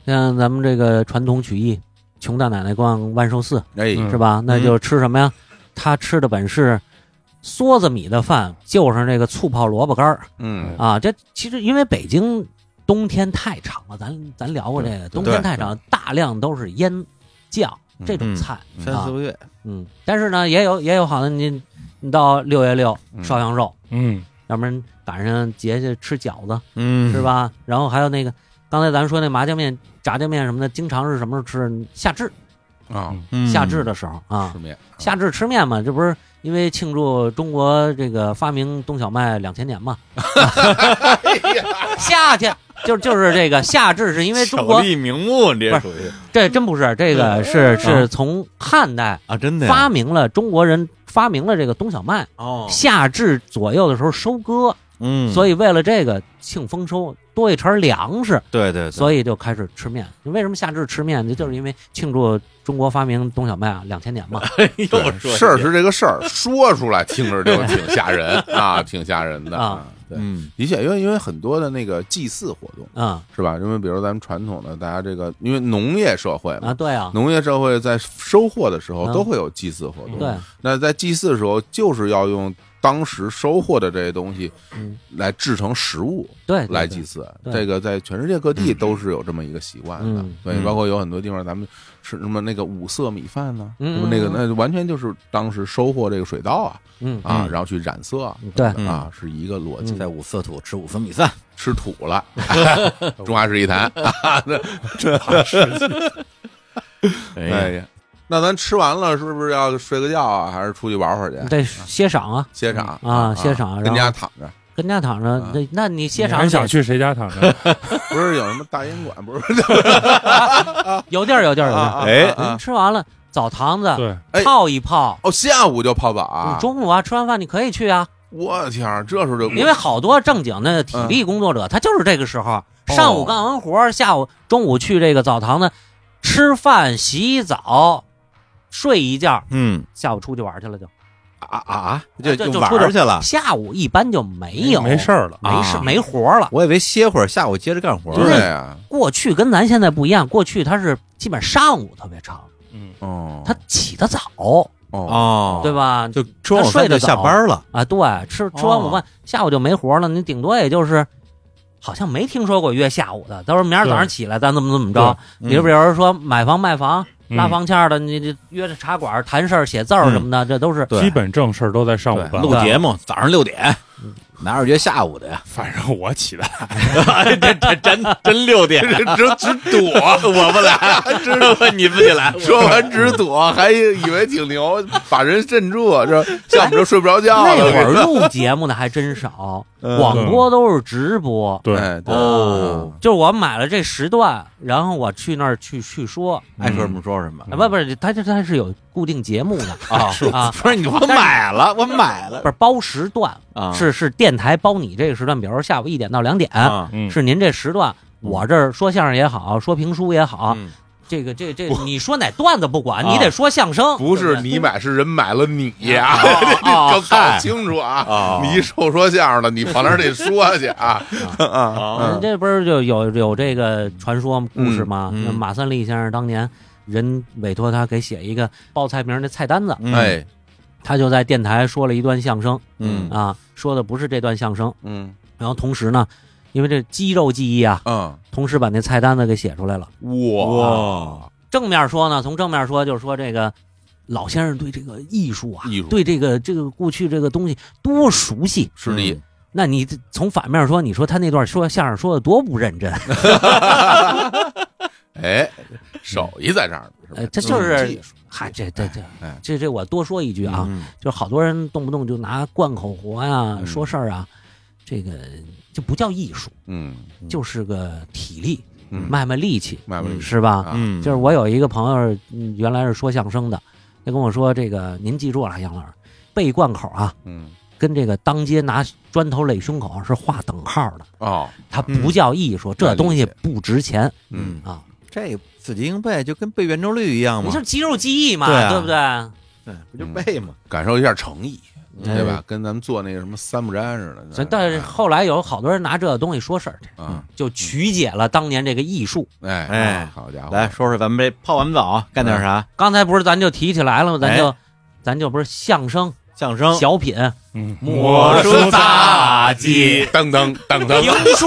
像咱们这个传统曲艺，穷大奶奶逛万寿寺，哎，是吧？那就吃什么呀？他吃的本是梭子米的饭，就是那个醋泡萝卜干儿，嗯啊，这其实因为北京。冬天太长了，咱咱聊过这个，冬天太长，大量都是腌酱这种菜，三四个月，嗯，但是呢，也有也有好的，你你到六月六烧羊肉，嗯，要不然赶上节去吃饺子，嗯，是吧？然后还有那个刚才咱说那麻酱面、炸酱面什么的，经常是什么时候吃？夏至啊，夏至的时候啊，吃面，夏至吃面嘛，这不是因为庆祝中国这个发明冬小麦两千年嘛？夏天。就就是这个夏至，是因为中国名目，不是这真不是这个是是从汉代啊，真的发明了中国人发明了这个冬小麦哦，夏至左右的时候收割。嗯，所以为了这个庆丰收，多一成粮食，对对，所以就开始吃面。你为什么夏至吃面？就就是因为庆祝中国发明冬小麦啊，两千年嘛。哎事儿是这个事儿，说出来听着就挺吓人啊，挺吓人的啊。对，的确，因为因为很多的那个祭祀活动，嗯，是吧？因为比如咱们传统的大家这个，因为农业社会嘛，对啊，农业社会在收获的时候都会有祭祀活动。对，那在祭祀的时候就是要用。当时收获的这些东西，嗯，来制成食物，对，来祭祀。这个在全世界各地都是有这么一个习惯的。所以，包括有很多地方，咱们吃什么那个五色米饭呢？嗯，那个那完全就是当时收获这个水稻啊，嗯啊，然后去染色，对啊，是一个逻辑。在五色土吃五色米饭，吃土了。中华史一坛，这，哎呀。那咱吃完了，是不是要睡个觉啊？还是出去玩会儿去？得歇晌啊！歇晌啊！歇晌，跟家躺着，跟家躺着。那那你歇晌？你想去谁家躺着？不是有什么大烟馆？不是有地儿有地儿有地儿。哎，吃完了澡堂子，对，泡一泡。哦，下午就泡澡？啊？中午啊吃完饭你可以去啊。我天，这时候就因为好多正经的体力工作者，他就是这个时候，上午干完活，下午中午去这个澡堂子吃饭洗澡。睡一觉，嗯，下午出去玩去了就，啊啊啊！就就玩去了。下午一般就没有，没事了，没事没活了。我以为歇会儿，下午接着干活对呀，过去跟咱现在不一样，过去他是基本上上午特别长，嗯，他起得早，哦，对吧？就吃完午饭就下班了啊！对，吃吃完午饭下午就没活了，你顶多也就是，好像没听说过约下午的。到时候明儿早上起来，咱怎么怎么着？比如说买房卖房。拉房签的，你这约着茶馆谈事儿、写字儿什么的，这都是基本正事儿，都在上午录节目。早上六点，哪有约下午的呀？反正我起来，这这真真六点，只只躲 我不来，知道吗？你自己来，说完只躲，还以为挺牛，把人镇住，这下午睡不着觉了。那会儿录节目的还真少。广播都是直播，对，哦，就是我买了这时段，然后我去那儿去去说，爱说什么说什么，不不，是，他他是有固定节目的 啊，啊，不是，你我买了，我买了，不是包时段啊，是是电台包你这个时段，比如说下午一点到两点，是您这时段，我这儿说相声也好，说评书也好。这个这这，你说哪段子？不管你得说相声。不是你买，是人买了你。呀，要看清楚啊！你一说说相声的，你跑那儿得说去啊！这不是就有有这个传说故事吗？马三立先生当年人委托他给写一个报菜名的菜单子，哎，他就在电台说了一段相声。嗯啊，说的不是这段相声。嗯，然后同时呢。因为这肌肉记忆啊，嗯，同时把那菜单子给写出来了。哇，正面说呢，从正面说，就是说这个老先生对这个艺术啊，艺术对这个这个过去这个东西多熟悉。是的。那你从反面说，你说他那段说相声说的多不认真。哎，手艺在这儿呢，是他就是，嗨，这这这，这这我多说一句啊，就是好多人动不动就拿贯口活呀说事儿啊。这个就不叫艺术，嗯，就是个体力，卖卖力气，卖卖力气是吧？嗯，就是我有一个朋友，原来是说相声的，他跟我说这个，您记住了，杨老师，背贯口啊，嗯，跟这个当街拿砖头垒胸口是画等号的哦，它不叫艺术，这东西不值钱，嗯啊，这死记硬背就跟背圆周率一样嘛，你像肌肉记忆嘛，对不对？对，不就背嘛，感受一下诚意。对吧？跟咱们做那个什么三不沾似的。但是后来有好多人拿这个东西说事儿，就曲解了当年这个艺术。哎哎，好家伙，来说说咱们这泡完澡干点啥？刚才不是咱就提起来了吗？咱就，咱就不是相声。相声、小品、魔术杂技等等等等，评书、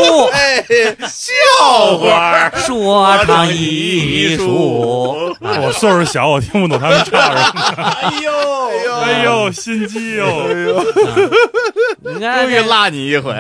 笑话、说唱艺术。我岁数小，我听不懂他们唱什么。哎呦，哎呦，心机哟！哎呦，哈哈故意拉你一回。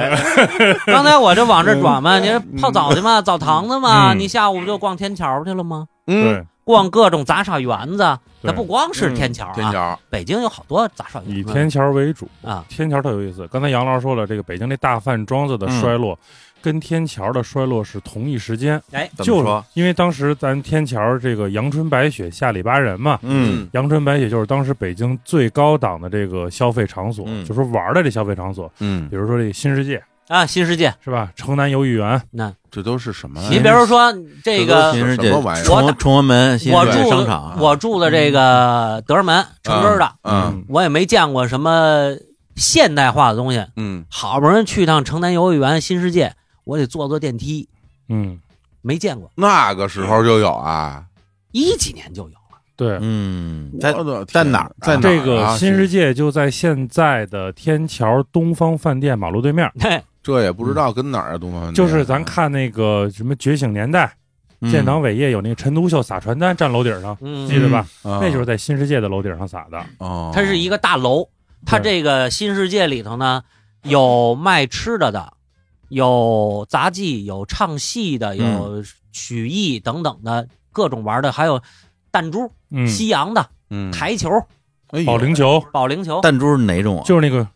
刚才我这往这转嘛，你泡澡去嘛，澡堂子嘛，你下午不就逛天桥去了吗？嗯，逛各种杂耍园子，那不光是天桥啊，北京有好多杂耍园。以天桥为主啊，天桥特有意思。刚才杨老师说了，这个北京这大饭庄子的衰落，跟天桥的衰落是同一时间。哎，怎么说？因为当时咱天桥这个阳春白雪下里巴人嘛，嗯，阳春白雪就是当时北京最高档的这个消费场所，就是玩的这消费场所，嗯，比如说这新世界。啊，新世界是吧？城南游艺园，那这都是什么？你比如说这个新世界，什么玩意崇文门我住商场，我住的这个德胜门城根的，嗯，我也没见过什么现代化的东西，嗯，好不容易去趟城南游乐园新世界，我得坐坐电梯，嗯，没见过。那个时候就有啊，一几年就有了。对，嗯，在在哪儿？在哪这个新世界就在现在的天桥东方饭店马路对面。这也不知道跟哪儿啊，东方、就是咱看那个什么《觉醒年代》，建党伟业有那个陈独秀撒传单站楼顶上，记得吧？那就是在新世界的楼顶上撒的。它是一个大楼，它这个新世界里头呢，有卖吃的的，有杂技，有唱戏的，有曲艺等等的各种玩的，还有弹珠、西洋的、台球、保龄球、保龄球、弹珠是哪种？就是那个。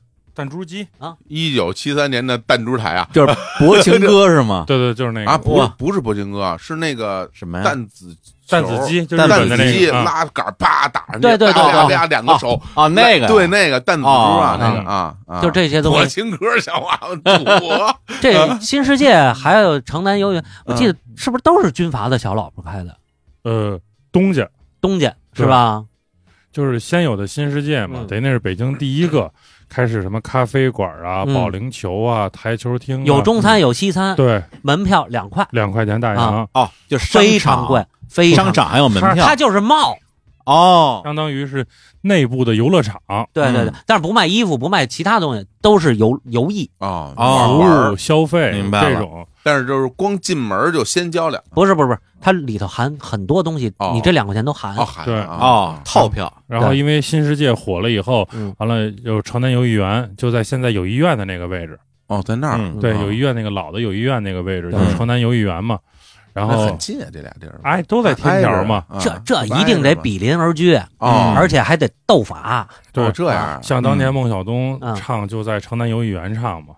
弹珠机啊，一九七三年的弹珠台啊，就是《薄情歌》是吗？对对，就是那个啊，不不是《薄情歌》，是那个什么呀？弹子弹子机，就是弹子机，拉杆啪打上，对对对，两个手啊，那个对那个弹珠啊，那个啊，就这些都《西。薄歌》小娃娃赌这新世界还有城南游园，我记得是不是都是军阀的小老婆开的？呃，东家东家是吧？就是先有的新世界嘛，得那是北京第一个。开始什么咖啡馆啊、保龄球啊、台球厅，有中餐有西餐，对，门票两块，两块钱大洋，哦，就是非常贵，非常。商场还有门票，它就是冒，哦，相当于是内部的游乐场，对对对，但是不卖衣服，不卖其他东西，都是游游艺啊，服务消费，明白这种，但是就是光进门就先交两，不是不是不是，它里头含很多东西，你这两块钱都含，对啊，套票。然后因为新世界火了以后，完了有城南游艺园，就在现在有医院的那个位置，哦，在那儿，对，有医院那个老的有医院那个位置，就是城南游艺园嘛。然后很近啊，这俩地儿，哎，都在天桥嘛。这这一定得比邻而居，啊，而且还得斗法，对，这样。像当年孟小冬唱就在城南游艺园唱嘛。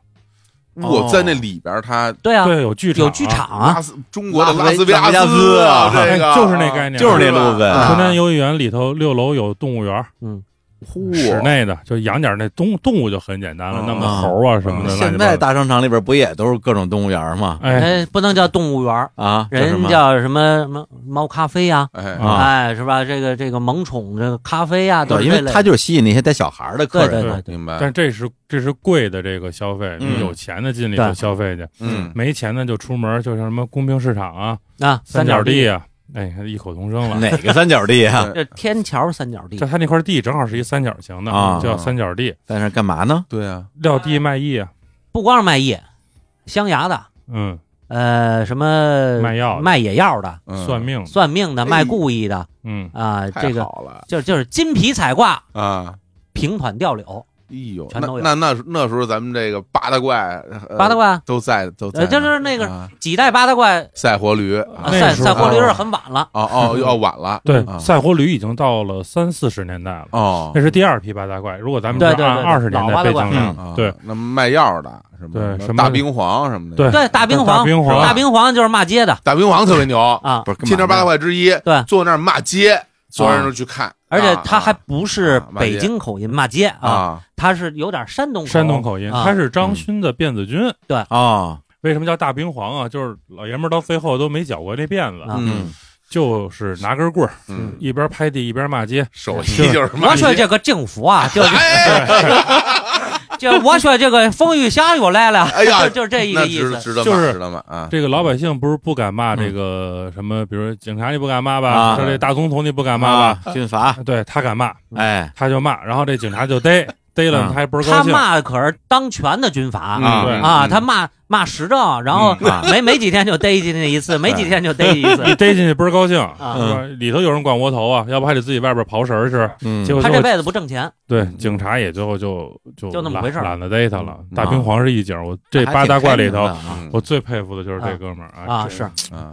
我在那里边，它对啊，对，有剧场，有剧场啊，中国的拉斯维加斯啊，这个就是那概念，就是那路子。春天游乐园里头六楼有动物园嗯。室内的就养点那动动物就很简单了，那么猴啊什么的。现在大商场里边不也都是各种动物园吗？哎，不能叫动物园啊，人叫什么什么猫咖啡呀，哎是吧？这个这个萌宠这个咖啡呀，对，因为它就是吸引那些带小孩的客人，明白？但这是这是贵的这个消费，你有钱的进里头消费去，嗯，没钱的就出门，就像什么公平市场啊，啊，三角地啊，哎，异口同声了，哪个三角地啊？这天桥三角地，就他那块地正好是一三角形的啊，叫三角地，在那干嘛呢？对啊，撂地卖艺，啊。不光是卖艺，镶牙的，嗯，呃，什么卖药、卖野药的，算命、算命的、卖故意的，嗯啊，这个就是就是金皮彩挂啊，平款吊柳。哎呦，那那那那时候咱们这个八大怪，八大怪都在，都就是那个几代八大怪赛活驴，赛赛活驴是很晚了，哦哦 要晚了，对，赛活驴已经到了三四十年代了，哦，那是第二批八大怪。如果咱们按二十年代背景对，那卖药的什么大冰皇什么的，对，大冰皇，大冰皇就是骂街的，大冰皇特别牛啊，不是，七年八大怪之一，对，坐那儿骂街。所有人都去看，而且他还不是北京口音骂街啊，他是有点山东山东口音，他是张勋的辫子军，对啊，为什么叫大兵皇啊？就是老爷们到最后都没搅过那辫子，嗯，就是拿根棍儿，一边拍地一边骂街，手气就是我说这个政府啊，就是。就我说这个风雨祥又来了，哎呀，就这一个意思，就是，啊，这个老百姓不是不敢骂这个什么，比如警察你不敢骂吧，说这大总统你不敢骂吧，军阀，对他敢骂，哎，他就骂，然后这警察就逮，逮了他还不是高兴？他骂的可是当权的军阀，啊，他骂。骂实正，然后 没没几天就逮进去一次，没几天就逮一次。你逮进去倍儿高兴啊！里头有人管窝头啊，要不还得自己外边刨食儿吃。结果他这辈子不挣钱。对，警察也最后就就就那么回事懒得逮他了。大平皇是一景，我这八大怪里头，我最佩服的就是这哥们儿啊！是啊，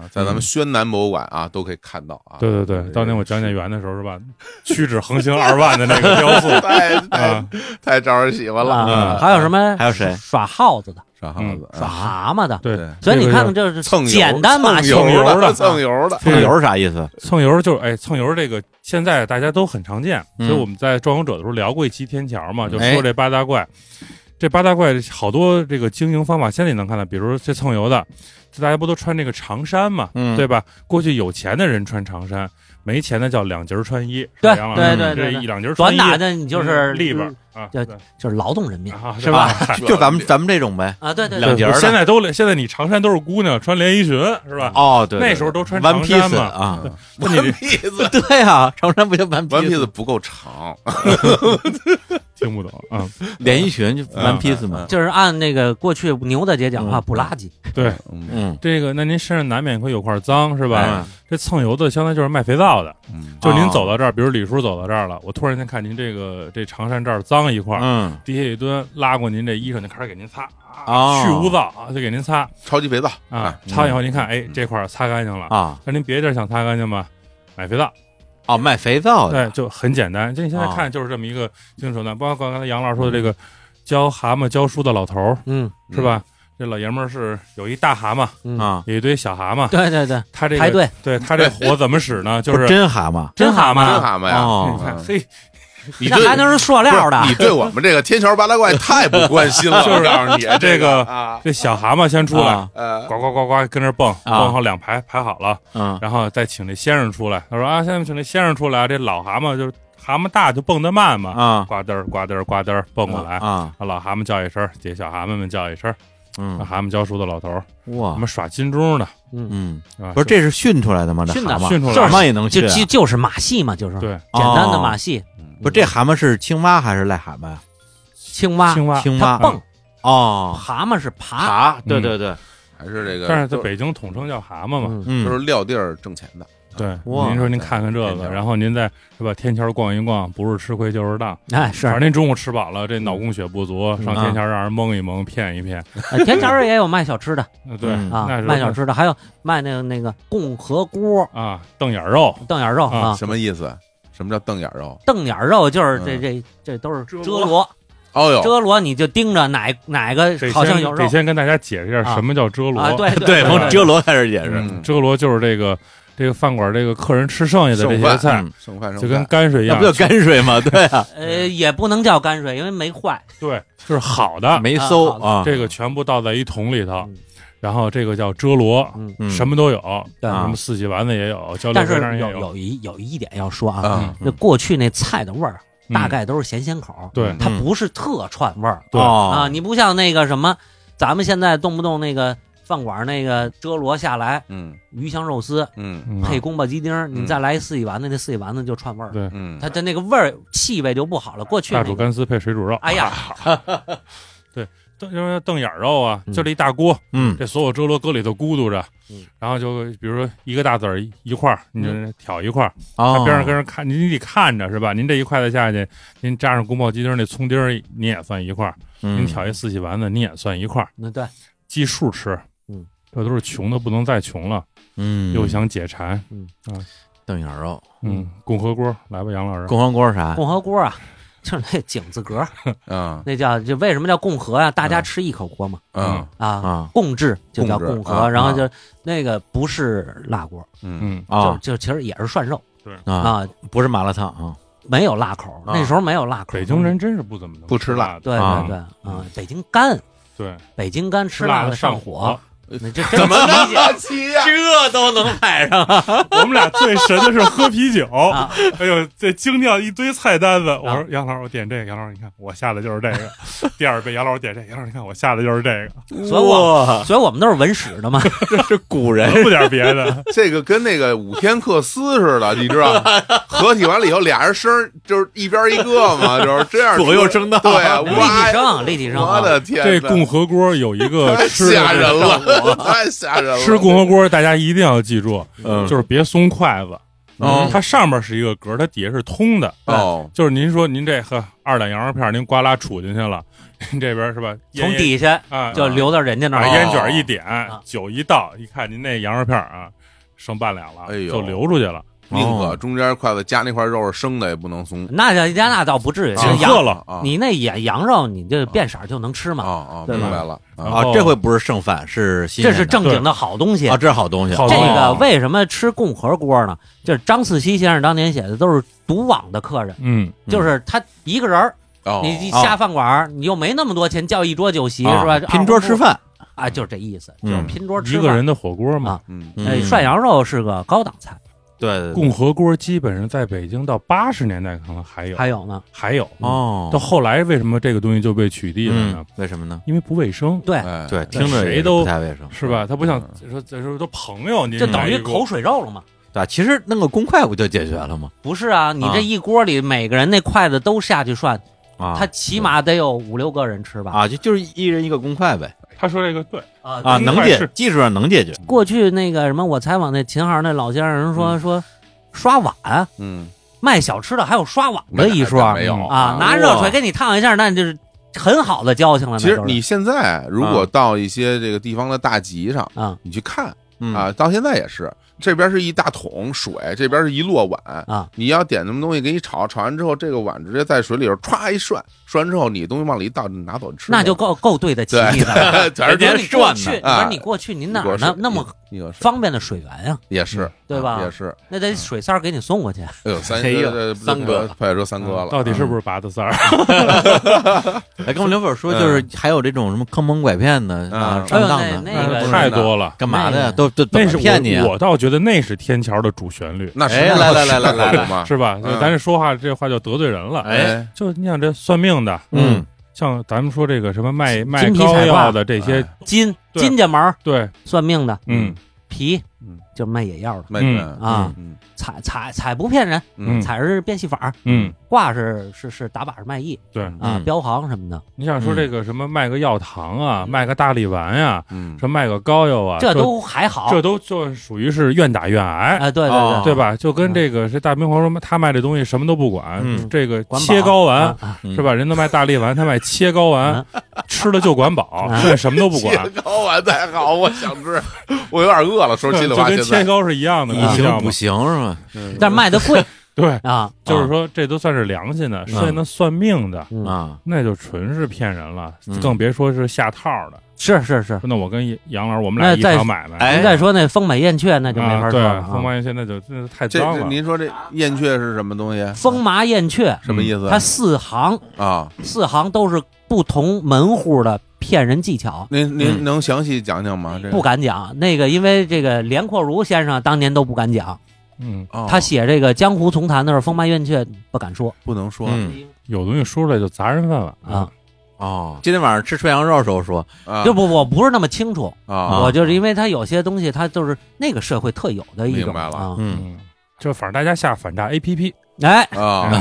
在咱们宣南博物馆啊，都可以看到啊。对对对，当年我讲解员的时候是吧，屈指横行二万的那个雕塑，太太招人喜欢了。还有什么？还有谁耍耗子的？傻汉蛤蟆的，对，所以你看，这是简单嘛？蹭油的，蹭油的，蹭油啥意思？蹭油就是，哎，蹭油这个现在大家都很常见。所以我们在《装游者》的时候聊过一期天桥嘛，就说这八大怪，这八大怪好多这个经营方法现在也能看到，比如说这蹭油的，这大家不都穿这个长衫嘛，对吧？过去有钱的人穿长衫，没钱的叫两截穿衣。对对对，这一两截穿衣，短打的你就是立板。啊，就就是劳动人民啊、是吧？就咱们咱们这种呗啊，对对对，两截儿现在都现在你长衫都是姑娘穿连衣裙是吧？哦，对，那时候都穿长衫嘛啊，不，披子。对呀，长衫不行，顽皮子不够长，听不懂啊。连衣裙就顽皮子嘛，就是按那个过去牛大姐讲话不垃圾。对，嗯，这个那您身上难免会有块脏是吧？这蹭油的相当于就是卖肥皂的，就您走到这儿，比如李叔走到这儿了，我突然间看您这个这长衫这儿脏。脏一块，嗯，底下一蹲，拉过您这衣裳就开始给您擦啊，去污皂啊，就给您擦超级肥皂啊，擦以后您看，哎，这块儿擦干净了啊，那您别地儿想擦干净吗？买肥皂，哦，卖肥皂，对，就很简单。这你现在看就是这么一个经营手段。包括刚才杨老师说的这个教蛤蟆教书的老头儿，嗯，是吧？这老爷们儿是有一大蛤蟆啊，有一堆小蛤蟆，对对对，他这排队，对他这火 怎么使呢？就是真蛤蟆，真蛤蟆，真蛤蟆呀！你看，嘿。你这还能是塑料的？你对我们这个天桥八大怪太不关心了。就是你这个这小蛤蟆先出来，呱呱呱呱跟那蹦，蹦好两排排好了，然后再请这先生出来。他说啊，现在请这先生出来。这老蛤蟆就是蛤蟆大就蹦得慢嘛，啊，呱嘚儿呱嘚儿呱嘚儿蹦过来啊，老蛤蟆叫一声，给小蛤蟆们叫一声，嗯，蛤蟆教书的老头哇，什么耍金钟的，嗯嗯，不是这是训出来的吗？这蛤蟆训出来，这蛤蟆也能训，就就就是马戏嘛，就是对简单的马戏。不，这蛤蟆是青蛙还是癞蛤蟆？呀？青蛙，青蛙，蹦。哦，蛤蟆是爬，爬。对对对，还是这个。但是北京统称叫蛤蟆嘛，就是撂地儿挣钱的。对，您说您看看这个，然后您再是吧？天桥逛一逛，不是吃亏就是当。哎，是。反正您中午吃饱了，这脑供血不足，上天桥让人蒙一蒙，骗一骗。天桥也有卖小吃的。对啊，卖小吃的，还有卖那个那个共和锅啊，瞪眼肉，瞪眼肉啊，什么意思？什么叫瞪眼肉？瞪眼肉就是这这这都是遮罗。哦哟，遮罗你就盯着哪哪个好像有肉。得先跟大家解释一下什么叫遮罗。啊，对 对，从遮罗开始解释。遮罗就是这个这个饭馆这个客人吃剩下的这些菜，剩饭，就跟泔水一样，不叫泔水吗？对，呃，也不能叫泔水，因为没坏。对，就是好的，没馊啊，这个全部倒在一桶里头。然后这个叫罗，螺，什么都有，什么四季丸子也有。但是有有一有一点要说啊，那过去那菜的味儿大概都是咸鲜口，对，它不是特串味儿，对啊，你不像那个什么，咱们现在动不动那个饭馆那个遮螺下来，嗯，鱼香肉丝，嗯，配宫保鸡丁，你再来一四季丸子，那四季丸子就串味儿，对，嗯，它的那个味儿气味就不好了。过去大煮干丝配水煮肉，哎呀，对。瞪眼瞪眼肉啊，就这一大锅，嗯，这所有蒸罗搁里头咕嘟着，嗯，然后就比如说一个大子儿一块儿，就挑一块儿，他边上跟着看，您得看着是吧？您这一筷子下去，您扎上宫保鸡丁那葱丁儿，你也算一块儿；您挑一四喜丸子，你也算一块儿。那对，计数吃，嗯，这都是穷的不能再穷了，嗯，又想解馋，嗯啊，瞪眼肉，嗯，共和锅来吧，杨老师，共和锅是啥？共和锅啊。就是那井字格，嗯，那叫就为什么叫共和啊？大家吃一口锅嘛，嗯啊共治就叫共和，然后就那个不是辣锅，嗯就就其实也是涮肉，对啊，不是麻辣烫啊，没有辣口，那时候没有辣口，北京人真是不怎么不吃辣，对对对，啊，北京干，对，北京干吃辣的上火。这怎么那么奇呀？这都能排上？我们俩最神的是喝啤酒。哎呦，这精掉一堆菜单子。我说杨老师，我点这个。杨老师，你看我下的就是这个。第二杯，杨老师点这。杨老师，你看我下的就是这个。所以，我们所以我们都是文史的嘛。这是古人不点别的，这个跟那个五天克斯似的，你知道？合体完了以后，俩人声就是一边一个嘛，就是这样左右声道，对，立体声，立体声。我的天，这共和国有一个吃吓人了。太吓人了！吃共和锅，大家一定要记住，就是别松筷子。哦，它上面是一个格，它底下是通的。哦，就是您说您这呵二两羊肉片，您呱啦杵进去了，您这边是吧？从底下啊就流到人家那儿。烟卷一点，酒一倒，一看您那羊肉片啊，剩半两了，就流出去了。宁可中间筷子夹那块肉是生的，也不能松。那夹那倒不至于。了，你那野羊肉，你就变色就能吃嘛。明白了啊，这回不是剩饭，是这是正经的好东西啊，这是好东西。这个为什么吃共和锅呢？就是张四西先生当年写的，都是独往的客人。嗯，就是他一个人儿，你下饭馆，你又没那么多钱叫一桌酒席是吧？拼桌吃饭啊，就是这意思，就是拼桌。吃、一个人的火锅嘛，嗯，涮羊肉是个高档菜。对，共和锅基本上在北京到八十年代可能还有，还有呢，还有哦。到后来为什么这个东西就被取缔了呢？为什么呢？因为不卫生。对对，听着谁都不太卫生，是吧？他不像说再说都朋友，你这等于口水肉了嘛。对，其实弄个公筷不就解决了吗？不是啊，你这一锅里每个人那筷子都下去涮，他起码得有五六个人吃吧？啊，就就是一人一个公筷呗。他说这个对啊能解技术上能解决。过去那个什么，我采访那秦行那老先生说说，刷碗，嗯，卖小吃的还有刷碗的一说没有啊？拿热水给你烫一下，那就是很好的交情了。其实你现在如果到一些这个地方的大集上啊，你去看啊，到现在也是这边是一大桶水，这边是一摞碗啊，你要点什么东西给你炒，炒完之后这个碗直接在水里头歘一涮。说完之后，你东西往里一倒，拿走吃，那就够够对得起你的。而且你过去，你过去，您哪呢？那么方便的水源呀？也是，对吧？也是。那得水三儿给你送过去。哎呦，三哥，快说三哥了。到底是不是拔的三儿？来，跟我刘粉说，就是还有这种什么坑蒙拐骗的啊，上当的太多了。干嘛的呀？都都是骗你。我倒觉得那是天桥的主旋律。那是来来来来来，是吧？咱这说话这话就得罪人了。哎，就你想这算命。的，嗯，像咱们说这个什么卖卖膏药的这些金金家毛，对，算命的，嗯，皮。嗯，就卖野药的，嗯啊，采采采不骗人，采是变戏法嗯，挂是是是打靶是卖艺，对啊，标行什么的。你想说这个什么卖个药糖啊，卖个大力丸呀，什说卖个膏药啊，这都还好，这都就属于是愿打愿挨，啊，对对对，对吧？就跟这个是大明皇说他卖这东西什么都不管，这个切糕丸是吧？人都卖大力丸，他卖切糕丸，吃了就管饱，对什么都不管。切糕丸太好，我想吃，我有点饿了，说机。就跟切糕是一样的，你行不行是吗？但卖的贵，对啊，就是说这都算是良心的，下那算命的啊，那就纯是骗人了，更别说是下套的。是是是，那我跟杨老师我们俩一条买卖。您再说那风马燕雀那就没法说，风马燕雀那就那太脏了。您说这燕雀是什么东西？风麻燕雀什么意思？它四行啊，四行都是不同门户的。骗人技巧，您您能详细讲讲吗？不敢讲，那个因为这个连阔如先生当年都不敢讲，嗯，他写这个《江湖丛谈》的时候，风花燕雀不敢说，不能说，有东西说出来就砸人饭碗啊。哦，今天晚上吃涮羊肉的时候说，就不我不是那么清楚啊，我就是因为他有些东西，他就是那个社会特有的一种啊，嗯，就反正大家下反诈 APP，哎啊，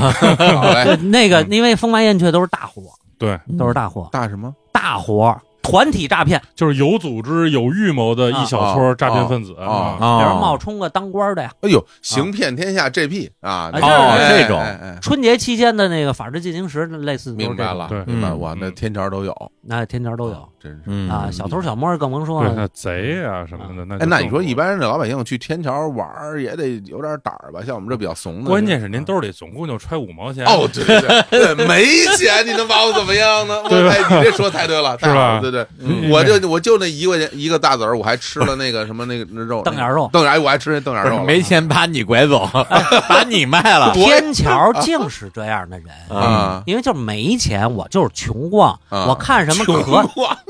那个因为风花燕雀都是大火，对，都是大火，大什么？大活儿。团体诈骗就是有组织、有预谋的一小撮诈骗分子啊，比如冒充个当官的呀。哎呦，行骗天下，这 P 啊，就是这种。春节期间的那个法制进行时，类似明白了，明白，我那天桥都有，那天桥都有，真是啊，小偷小摸更甭说，那贼啊什么的。那那你说，一般的老百姓去天桥玩也得有点胆儿吧？像我们这比较怂的。关键是您兜里总共就揣五毛钱。哦，对对对，没钱你能把我怎么样呢？对你这说太对了，是吧？对对。我就我就那一块钱一个大子儿，我还吃了那个什么那个那肉瞪眼肉，瞪眼，我还吃那瞪眼肉。没钱把你拐走，把你卖了。天桥净是这样的人啊，因为就是没钱，我就是穷逛，我看什么可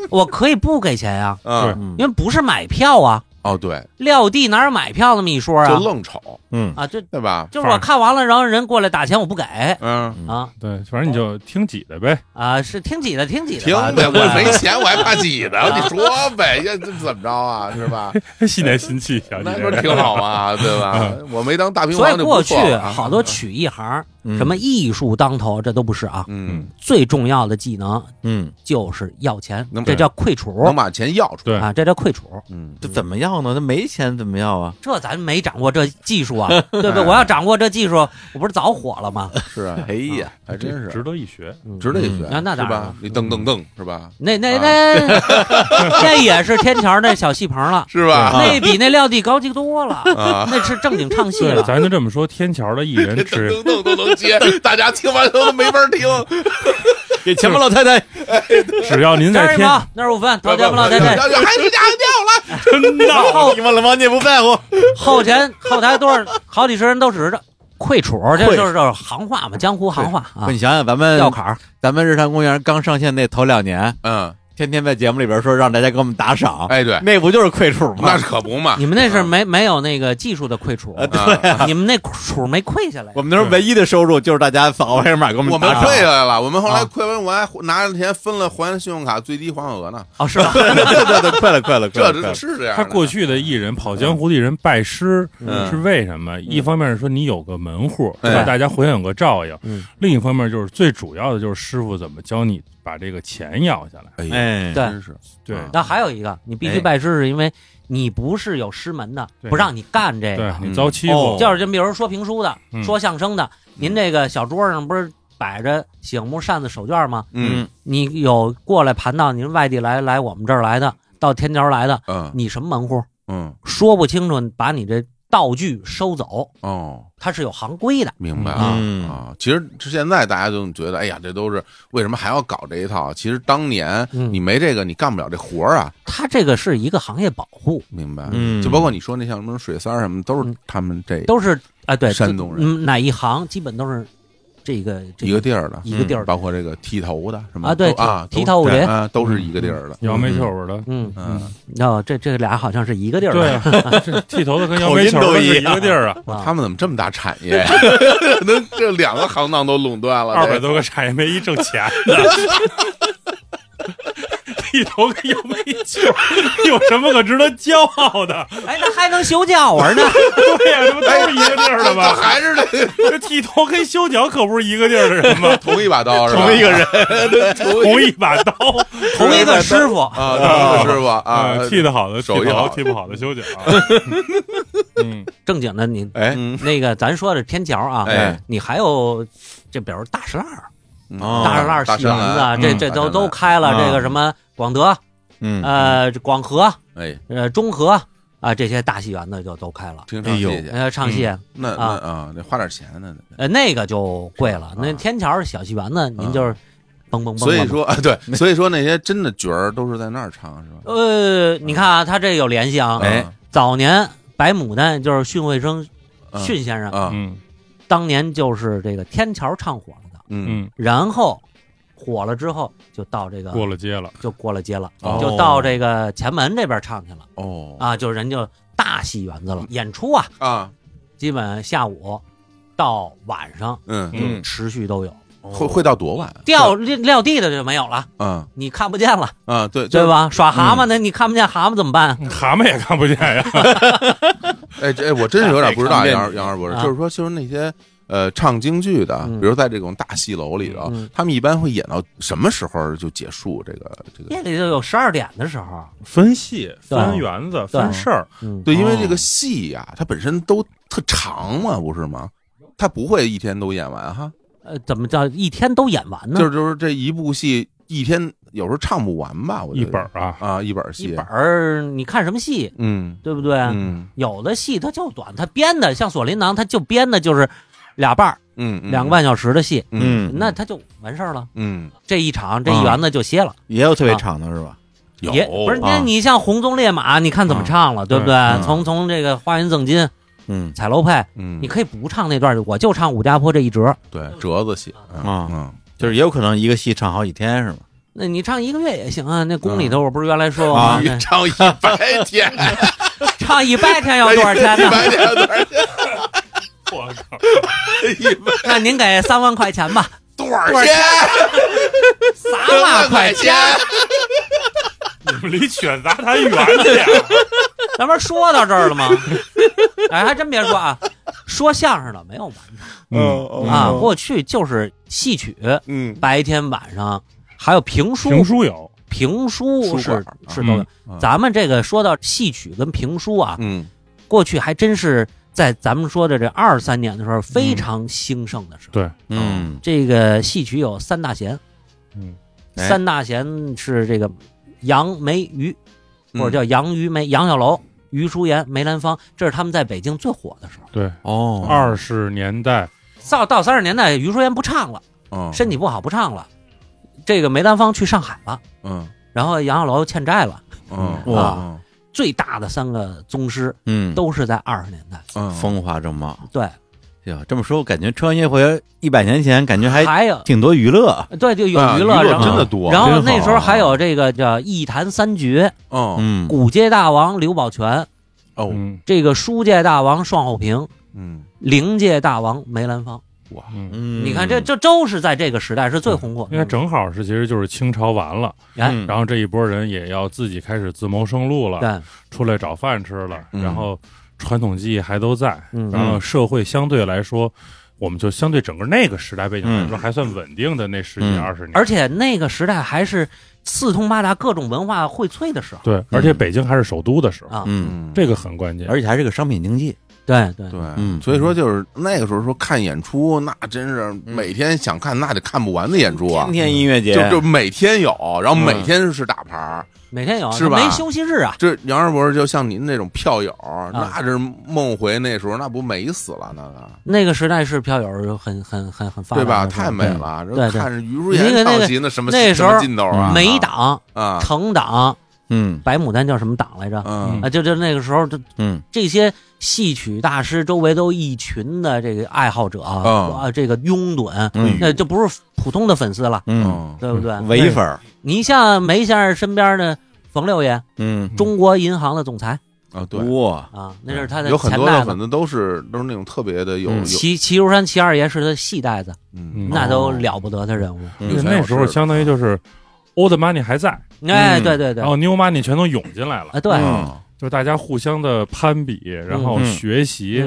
我可以不给钱呀？嗯，因为不是买票啊。哦，对，撂地哪有买票那么一说啊？就愣瞅，嗯啊，这对吧？就是我看完了，然后人过来打钱，我不给，嗯啊，对，反正你就听几的呗，啊，是听几的，听几的，听呗，我没钱，我还怕几的，你说呗，呀，怎么着啊，是吧？新年新气象，那不是挺好吗？对吧？我没当大兵，所以过去好多曲艺行。什么艺术当头，这都不是啊。嗯，最重要的技能，嗯，就是要钱，这叫愧楚。能把钱要出来，啊，这叫愧楚。嗯，这怎么要呢？那没钱怎么要啊？这咱没掌握这技术啊，对不对？我要掌握这技术，我不是早火了吗？是啊，哎呀，还真是值得一学，值得一学。那当然，你噔噔噔，是吧？那那那，这 也是天桥那小戏棚了，是吧？那比那撂地高级多了，那是正经唱戏。了。咱就这么说，天桥的艺人 是噔噔噔噔。大家听完都没法听，给前面老太太，只要您在听，那是午饭，到前老太太，还是家不了，真的，你们了吗？你不在乎？后前后台多少好几十人都指着，愧处这就是行话嘛，江湖行话啊。你想想咱们，咱们日坛公园刚上线那头两年，嗯。天天在节目里边说让大家给我们打赏，哎，对，那不就是亏处吗？那可不嘛！你们那是没没有那个技术的亏处，对，你们那处没亏下来。我们那时候唯一的收入就是大家扫码给我们，我们亏下来了。我们后来亏完，我还拿着钱分了还信用卡最低还款额呢。哦，是吧？对对对，亏了亏了，这就是这样。他过去的艺人跑江湖的艺人拜师是为什么？一方面是说你有个门户，让大家互相有个照应；另一方面就是最主要的就是师傅怎么教你。把这个钱要下来，哎，真是对。那还有一个，你必须拜师，是因为你不是有师门的，不让你干这个，你遭欺负。就是就比如说说评书的，说相声的，您这个小桌上不是摆着醒目扇子手绢吗？嗯，你有过来盘到您外地来来我们这儿来的，到天桥来的，嗯，你什么门户？嗯，说不清楚，把你这。道具收走哦，它是有行规的，明白啊？啊，其实现在大家都觉得，哎呀，这都是为什么还要搞这一套？其实当年你没这个，你干不了这活儿啊。它这个是一个行业保护，明白？就包括你说那像什么水三什么，都是他们这都是哎，对，山东人，嗯，哪一行基本都是。这个一个地儿的，一个地儿，包括这个剃头的，什么啊，对啊，剃头人啊，都是一个地儿的。养煤球儿的，嗯嗯，哦，这这俩好像是一个地儿的。对，剃头的跟养煤球儿一个地儿啊。他们怎么这么大产业？能这两个行当都垄断了，二百多个产业没一挣钱的。剃头跟修脚有什么可值得骄傲的？哎，那还能修脚玩呢？对呀，这不都是一个地儿的吗？还是这剃头跟修脚可不是一个地儿的人吗？同一把刀，同一个人，同一把刀，同一个师傅 啊，师傅啊，剃的好的手艺好，剃不好的修脚。嗯，正经的，你哎，那个咱说的天桥啊，你还有这，比如大石烂，大栅栏、戏园子，这这都都开了这个什么？广德，嗯呃广和，哎呃中和啊这些大戏园子就都开了，哎呦，呃唱戏那啊啊得花点钱呢，呃那个就贵了，那天桥小戏园子您就是嘣嘣嘣，所以说啊对，所以说那些真的角儿都是在那儿唱是吧？呃你看啊他这有联系啊，哎早年白牡丹就是逊卫生，逊先生，嗯，当年就是这个天桥唱火了的，嗯，然后。火了之后就到这个过了街了，就过了街了，就到这个前门这边唱去了。哦啊，就人就大戏园子了，演出啊啊，基本下午到晚上，嗯，就持续都有。会会到多晚？掉掉地的就没有了。嗯，你看不见了。嗯，对对吧？耍蛤蟆那你看不见蛤蟆怎么办？蛤蟆也看不见呀。哎，这哎，我真是有点不知道杨二杨二博士，就是说就是那些。呃，唱京剧的，比如在这种大戏楼里头，他们一般会演到什么时候就结束？这个这个夜里就有十二点的时候，分戏、分园子、分事儿，对，因为这个戏呀，它本身都特长嘛，不是吗？它不会一天都演完哈。呃，怎么叫一天都演完呢？就是就是这一部戏一天有时候唱不完吧，我觉得。一本啊啊，一本戏，一本你看什么戏？嗯，对不对？嗯，有的戏它就短，它编的，像《锁麟囊》，它就编的就是。俩半儿，嗯，两个半小时的戏，嗯，那他就完事儿了，嗯，这一场这一园子就歇了。也有特别长的是吧？有，不是你你像《红鬃烈马》，你看怎么唱了，对不对？从从这个《花园赠金》，嗯，《彩楼配》，嗯，你可以不唱那段，我就唱武家坡这一折。对，折子戏啊，嗯，就是也有可能一个戏唱好几天，是吗？那你唱一个月也行啊。那宫里头，我不是原来说吗？唱一百天，唱一百天要多少钱呢？一百天要多少钱？我靠！那您给三万块钱吧，多少钱？三万块钱！你们离《犬杂谈》远点。咱咱们说到这儿了吗？哎，还真别说啊，说相声的没有吗？嗯啊，过去就是戏曲，嗯，白天晚上还有评书。评书有，评书是是都有。咱们这个说到戏曲跟评书啊，嗯，过去还真是。在咱们说的这二三年的时候，非常兴盛的时候。对，嗯，这个戏曲有三大贤，嗯，三大贤是这个杨梅、余或者叫杨、余、梅、杨小楼、余叔岩、梅兰芳，这是他们在北京最火的时候。对，哦，二十年代到到三十年代，余叔岩不唱了，嗯，身体不好不唱了。这个梅兰芳去上海了，嗯，然后杨小楼欠债了，嗯，哇。最大的三个宗师，嗯，都是在二十年代，嗯，风华正茂。对，呀，这么说，我感觉穿越回一百年前，感觉还还有挺多娱乐，对，就有娱乐，真的多。然后那时候还有这个叫“一坛三绝”，嗯，古街大王刘宝全，哦，这个书界大王双厚平，嗯，灵界大王梅兰芳。哇，嗯，你看，这这周是在这个时代是最红火，因为正好是其实就是清朝完了，嗯、然后这一波人也要自己开始自谋生路了，出来找饭吃了，然后传统技艺还都在，然后社会相对来说，我们就相对整个那个时代背景来说还算稳定的那十几二十年，而且那个时代还是四通八达、各种文化荟萃的时候，对，而且北京还是首都的时候，嗯，这个很关键，而且还是个商品经济。对对对，嗯，所以说就是那个时候说看演出，那真是每天想看那得看不完的演出啊！天天音乐节，就就每天有，然后每天是大牌，每天有是吧？没休息日啊！这杨二博士就像您那种票友，那是梦回那时候，那不美死了那个。那个时代是票友很很很很发达，对吧？太美了，看着于如岩唱级那什么什么劲头啊！美档啊，成档。嗯，白牡丹叫什么党来着？啊，就就那个时候，这嗯，这些戏曲大师周围都一群的这个爱好者啊，这个拥趸，那就不是普通的粉丝了，嗯，对不对？伪粉。你像梅先生身边的冯六爷，嗯，中国银行的总裁啊，对，啊，那是他的有很多的粉丝都是都是那种特别的有齐齐如山，齐二爷是他的戏袋子，嗯，那都了不得的人物。那时候相当于就是。Old money 还在，哎，对对对，然后 New money 全都涌进来了，对，就是大家互相的攀比，然后学习，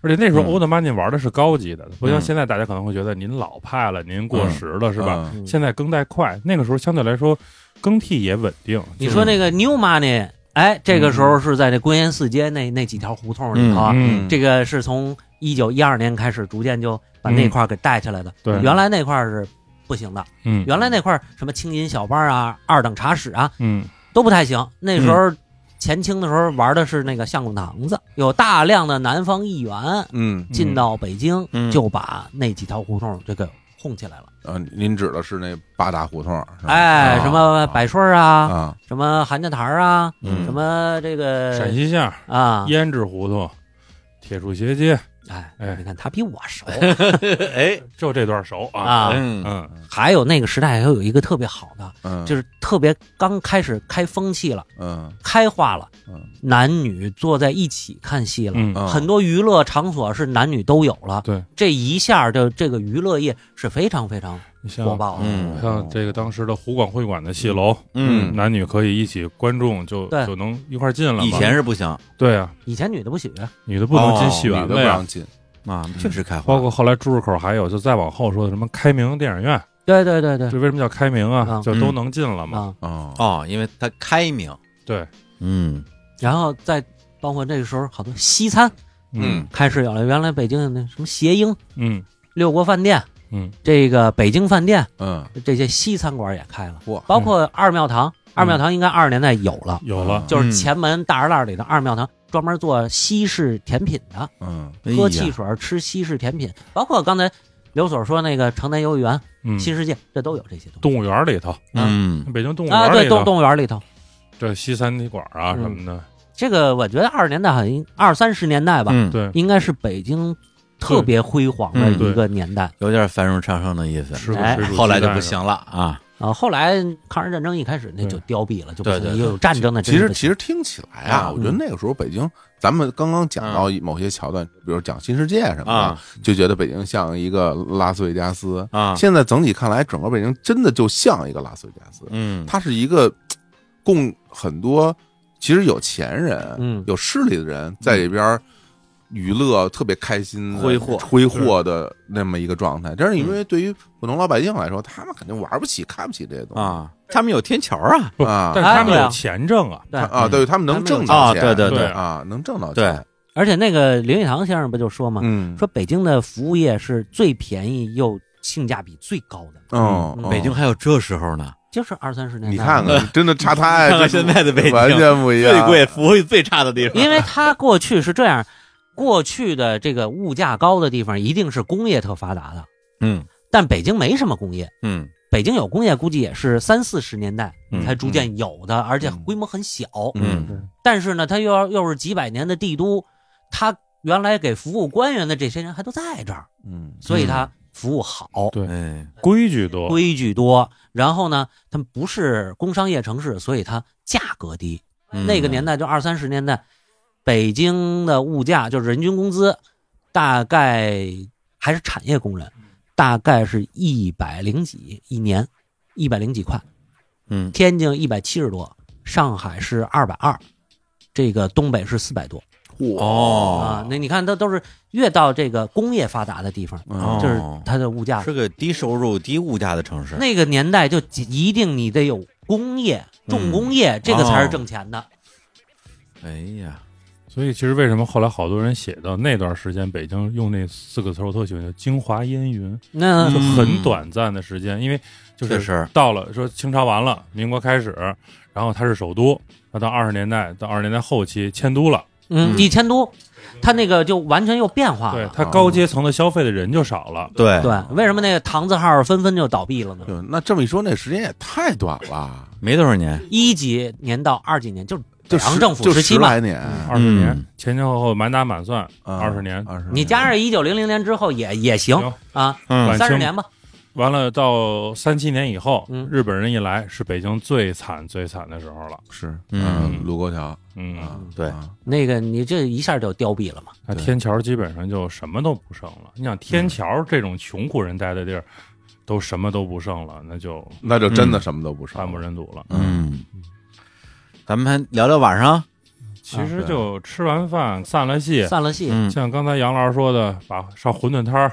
而且那时候 Old money 玩的是高级的，不像现在大家可能会觉得您老派了，您过时了，是吧？现在更代快，那个时候相对来说更替也稳定。你说那个 New money，哎，这个时候是在那公园四街那那几条胡同里头，这个是从一九一二年开始逐渐就把那块给带起来的，对，原来那块是。不行的，嗯，原来那块什么清音小班啊，二等茶室啊，嗯，都不太行。那时候，前清的时候玩的是那个相公堂子，有大量的南方议员，嗯，进到北京，就把那几条胡同就给轰起来了。呃，您指的是那八大胡同，哎，什么百顺啊，啊，什么韩家台啊，什么这个陕西巷啊，胭脂胡同，铁树斜街。哎你看他比我熟，哎，就这段熟啊。嗯嗯，还有那个时代还有一个特别好的，就是特别刚开始开风气了，嗯，开化了，男女坐在一起看戏了，很多娱乐场所是男女都有了，对，这一下就这个娱乐业是非常非常。火爆，嗯，像这个当时的湖广会馆的戏楼，嗯，男女可以一起，观众就就能一块进了。以前是不行，对啊，以前女的不许，女的不能进戏园，子不让进啊，确实开。包括后来朱入口还有，就再往后说什么开明电影院，对对对对，这为什么叫开明啊？就都能进了嘛，啊啊，因为它开明，对，嗯，然后再包括那个时候好多西餐，嗯，开始有了，原来北京那什么谐音，嗯，六国饭店。嗯，这个北京饭店，嗯，这些西餐馆也开了，包括二庙堂，二庙堂应该二十年代有了，有了，就是前门大栅栏里的二庙堂，专门做西式甜品的，嗯，喝汽水吃西式甜品，包括刚才刘所说那个城南游乐园，嗯，新世界，这都有这些东西，动物园里头，嗯，北京动物啊，对，动动物园里头，这西餐厅啊什么的，这个我觉得二十年代好像二三十年代吧，对，应该是北京。特别辉煌的一个年代，有点繁荣昌盛的意思。哎，后来就不行了啊！啊，后来抗日战争一开始，那就凋敝了，就对对有战争的。其实其实听起来啊，我觉得那个时候北京，咱们刚刚讲到某些桥段，比如讲新世界什么的，就觉得北京像一个拉斯维加斯啊。现在整体看来，整个北京真的就像一个拉斯维加斯。嗯，它是一个供很多其实有钱人、有势力的人在里边娱乐特别开心，挥霍挥霍的那么一个状态，但是因为对于普通老百姓来说，他们肯定玩不起、看不起这些东西啊。他们有天桥啊，啊，但是他们有钱挣啊，对啊，对他们能挣到钱，对对对啊，能挣到钱。而且那个林语堂先生不就说嘛，说北京的服务业是最便宜又性价比最高的。嗯，北京还有这时候呢，就是二三十年，你看看，真的差太。你看现在的北京完全不一样，最贵、服务最差的地方。因为他过去是这样。过去的这个物价高的地方，一定是工业特发达的。嗯，但北京没什么工业。嗯，北京有工业，估计也是三四十年代才逐渐有的，而且规模很小。嗯，但是呢，它又又是几百年的帝都，它原来给服务官员的这些人还都在这儿。嗯，所以它服务好。对，规矩多，规矩多。然后呢，它不是工商业城市，所以它价格低。那个年代就二三十年代。北京的物价就是人均工资，大概还是产业工人，大概是一百零几一年，一百零几块。嗯，天津一百七十多，上海是二百二，这个东北是四百多。哦，那你看，它都是越到这个工业发达的地方，就是它的物价是个低收入、低物价的城市。那个年代就一定你得有工业、重工业，这个才是挣钱的。哎呀。所以，其实为什么后来好多人写到那段时间，北京用那四个词，我特喜欢叫“京华烟云”。那很短暂的时间，因为就是到了说清朝完了，民国开始，然后它是首都，那到二十年代，到二十年代后期迁都了。嗯，一迁都，它那个就完全又变化了。它高阶层的消费的人就少了。对对，为什么那个唐字号纷纷就倒闭了呢？那这么一说，那时间也太短了，没多少年，一几年到二几年就。就是政府七八年，二十年前前后后满打满算二十年，二十。你加上一九零零年之后也也行啊，三十年吧。完了到三七年以后，日本人一来，是北京最惨最惨的时候了。是，嗯，卢沟桥，嗯，对，那个你这一下就凋敝了嘛。那天桥基本上就什么都不剩了。你想天桥这种穷苦人待的地儿，都什么都不剩了，那就那就真的什么都不剩，惨不忍睹了。嗯。咱们还聊聊晚上，其实就吃完饭散了戏，散了戏。像刚才杨老师说的，把上馄饨摊儿，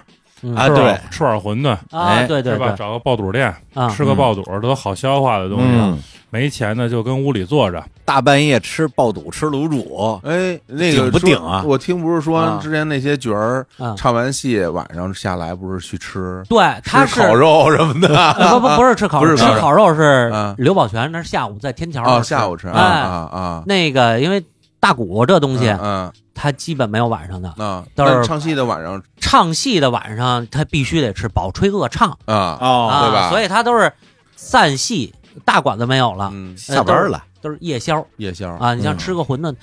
啊对，吃碗馄饨啊对对是吧？找个爆肚店，吃个爆肚，这都好消化的东西。没钱的就跟屋里坐着，大半夜吃爆肚吃卤煮，哎，那个顶不顶啊？我听不是说之前那些角儿唱完戏晚上下来不是去吃？对，吃烤肉什么的？不不不是吃烤肉，吃烤肉是刘宝全，那是下午在天桥哦、下午吃啊啊。那个因为大鼓这东西，嗯，他基本没有晚上的，都是唱戏的晚上。唱戏的晚上他必须得吃饱，吹饿唱啊啊，对吧？所以他都是散戏。大馆子没有了，下班了都是夜宵。夜宵啊，你像吃个馄饨，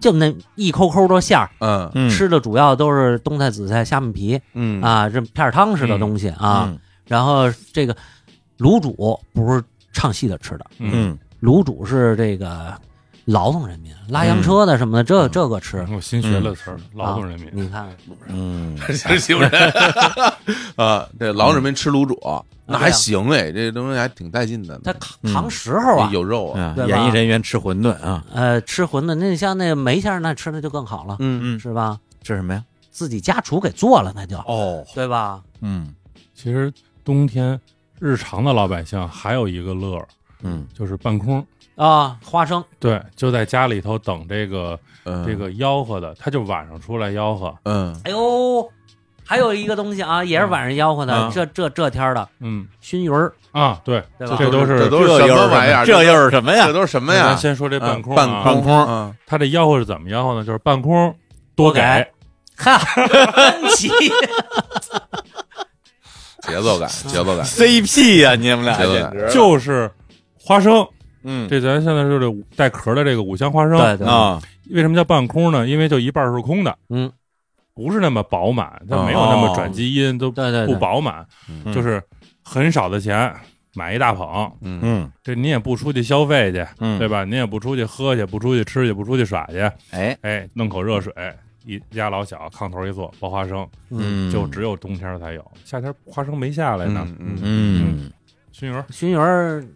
就那一抠抠的馅儿。嗯，吃的主要都是冬菜、紫菜、虾米皮。嗯啊，这片汤似的东西啊，然后这个卤煮不是唱戏的吃的。嗯，卤煮是这个。劳动人民拉洋车的什么的，这这个吃。我新学了词儿，劳动人民。你看，嗯，媳妇儿啊，这劳动人民吃卤煮，那还行哎，这东西还挺带劲的。他扛扛时候啊，有肉啊。演艺人员吃馄饨啊，呃，吃馄饨。那你像那梅先生那吃的就更好了，嗯嗯，是吧？是什么呀？自己家厨给做了，那就哦，对吧？嗯，其实冬天日常的老百姓还有一个乐儿，嗯，就是半空。啊，花生，对，就在家里头等这个这个吆喝的，他就晚上出来吆喝。嗯，哎呦，还有一个东西啊，也是晚上吆喝的，这这这天的，嗯，熏鱼儿啊，对，这都是这都是什么玩意儿？这又是什么呀？这都是什么呀？先说这半空半半空他这吆喝是怎么吆喝呢？就是半空多给，哈，哈 哈，节奏感，节奏感，CP 呀，你们俩，简直就是花生。嗯，这咱现在就是带壳的这个五香花生啊。为什么叫半空呢？因为就一半是空的。嗯，不是那么饱满，它没有那么转基因，都不饱满，就是很少的钱买一大捧。嗯，这您也不出去消费去，对吧？您也不出去喝去，不出去吃去，不出去耍去。哎哎，弄口热水，一家老小炕头一坐剥花生。嗯，就只有冬天才有，夏天花生没下来呢。嗯，熏圆熏圆。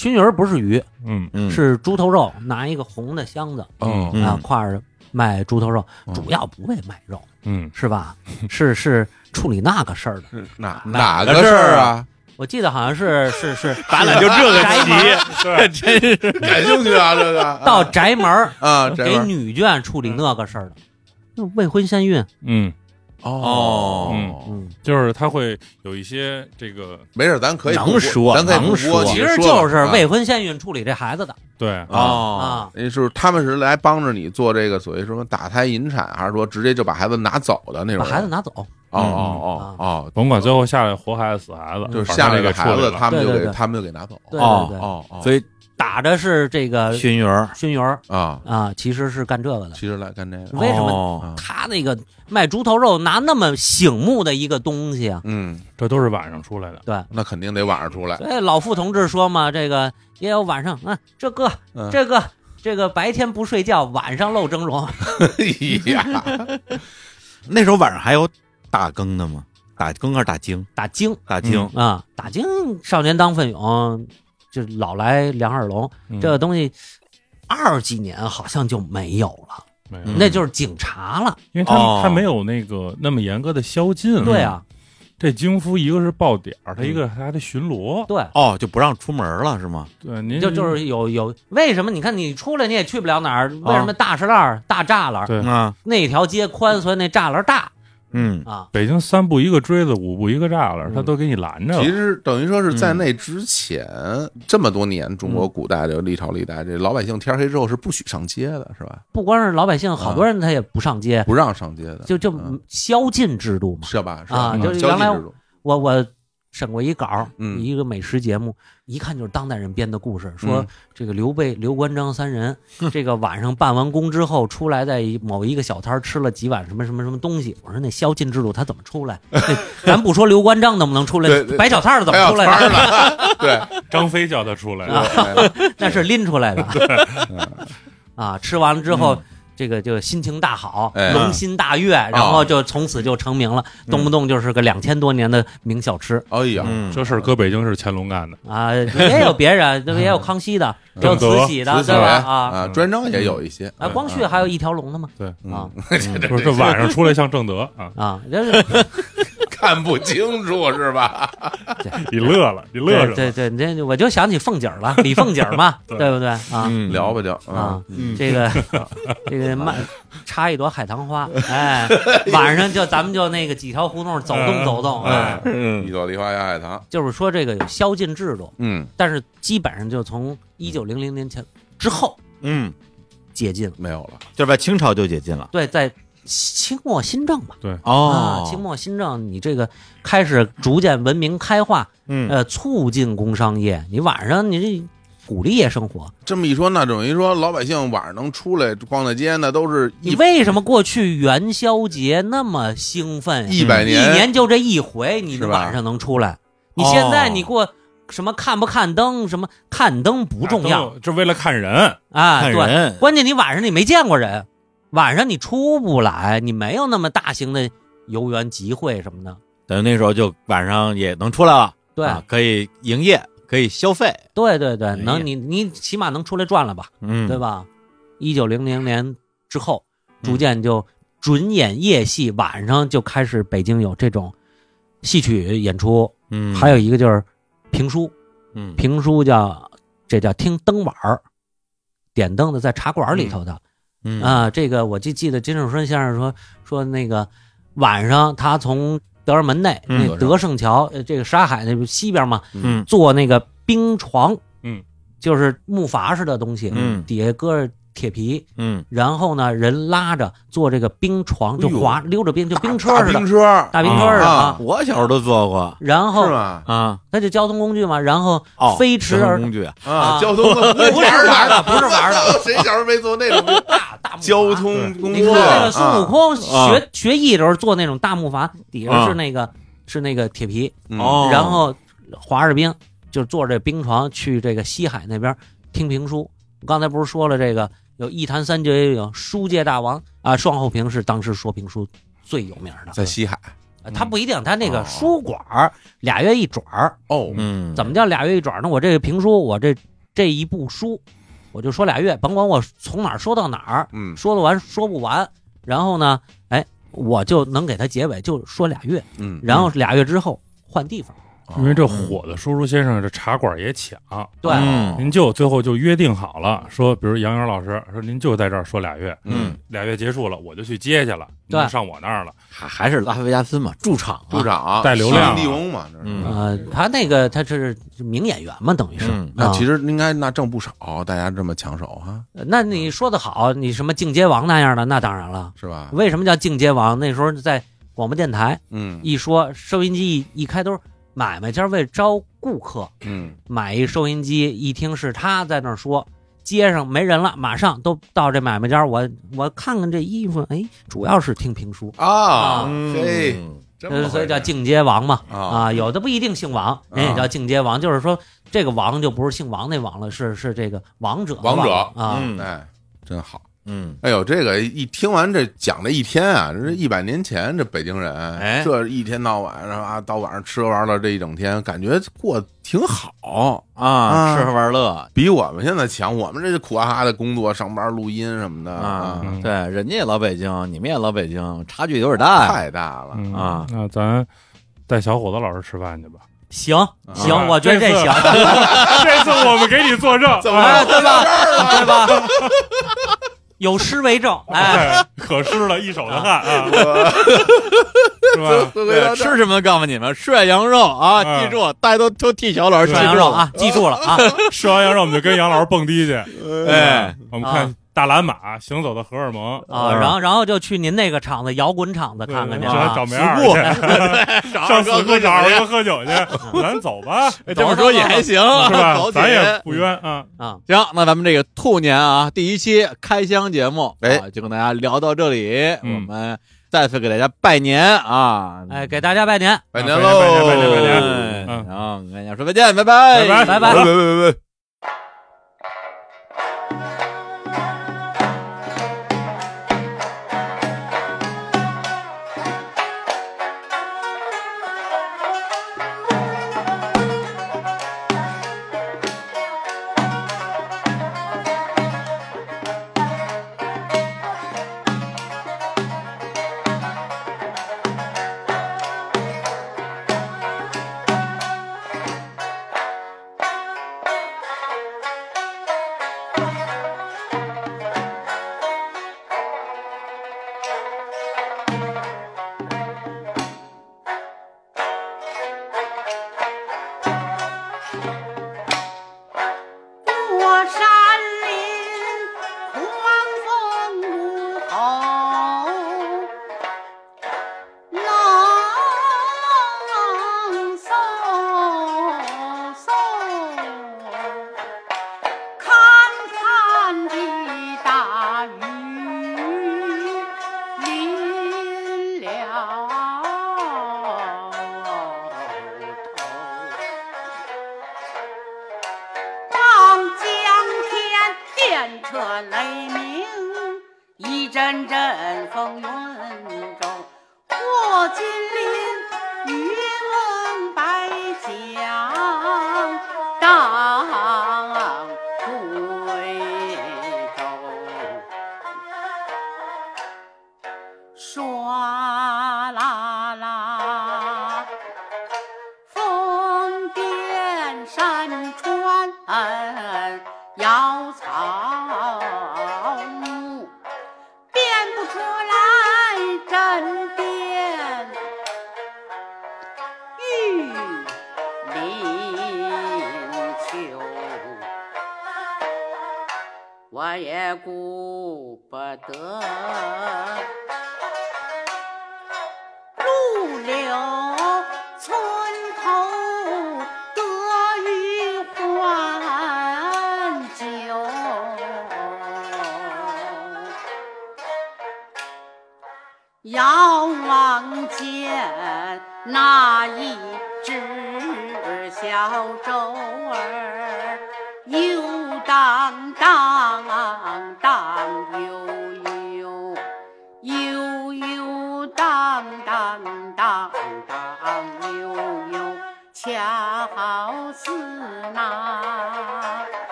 青鱼不是鱼，嗯，是猪头肉，拿一个红的箱子，嗯，啊，挎着卖猪头肉，主要不为卖肉，嗯，是吧？是是处理那个事儿的，哪哪个事儿啊？我记得好像是是是，咱俩就这个集，真是 感兴趣啊，这个到宅门啊，给女眷处理那个事儿的，未婚先孕，嗯。哦，嗯嗯，就是他会有一些这个，没事，咱可以能说，能说，其实就是未婚先孕处理这孩子的，对啊啊，那是他们是来帮着你做这个所谓什么打胎引产，还是说直接就把孩子拿走的那种？把孩子拿走，哦哦哦，哦，甭管最后下来活孩子死孩子，就是下这个孩子，他们就给他们就给拿走，哦哦，所以。打的是这个熏鱼儿，熏鱼儿啊啊，其实是干这个的，其实来干这个。为什么他那个卖猪头肉拿那么醒目的一个东西啊？嗯，这都是晚上出来的。对，那肯定得晚上出来。哎，老傅同志说嘛，这个也有晚上，嗯，这个这个这个白天不睡觉，晚上露峥嵘。哎呀，那时候晚上还有打更的吗？打更还是打更？打更？打更啊！打更，少年当奋勇。就老来梁二龙这个东西，二几年好像就没有了，那就是警察了，因为他他没有那个那么严格的宵禁了。对啊，这京夫一个是报点儿，他一个还得巡逻。对，哦，就不让出门了是吗？对，您就就是有有为什么？你看你出来你也去不了哪儿？为什么大石栏大栅栏？对啊，那条街宽，所以那栅栏大。嗯啊，北京三步一个锥子，五步一个栅栏，他都给你拦着。其实等于说是在那之前这么多年，中国古代的历朝历代，这老百姓天黑之后是不许上街的，是吧？不光是老百姓，好多人他也不上街，不让上街的，就就宵禁制度嘛，是吧？啊，就原来我我。审过一稿，一个美食节目，一看就是当代人编的故事。说这个刘备、刘关张三人，这个晚上办完公之后，出来在某一个小摊吃了几碗什么什么什么东西。我说那宵禁制度他怎么出来？咱不说刘关张能不能出来，摆小摊的怎么出来？对，张飞叫他出来，那是拎出来的。啊，吃完了之后。这个就心情大好，龙心大悦，然后就从此就成名了，动不动就是个两千多年的名小吃。哎呀，这事儿搁北京是乾隆干的啊，也有别人，那不也有康熙的，有慈禧的，对吧？啊，专政也有一些啊，光绪还有一条龙的嘛？对啊，这晚上出来像正德啊啊，看不清楚是吧？你乐了，你乐了。对对对，这我就想起凤姐了，李凤姐嘛，对不对啊？聊吧就啊，这个 这个，插一朵海棠花，哎，晚上就咱们就那个几条胡同走动走动啊。一朵梨花压海棠，就是说这个有宵禁制度，嗯，但是基本上就从一九零零年前之后，嗯，解禁了，没有了，就是清朝就解禁了，对，在。清末新政吧，对啊，清末新政，你这个开始逐渐文明开化，嗯，呃，促进工商业，你晚上你这鼓励夜生活。这么一说，那等于说老百姓晚上能出来逛大街，那都是你为什么过去元宵节那么兴奋？一百年，一年就这一回，你晚上能出来？你现在你过什么看不看灯？什么看灯不重要？这为了看人啊，对，关键你晚上你没见过人。晚上你出不来，你没有那么大型的游园集会什么的。等于那时候就晚上也能出来了，对，可以营业，可以消费。对对对，能你你起码能出来转了吧？嗯，对吧？一九零零年之后，逐渐就准演夜戏，晚上就开始北京有这种戏曲演出。嗯，还有一个就是评书。嗯，评书叫这叫听灯碗儿，点灯的在茶馆里头的。啊，这个我就记得金正顺先生说说那个晚上，他从德尔门内那德胜桥，这个沙海那西边嘛，嗯，坐那个冰床，嗯，就是木筏式的东西，嗯，底下搁着铁皮，嗯，然后呢，人拉着坐这个冰床就滑溜着冰，就冰车似的，冰车，大冰车似啊！我小时候都坐过，然后是啊，那就交通工具嘛，然后飞驰而工具啊，交通工具 不是玩的，不是玩的，谁小时候没坐那种？交通工具。你看那个孙悟空学学艺的时候，坐那种大木筏，底下是那个是那个铁皮，然后滑着冰，就坐着冰床去这个西海那边听评书。刚才不是说了，这个有一坛三绝，有书界大王啊，双后平是当时说评书最有名的，在西海。他不一定，他那个书馆俩月一转哦。嗯，怎么叫俩月一转呢？我这个评书，我这这一部书。我就说俩月，甭管我从哪儿说到哪儿，嗯，说到完说不完，然后呢，哎，我就能给他结尾，就说俩月，嗯，然后俩月之后换地方。因为这火的说书先生，这茶馆也抢。对，您就最后就约定好了，说，比如杨洋老师说，您就在这儿说俩月，嗯，俩月结束了，我就去接去了，对，上我那儿了。还还是拉菲加斯嘛，驻场，驻场带流量嘛，这是啊。他那个他是名演员嘛，等于是。那其实应该那挣不少，大家这么抢手哈。那你说的好，你什么《进街王》那样的，那当然了，是吧？为什么叫《进街王》？那时候在广播电台，嗯，一说收音机一一开都是。买卖家为招顾客，嗯，买一收音机，一听是他在那说，街上没人了，马上都到这买卖家，我我看看这衣服，哎，主要是听评书啊，哎，所以叫进街王嘛，啊，有的不一定姓王，人也叫进街王，就是说这个王就不是姓王那王了，是是这个王者王者啊，哎，真好。嗯，哎呦，这个一听完这讲了一天啊，这一百年前这北京人，这一天到晚上啊，到晚上吃喝玩乐这一整天，感觉过挺好啊，吃喝玩乐比我们现在强。我们这苦哈哈的工作、上班、录音什么的啊，对，人家也老北京，你们也老北京，差距有点大，太大了啊。那咱带小伙子老师吃饭去吧。行行，我觉得这行。这次我们给你作证，怎么对吧？对吧？有诗为证，哎，可湿了一手的汗啊，是吧？吃 什么？告诉你们，涮羊肉啊！记住，大家都都替小老师涮羊肉啊！记住了啊！涮完羊肉，我们就跟杨老师蹦迪去。哎，我们看。大蓝马行走的荷尔蒙啊，然后然后就去您那个厂子摇滚厂子看看去，找名儿去，上哥哥找二哥喝酒去，咱走吧。这么说也还行，是吧？咱也不冤啊啊！行，那咱们这个兔年啊，第一期开箱节目啊，就跟大家聊到这里，我们再次给大家拜年啊！哎，给大家拜年，拜年喽！拜年拜年！然后跟大家说再见，拜拜拜拜拜拜拜拜。